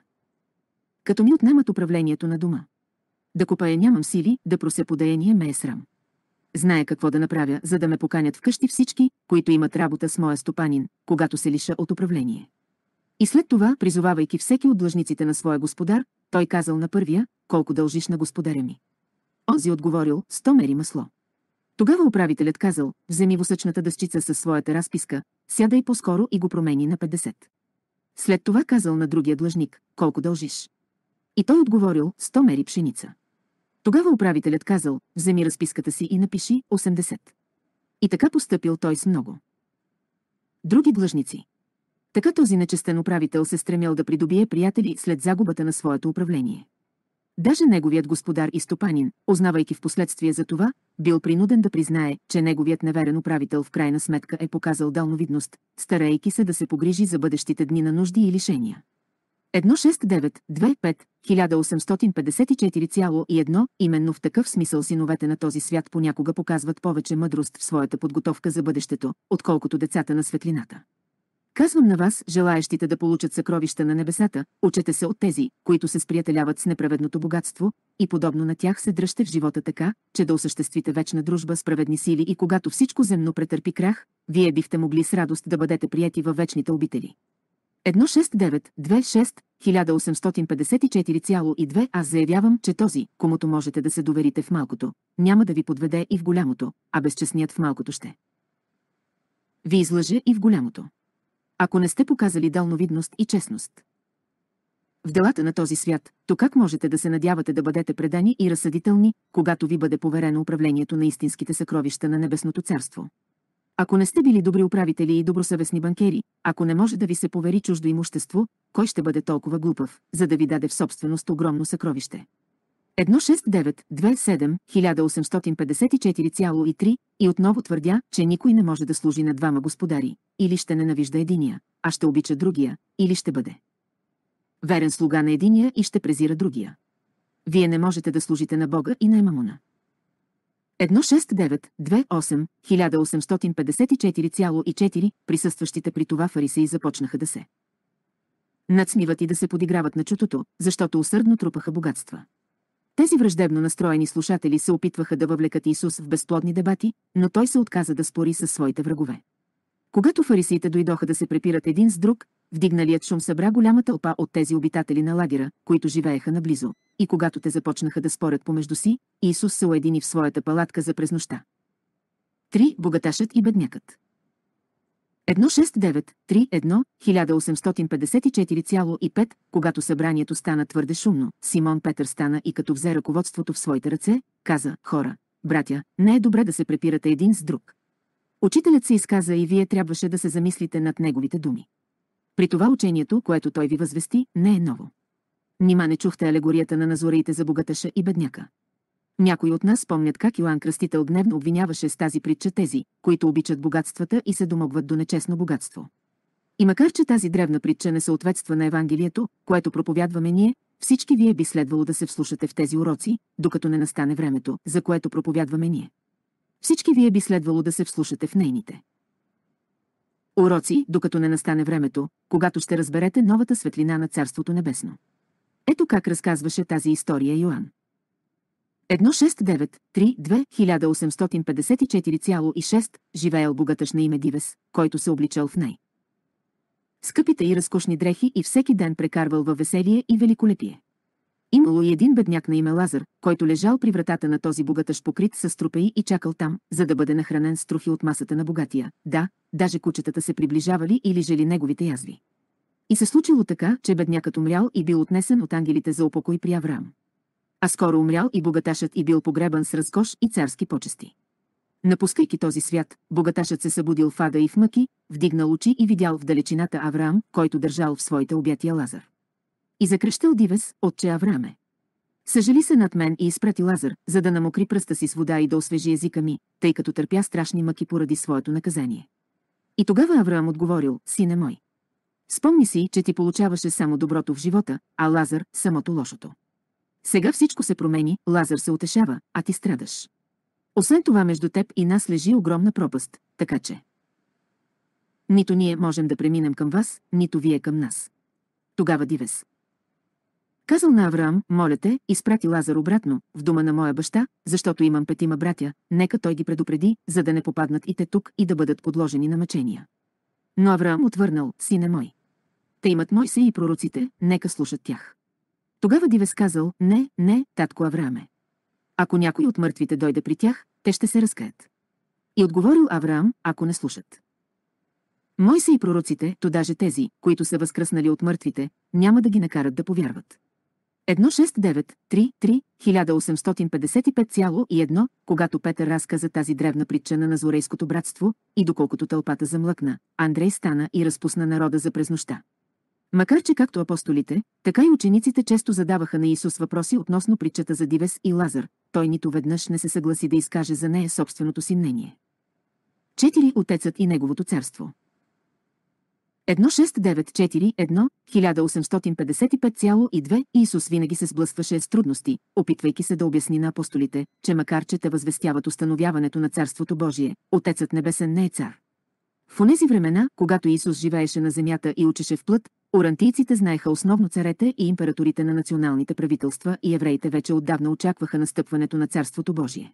Като ми отнемат управлението на дома. Да копая нямам сили, да просе подаяние ме е срам. Знае какво да направя, за да ме поканят вкъщи всички, които имат работа с моя стопанин, когато се лиша от управление. И след това, призовавайки всеки от длъжниците на своя господар, той казал на първия, колко дължиш на господаря ми. Онзи отговорил, 100 мери масло. Тогава управителят казал, вземи восъчната дъщица със своята разписка, сядай по-скоро и го промени на 50. След това казал на другия длъжник, колко дължиш. И той отговорил, 100 мери пшеница. Тогава управителят казал, вземи разписката си и напиши 80. И така постъпил той с много. Други длъжници. Така този нечестен управител се стремял да придобие приятели след загубата на своето управление. Даже неговият господар и стопанин, узнавайки в последствие за това, бил принуден да признае, че неговият неверен управител в крайна сметка е показал далновидност, старейки се да се погрижи за бъдещите дни на нужди и лишения. 16925-1854,1 именно в такъв смисъл синовете на този свят понякога показват повече мъдрост в своята подготовка за бъдещето, отколкото децата на светлината. Казвам на вас, желаещите да получат съкровища на небесата, учете се от тези, които се сприятеляват с неправедното богатство, и подобно на тях се дръжте в живота така, че да осъществите вечна дружба с праведни сили и когато всичко земно претърпи крах, вие бихте могли с радост да бъдете прияти във вечните обители. 16926 аз заявявам, че този, комуто можете да се доверите в малкото, няма да ви подведе и в голямото, а безчестният в малкото ще. Ви излъже и в голямото. Ако не сте показали далновидност и честност. В делата на този свят, то как можете да се надявате да бъдете предани и разсъдителни, когато ви бъде поверено управлението на истинските съкровища на Небесното царство? Ако не сте били добри управители и добросъвестни банкери, ако не може да ви се повери чуждо имущество, кой ще бъде толкова глупав, за да ви даде в собственост огромно съкровище? 16927-1854,3 и отново твърдя, че никой не може да служи на двама господари, или ще ненавижда единия, а ще обича другия, или ще бъде. Верен слуга на единия и ще презира другия. Вие не можете да служите на Бога и на емамуна. 28 18544 присъстващите при това фарисеи започнаха да се надсмиват и да се подиграват на чутото, защото усърдно трупаха богатства. Тези враждебно настроени слушатели се опитваха да въвлекат Исус в безплодни дебати, но той се отказа да спори със своите врагове. Когато фарисеите дойдоха да се препират един с друг, Вдигналият шум събра голяма тълпа от тези обитатели на лагера, които живееха наблизо. И когато те започнаха да спорят помежду си, Исус се уедини в своята палатка за през нощта. Три богаташът и беднякът. 16931-1854,5 Когато събранието стана твърде шумно, Симон Петър стана и като взе ръководството в своите ръце, каза, хора, братя, не е добре да се препирате един с друг. Учителят се изказа и вие трябваше да се замислите над неговите думи. При това учението, което той ви възвести, не е ново. Нима не чухте алегорията на назореите за богаташа и бедняка. Някои от нас помнят как Йоанн Кръстител гневно обвиняваше с тази притча тези, които обичат богатствата и се домогват до нечестно богатство. И макар, че тази древна притча не съответства на Евангелието, което проповядваме ние, всички вие би следвало да се вслушате в тези уроци, докато не настане времето, за което проповядваме ние. Всички вие би следвало да се вслушате в нейните. Уроци, докато не настане времето, когато ще разберете новата светлина на Царството Небесно. Ето как разказваше тази история Йоанн. 16932-1854,6 живеел богатъж на име Дивес, който се обличал в най. Скъпите и разкошни дрехи и всеки ден прекарвал във веселие и великолепие. Имало и един бедняк на име Лазар, който лежал при вратата на този богатъж покрит с трупеи и чакал там, за да бъде нахранен с трухи от масата на богатия. Да, даже кучетата се приближавали и лежали неговите язви. И се случило така, че беднякът умрял и бил отнесен от ангелите за упокой при Авраам. А скоро умрял и богаташът и бил погребан с разкош и царски почести. Напускайки този свят, богаташът се събудил в ада и в мъки, вдигнал очи и видял в далечината Авраам, който държал в своите обятия Лазар и закръщал Дивес, отче Авраме. Съжали се над мен и изпрати Лазар, за да намокри пръста си с вода и да освежи езика ми, тъй като търпя страшни мъки поради своето наказание. И тогава Авраам отговорил, сине мой. Спомни си, че ти получаваше само доброто в живота, а Лазар – самото лошото. Сега всичко се промени, Лазар се утешава, а ти страдаш. Освен това между теб и нас лежи огромна пропаст, така че... Нито ние можем да преминем към вас, нито вие към нас. Тогава Дивес, Казал на Авраам, моля те, изпрати Лазар обратно, в дома на моя баща, защото имам петима братя, нека той ги предупреди, за да не попаднат и те тук и да бъдат подложени на мъчения. Но Авраам отвърнал, сине мой. Те имат Мойсе и пророците, нека слушат тях. Тогава Дивес казал, не, не, татко Аврааме. Ако някой от мъртвите дойде при тях, те ще се разкаят. И отговорил Авраам, ако не слушат. Мой се и пророците, то даже тези, които са възкръснали от мъртвите, няма да ги накарат да повярват. 1693-1855,1, когато Петър разказа тази древна причина на Назорейското братство и доколкото тълпата замлъкна, Андрей стана и разпусна народа за през нощта. Макар че както апостолите, така и учениците често задаваха на Исус въпроси относно притчата за Дивес и Лазар, той нито веднъж не се съгласи да изкаже за нея собственото си мнение. 4. Отецът и неговото царство 1694 1855,2 Иисус винаги се сблъскваше с трудности, опитвайки се да обясни на апостолите, че макар че те възвестяват установяването на Царството Божие, Отецът Небесен не е цар. В онези времена, когато Исус живееше на земята и учеше в плът, орантийците знаеха основно царете и императорите на националните правителства и евреите вече отдавна очакваха настъпването на Царството Божие.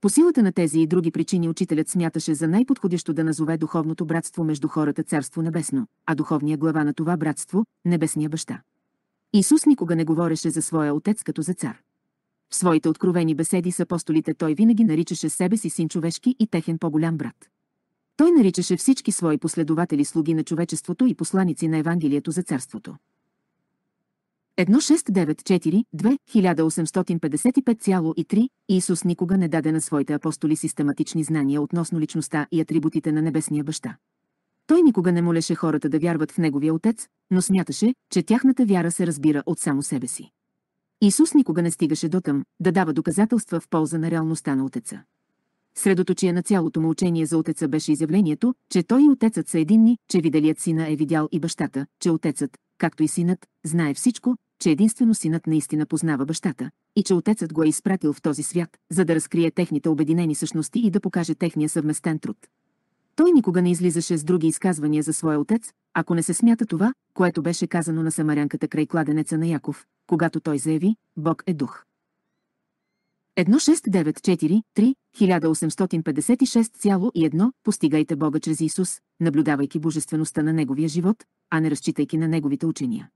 По силата на тези и други причини учителят смяташе за най-подходящо да назове духовното братство между хората Царство Небесно, а духовния глава на това братство – Небесния баща. Исус никога не говореше за своя отец като за цар. В своите откровени беседи с апостолите той винаги наричаше себе си син човешки и техен по-голям брат. Той наричаше всички свои последователи слуги на човечеството и посланици на Евангелието за царството. 1694-2855,3 Иисус никога не даде на своите апостоли систематични знания относно личността и атрибутите на Небесния баща. Той никога не молеше хората да вярват в Неговия Отец, но смяташе, че тяхната вяра се разбира от само себе си. Исус никога не стигаше до тъм, да дава доказателства в полза на реалността на Отеца. Средоточие на цялото му учение за Отеца беше изявлението, че той и Отецът са единни, че виделият сина е видял и бащата, че Отецът, както и синът, знае всичко, че единствено синът наистина познава бащата и че отецът го е изпратил в този свят, за да разкрие техните обединени същности и да покаже техния съвместен труд. Той никога не излизаше с други изказвания за своя отец, ако не се смята това, което беше казано на самарянката край кладенеца на Яков, когато той заяви «Бог е дух». 1694-3-1856,1 Постигайте Бога чрез Исус, наблюдавайки божествеността на Неговия живот, а не разчитайки на Неговите учения.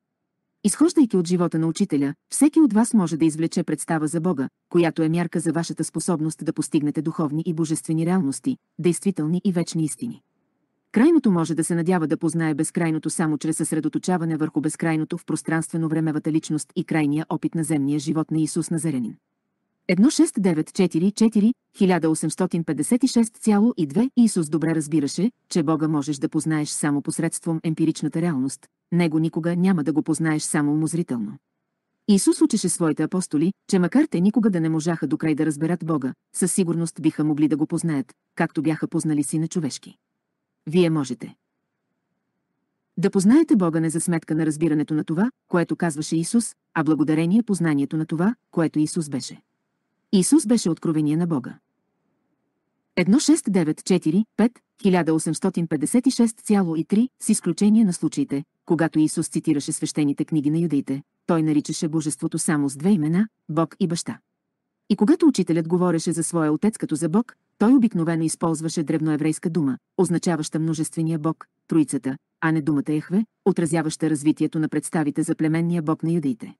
Изхождайки от живота на учителя, всеки от вас може да извлече представа за Бога, която е мярка за вашата способност да постигнете духовни и божествени реалности, действителни и вечни истини. Крайното може да се надява да познае безкрайното само чрез съсредоточаване върху безкрайното в пространствено-времевата личност и крайния опит на земния живот на Исус Назарянин. 1694 1856,2 Исус добре разбираше, че Бога можеш да познаеш само посредством емпиричната реалност. Него никога няма да го познаеш само умозрително. Исус учеше своите апостоли, че макар те никога да не можаха до край да разберат Бога, със сигурност биха могли да го познаят, както бяха познали си на човешки. Вие можете. Да познаете Бога не за сметка на разбирането на това, което казваше Исус, а благодарение познанието на това, което Исус беше. Исус беше откровение на Бога. 1694-5-1856,3 с изключение на случаите, когато Исус цитираше свещените книги на юдеите, той наричаше божеството само с две имена – Бог и баща. И когато учителят говореше за своя отец като за Бог, той обикновено използваше древноеврейска дума, означаваща множествения Бог, Троицата, а не думата Ехве, отразяваща развитието на представите за племенния Бог на юдеите.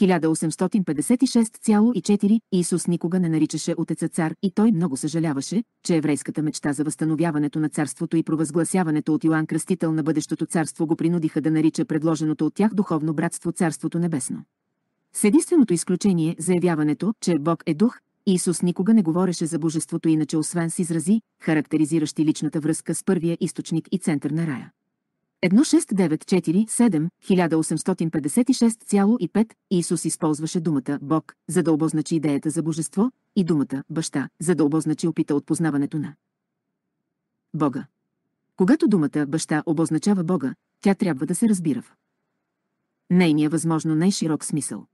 1856,4 Исус никога не наричаше отеца цар и той много съжаляваше, че еврейската мечта за възстановяването на царството и провъзгласяването от Йоанн Кръстител на бъдещото царство го принудиха да нарича предложеното от тях духовно братство Царството Небесно. С единственото изключение заявяването, че Бог е дух, Исус никога не говореше за божеството иначе освен с изрази, характеризиращи личната връзка с първия източник и център на рая. 1694-7-1856,5 Иисус използваше думата Бог, за да обозначи идеята за божество, и думата Баща, за да обозначи опита от познаването на Бога. Когато думата Баща обозначава Бога, тя трябва да се разбира в нейния възможно най-широк смисъл.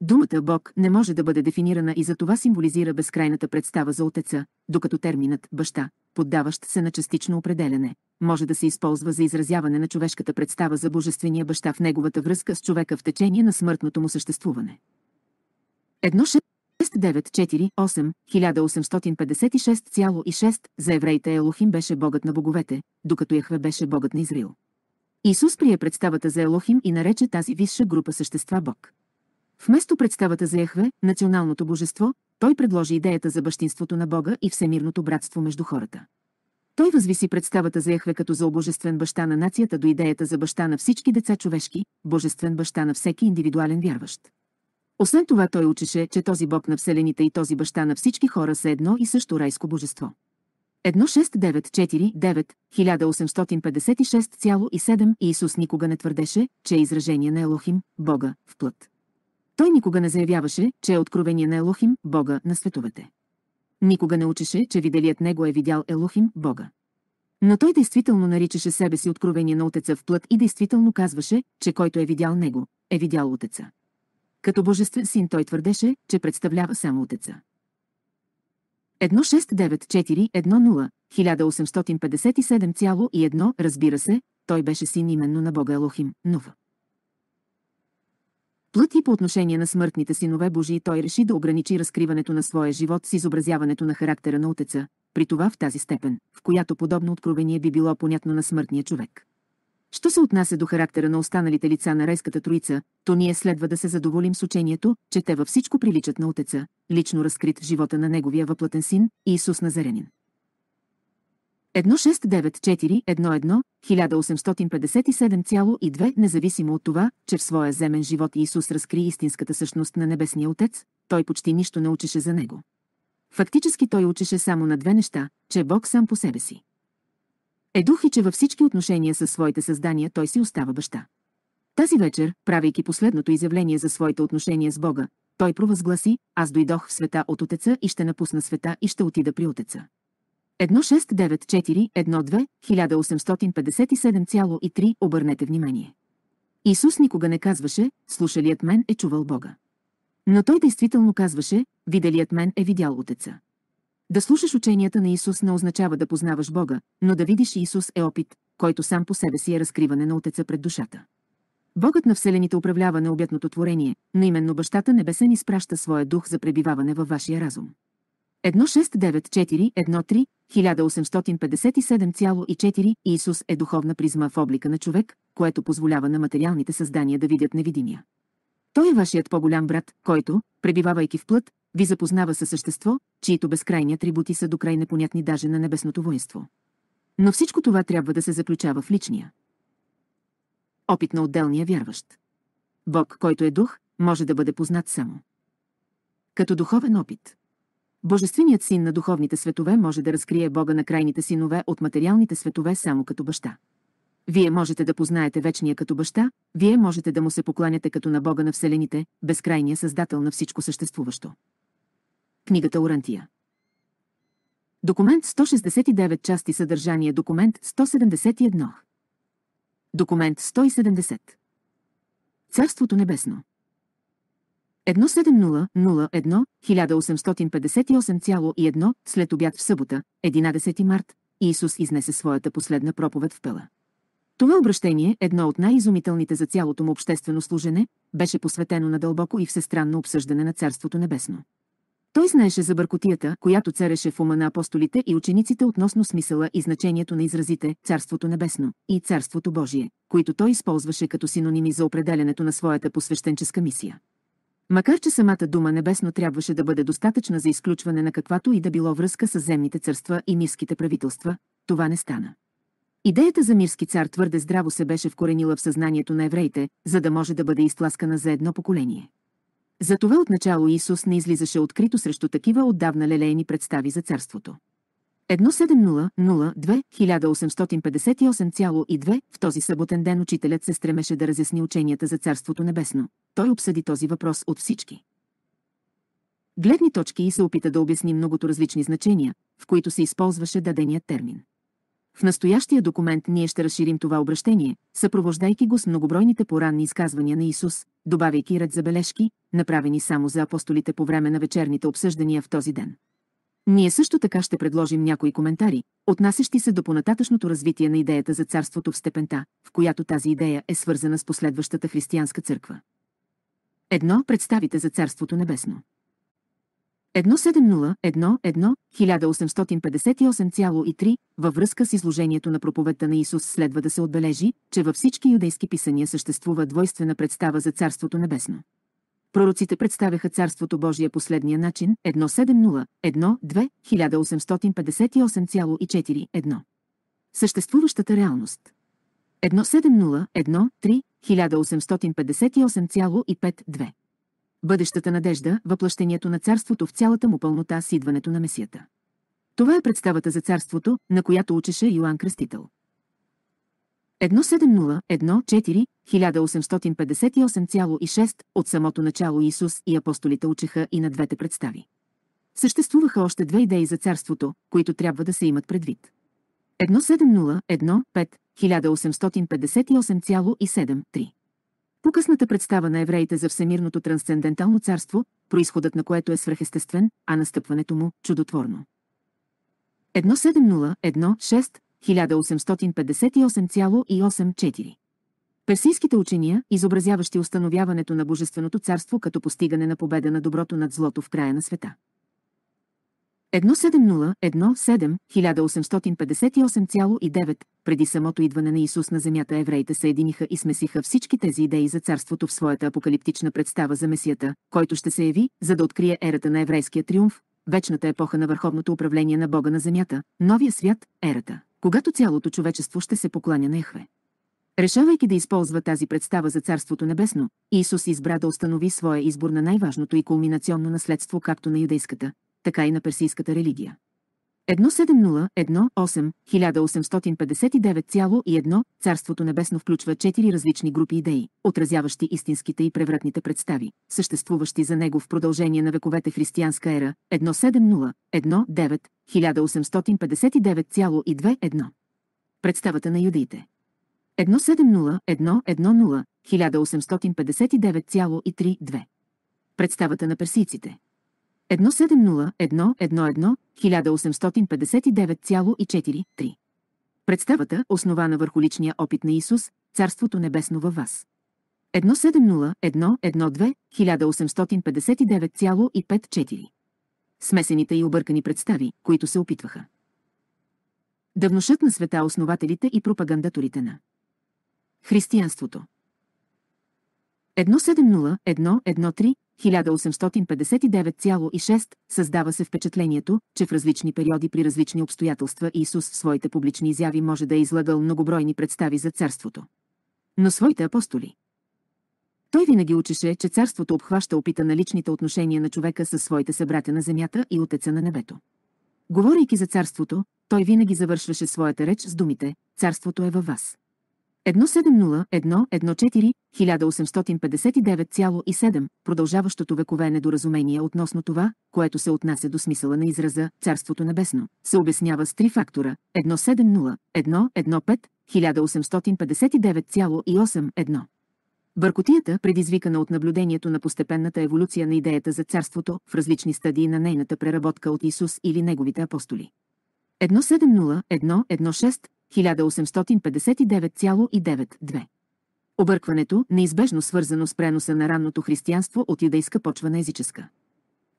Думата Бог не може да бъде дефинирана и за това символизира безкрайната представа за Отеца, докато терминът Баща поддаващ се на частично определене, може да се използва за изразяване на човешката представа за божествения баща в неговата връзка с човека в течение на смъртното му съществуване. 1.6.9.4.8.1856,6 за евреите Елохим беше богът на боговете, докато Яхве беше богът на Израил. Исус прие представата за Елохим и нарече тази висша група същества Бог. Вместо представата за Яхве, националното божество, той предложи идеята за бащинството на Бога и всемирното братство между хората. Той възвиси представата за Яхве като за обожествен баща на нацията до идеята за баща на всички деца човешки, божествен баща на всеки индивидуален вярващ. Освен това той учеше, че този бог на вселените и този баща на всички хора са едно и също райско божество. 1.6.9.4.9.1856.7 1856,7 Иисус никога не твърдеше, че е изражение на Елохим, Бога, в плът. Той никога не заявяваше, че е откровение на Елохим, Бога на световете. Никога не учеше, че виделият него е видял Елохим, Бога. Но той действително наричаше себе си откровение на Отеца в плът и действително казваше, че който е видял него, е видял Отеца. Като божествен син той твърдеше, че представлява само Отеца. 1694-10-1857,1 разбира се, той беше син именно на Бога Елохим, Нова плът и по отношение на смъртните синове Божии той реши да ограничи разкриването на своя живот с изобразяването на характера на отеца, при това в тази степен, в която подобно откровение би било понятно на смъртния човек. Що се отнася до характера на останалите лица на райската троица, то ние следва да се задоволим с учението, че те във всичко приличат на Отеца, лично разкрит в живота на Неговия въплатен син, Иисус Назарянин. 1694-11-1857,2 Независимо от това, че в своя земен живот Исус разкри истинската същност на Небесния Отец, той почти нищо не учеше за него. Фактически той учеше само на две неща, че Бог сам по себе си. Е дух и че във всички отношения със своите създания той си остава баща. Тази вечер, правейки последното изявление за своите отношения с Бога, той провъзгласи, аз дойдох в света от Отеца и ще напусна света и ще отида при Отеца. 1694-12-1857,3 Обърнете внимание. Исус никога не казваше, слушалият мен е чувал Бога. Но той действително казваше, виделият мен е видял Отеца. Да слушаш ученията на Исус не означава да познаваш Бога, но да видиш Исус е опит, който сам по себе си е разкриване на Отеца пред душата. Богът на Вселените управлява необятното творение, но именно Бащата Небесен изпраща своя дух за пребиваване във вашия разум. 1694 1857,4 Исус е духовна призма в облика на човек, което позволява на материалните създания да видят невидимия. Той е вашият по-голям брат, който, пребивавайки в плът, ви запознава със същество, чието безкрайни атрибути са до край непонятни даже на небесното воинство. Но всичко това трябва да се заключава в личния. Опит на отделния вярващ. Бог, който е дух, може да бъде познат само. Като духовен опит. Божественият син на духовните светове може да разкрие Бога на крайните синове от материалните светове само като баща. Вие можете да познаете Вечния като баща, вие можете да му се покланяте като на Бога на Вселените, безкрайния създател на всичко съществуващо. Книгата Орантия Документ 169 части съдържание Документ 171 Документ 170 Царството небесно 1700 1858,1 след обяд в събота, 11 март, Иисус изнесе своята последна проповед в пъла. Това обращение, едно от най-изумителните за цялото му обществено служене, беше посветено на дълбоко и всестранно обсъждане на Царството Небесно. Той знаеше за бъркотията, която цареше в ума на апостолите и учениците относно смисъла и значението на изразите «Царството небесно» и «Царството Божие», които той използваше като синоними за определенето на своята посвещенческа мисия. Макар че самата дума небесно трябваше да бъде достатъчна за изключване на каквато и да било връзка с земните църства и мирските правителства, това не стана. Идеята за мирски цар твърде здраво се беше вкоренила в съзнанието на евреите, за да може да бъде изтласкана за едно поколение. Затова отначало Исус не излизаше открито срещу такива отдавна лелеени представи за царството. 1700-1858,2 В този съботен ден учителят се стремеше да разясни ученията за Царството Небесно. Той обсъди този въпрос от всички. Гледни точки и се опита да обясни многото различни значения, в които се използваше дадения термин. В настоящия документ ние ще разширим това обращение, съпровождайки го с многобройните поранни изказвания на Исус, добавяйки ред забележки, направени само за апостолите по време на вечерните обсъждания в този ден. Ние също така ще предложим някои коментари, отнасящи се до понататъчното развитие на идеята за царството в степента, в която тази идея е свързана с последващата християнска църква. Едно представите за Царството Небесно. 1701-1858,3 във връзка с изложението на проповедта на Исус следва да се отбележи, че във всички юдейски писания съществува двойствена представа за Царството Небесно. Пророците представяха Царството Божие последния начин 170, 1, 2, 1858,4, Съществуващата реалност 170, 3, 185852 Бъдещата надежда, въплъщението на царството в цялата му пълнота с идването на Месията. Това е представата за царството, на която учеше Йоанн Кръстител. 1.7.0.1.4.1858.6 18586 от самото начало Исус и апостолите учеха и на двете представи. Съществуваха още две идеи за царството, които трябва да се имат предвид. 1.7.0.1.5.1858.7.3 5 3 Покъсната представа на евреите за всемирното трансцендентално царство, происходът на което е свръхестествен, а настъпването му – чудотворно. 6 1858,84. Персийските учения, изобразяващи установяването на Божественото царство като постигане на победа на доброто над злото в края на света. 170 18589 преди самото идване на Исус на земята евреите съединиха и смесиха всички тези идеи за царството в своята апокалиптична представа за Месията, който ще се яви, за да открие ерата на еврейския триумф, вечната епоха на върховното управление на Бога на земята, новия свят, ерата когато цялото човечество ще се покланя на Ехве. Решавайки да използва тази представа за Царството Небесно, Исус избра да установи своя избор на най-важното и кулминационно наследство както на юдейската, така и на персийската религия. 1701-1859,1 Царството Небесно включва четири различни групи идеи, отразяващи истинските и превратните представи, съществуващи за него в продължение на вековете християнска ера 1701-9 1859,2-1. Представата на юдеите 1701-10 1859,32 Представата на персийците 1701-10 170 185943 Представата, основана върху личния опит на Исус, Царството небесно във вас. 170-112-1859,54. Смесените и объркани представи, които се опитваха. Да внушат на света основателите и пропагандаторите на християнството. 1859,6 създава се впечатлението, че в различни периоди при различни обстоятелства Исус в своите публични изяви може да е излагал многобройни представи за царството. Но своите апостоли. Той винаги учеше, че царството обхваща опита на личните отношения на човека със своите събратя на земята и отеца на небето. Говорейки за царството, той винаги завършваше своята реч с думите «Царството е във вас». 170-1-14-1859,7, продължаващото векове недоразумение относно това, което се отнася до смисъла на израза «Царството небесно», се обяснява с три фактора 170-1-15-1859,8-1. Бъркотията, предизвикана от наблюдението на постепенната еволюция на идеята за царството в различни стадии на нейната преработка от Исус или неговите апостоли. 170-1-16 1859,92. Объркването, неизбежно свързано с преноса на ранното християнство от юдейска почва на езическа.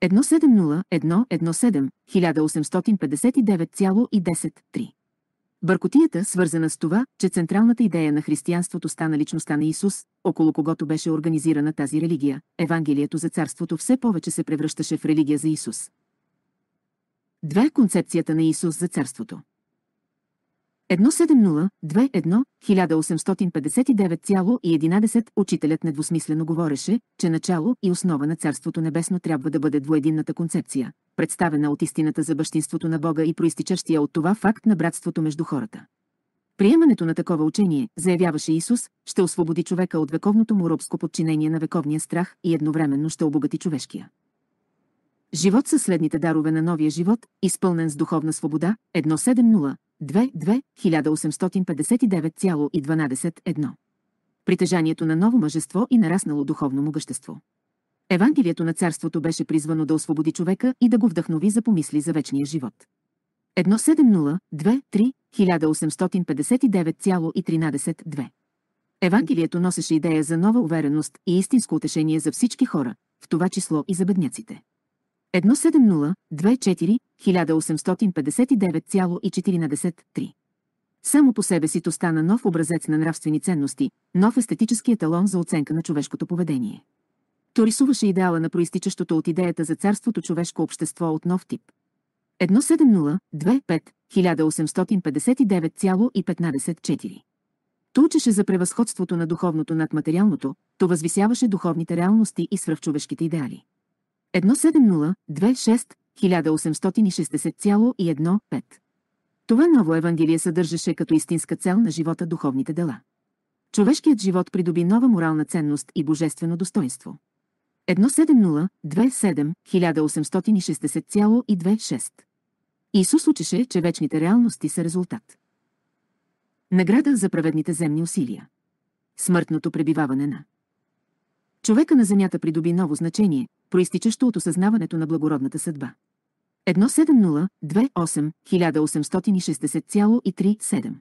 170 117 Бъркотията, свързана с това, че централната идея на християнството стана личността на Исус, около когото беше организирана тази религия, Евангелието за царството все повече се превръщаше в религия за Исус. Две Концепцията на Исус за царството. 1702 185911 Учителят недвусмислено говореше, че начало и основа на Царството Небесно трябва да бъде двоединната концепция, представена от истината за бащинството на Бога и проистичащия от това факт на братството между хората. Приемането на такова учение, заявяваше Исус, ще освободи човека от вековното му робско подчинение на вековния страх и едновременно ще обогати човешкия. Живот със следните дарове на новия живот, изпълнен с духовна свобода, 2.2.1859,12.1. 1859,12.1. Притежанието на ново мъжество и нараснало духовно могъщество. Евангелието на царството беше призвано да освободи човека и да го вдъхнови за помисли за вечния живот. 1.7.0.2.3.1859,13.2. 3 1859,13.2. Евангелието носеше идея за нова увереност и истинско утешение за всички хора, в това число и за бедняците. 170 24 Само по себе си то стана нов образец на нравствени ценности, нов естетически еталон за оценка на човешкото поведение. То рисуваше идеала на проистичащото от идеята за царството човешко общество от нов тип. 170 25 То учеше за превъзходството на духовното над материалното, то възвисяваше духовните реалности и свръхчовешките идеали. 170-26-1860,15. Това ново Евангелие съдържаше като истинска цел на живота духовните дела. Човешкият живот придоби нова морална ценност и божествено достоинство. 170-27-1860,26. Исус учеше, че вечните реалности са резултат. Награда за праведните земни усилия. Смъртното пребиваване на човека на Земята придоби ново значение, проистичащо от осъзнаването на благородната съдба. 1.7.0.2.8.1860.37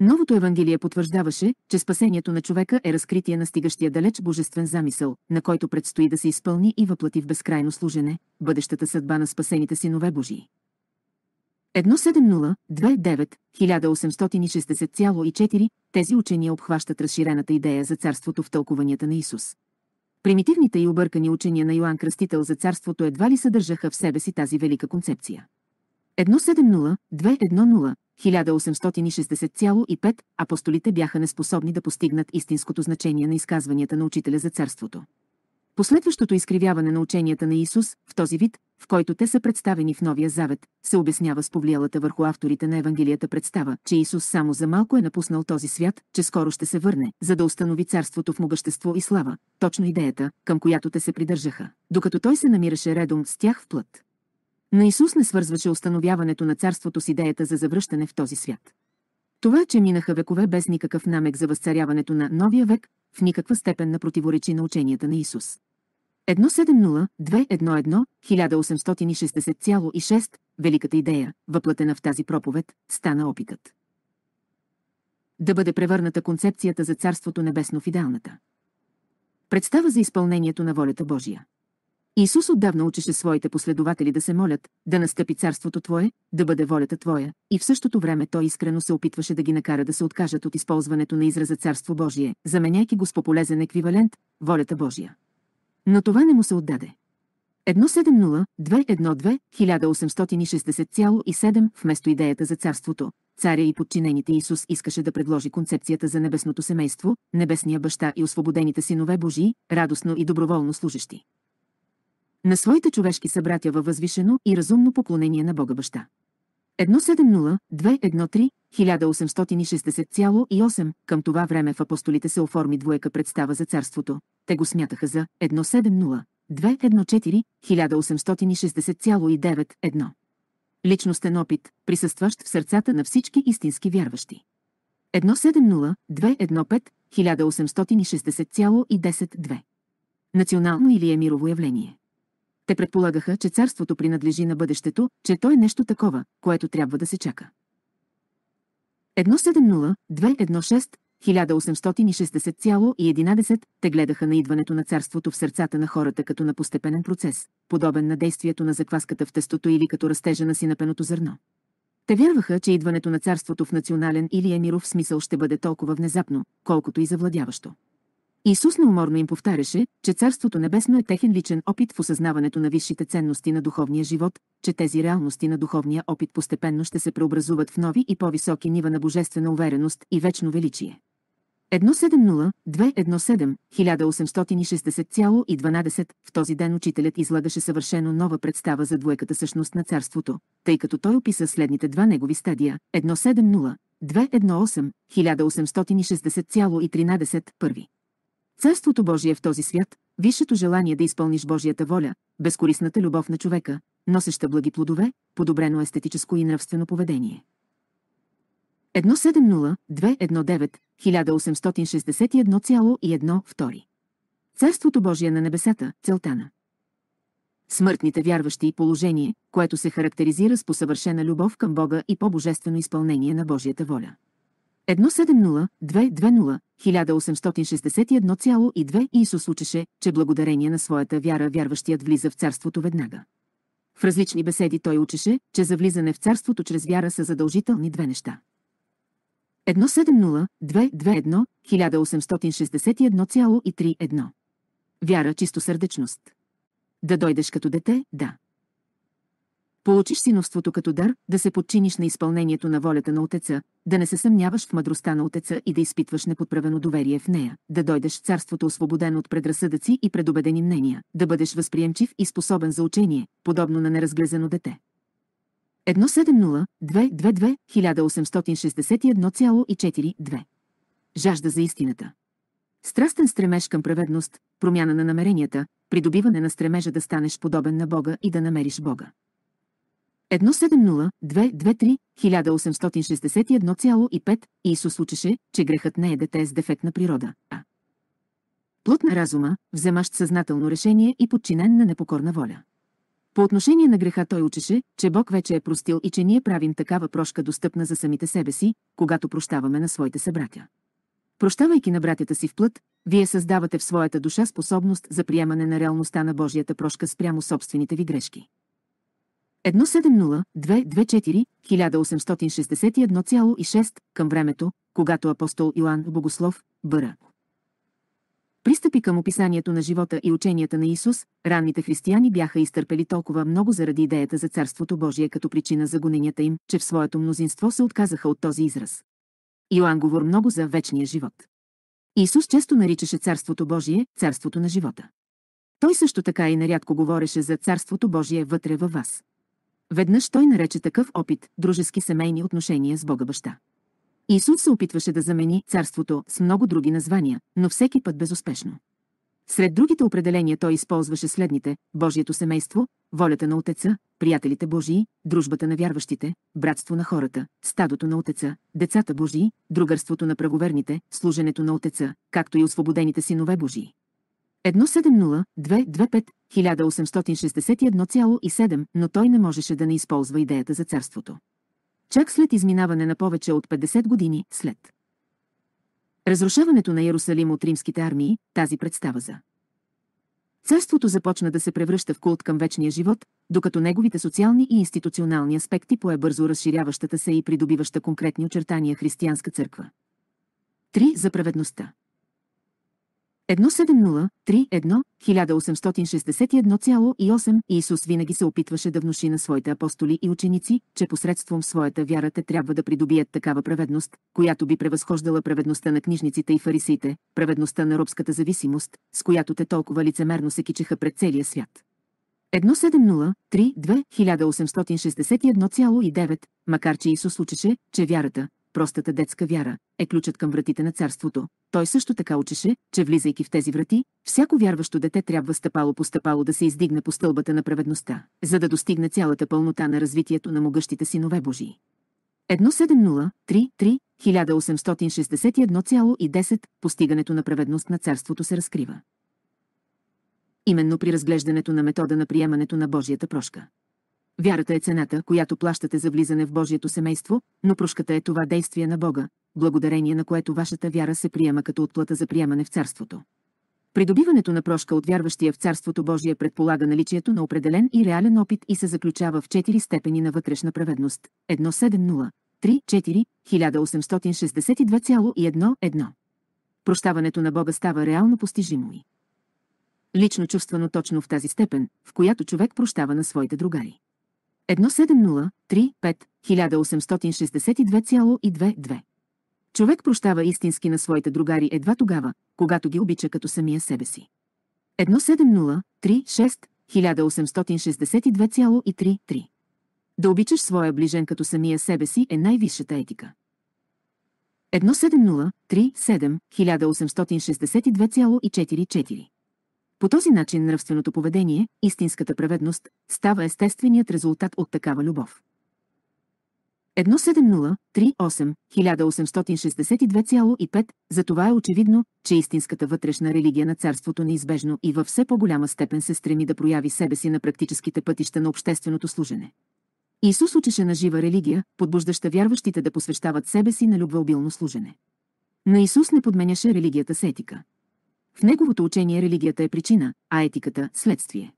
Новото Евангелие потвърждаваше, че спасението на човека е разкритие на стигащия далеч божествен замисъл, на който предстои да се изпълни и въплати в безкрайно служене, бъдещата съдба на спасените синове Божии. 1.7.0.2.9.1860.4 Тези учения обхващат разширената идея за царството в тълкуванията на Исус. Примитивните и объркани учения на Йоанн Кръстител за царството едва ли съдържаха в себе си тази велика концепция. 170-210-1860,5 апостолите бяха неспособни да постигнат истинското значение на изказванията на учителя за царството. Последващото изкривяване на ученията на Исус, в този вид, в който те са представени в Новия Завет, се обяснява с повлиялата върху авторите на Евангелията представа, че Исус само за малко е напуснал този свят, че скоро ще се върне, за да установи царството в могъщество и слава, точно идеята, към която те се придържаха, докато той се намираше редом с тях в плът. На Исус не свързваше установяването на царството с идеята за завръщане в този свят. Това, че минаха векове без никакъв намек за възцаряването на новия век, в никаква степен на противоречи на ученията на Исус. 1702 211 18606 Великата идея, въплатена в тази проповед, стана опитът. Да бъде превърната концепцията за Царството Небесно в идеалната. Представа за изпълнението на волята Божия. Исус отдавна учеше своите последователи да се молят, да настъпи царството Твое, да бъде волята Твоя, и в същото време Той искрено се опитваше да ги накара да се откажат от използването на израза Царство Божие, заменяйки го с пополезен еквивалент – волята Божия. Но това не му се отдаде. 170-212-1860,7 вместо идеята за царството, царя и подчинените Исус искаше да предложи концепцията за небесното семейство, небесния баща и освободените синове Божии, радостно и доброволно служещи. На своите човешки събратя във възвишено и разумно поклонение на Бога баща. 213 1860,8 към това време в апостолите се оформи двоека представа за царството. Те го смятаха за 170, 214, 1860,9-1. Личностен опит, присъстващ в сърцата на всички истински вярващи. 170 215 Национално или е мирово явление. Те предполагаха, че царството принадлежи на бъдещето, че то е нещо такова, което трябва да се чака. 170-216 1860,11 те гледаха на идването на царството в сърцата на хората като на постепенен процес, подобен на действието на закваската в тестото или като растежа на синапеното зърно. Те вярваха, че идването на царството в национален или емиров смисъл ще бъде толкова внезапно, колкото и завладяващо. Исус неуморно им повтаряше, че Царството Небесно е техен личен опит в осъзнаването на висшите ценности на духовния живот, че тези реалности на духовния опит постепенно ще се преобразуват в нови и по-високи нива на божествена увереност и вечно величие. 170-217-1860,12 В този ден учителят излагаше съвършено нова представа за двойката същност на царството, тъй като той описа следните два негови стадия 170-218-1860,13 първи. Царството Божие в този свят, висшето желание да изпълниш Божията воля, безкорисната любов на човека, носеща благи плодове, подобрено естетическо и нравствено поведение. 170-219-1861,1-2 Царството Божие на небесата, целта на смъртните вярващи и положение, което се характеризира с посъвършена любов към Бога и по-божествено изпълнение на Божията воля. 1.7.0.2.2.0.1861.2 18612 Исус учеше, че благодарение на своята вяра вярващият влиза в царството веднага. В различни беседи той учеше, че за влизане в царството чрез вяра са задължителни две неща. 1.7.0.2.2.1.1861.3.1 221 186131 Вяра чистосърдечност. Да дойдеш като дете, да получиш синовството като дар, да се подчиниш на изпълнението на волята на Отеца, да не се съмняваш в мъдростта на Отеца и да изпитваш неподправено доверие в нея, да дойдеш в царството освободен от предразсъдъци и предубедени мнения, да бъдеш възприемчив и способен за учение, подобно на неразглезено дете. 170-222-1861,42 Жажда за истината Страстен стремеж към праведност, промяна на намеренията, придобиване на стремежа да станеш подобен на Бога и да намериш Бога. 1702231861,5 Исус 18615 учеше, че грехът не е дете с дефект на природа, а плът на разума, вземащ съзнателно решение и подчинен на непокорна воля. По отношение на греха той учеше, че Бог вече е простил и че ние правим такава прошка достъпна за самите себе си, когато прощаваме на своите събратя. Прощавайки на братята си в плът, вие създавате в своята душа способност за приемане на реалността на Божията прошка спрямо собствените ви грешки. 170-224-1861,6 към времето, когато апостол Йоанн Богослов, Бъра. Пристъпи към описанието на живота и ученията на Исус, ранните християни бяха изтърпели толкова много заради идеята за Царството Божие като причина за гоненията им, че в своето мнозинство се отказаха от този израз. Йоанн говор много за вечния живот. Исус често наричаше Царството Божие Царството на живота. Той също така и нарядко говореше за Царството Божие вътре във вас. Веднъж той нарече такъв опит дружески семейни отношения с Бога баща. Исус се опитваше да замени царството с много други названия, но всеки път безуспешно. Сред другите определения той използваше следните – Божието семейство, волята на Отеца, приятелите Божии, дружбата на вярващите, братство на хората, стадото на Отеца, децата Божии, другърството на правоверните, служенето на Отеца, както и освободените синове Божии. 1861,7, но той не можеше да не използва идеята за царството. Чак след изминаване на повече от 50 години след разрушаването на Иерусалим от римските армии, тази представа за Царството започна да се превръща в култ към вечния живот, докато неговите социални и институционални аспекти пое бързо разширяващата се и придобиваща конкретни очертания християнска църква. 3. За праведността 1.7.0.3.1.1861.8 18618 Иисус винаги се опитваше да внуши на своите апостоли и ученици, че посредством своята вяра те трябва да придобият такава праведност, която би превъзхождала праведността на книжниците и фарисиите, праведността на робската зависимост, с която те толкова лицемерно се кичеха пред целия свят. 1.7.0.3.2.1861.9 18619 макар че Исус учеше, че вярата, простата детска вяра, е ключът към вратите на царството. Той също така учеше, че влизайки в тези врати, всяко вярващо дете трябва стъпало по стъпало да се издигне по стълбата на праведността, за да достигне цялата пълнота на развитието на могъщите синове Божии. 1703 1861,10 постигането на праведност на царството се разкрива. Именно при разглеждането на метода на приемането на Божията прошка. Вярата е цената, която плащате за влизане в Божието семейство, но прошката е това действие на Бога, благодарение на което вашата вяра се приема като отплата за приемане в Царството. Придобиването на прошка от вярващия в Царството Божие предполага наличието на определен и реален опит и се заключава в четири степени на вътрешна праведност. 1.7.0.3.4.1862.1.1. 4, 1862,1, Прощаването на Бога става реално постижимо и лично чувствано точно в тази степен, в която човек прощава на своите другари. 1703-5-1862,22. Човек прощава истински на своите другари едва тогава, когато ги обича като самия себе си. 1703-6-1862,33. Да обичаш своя ближен като самия себе си е най-висшата етика. 1703-7-1862,44. По този начин нравственото поведение, истинската праведност, става естественият резултат от такава любов. 1738-1862,5 Затова е очевидно, че истинската вътрешна религия на царството неизбежно и във все по-голяма степен се стреми да прояви себе си на практическите пътища на общественото служене. Исус учеше на жива религия, подбуждаща вярващите да посвещават себе си на любвеобилно служене. На Исус не подменяше религията с етика. В неговото учение религията е причина, а етиката – следствие.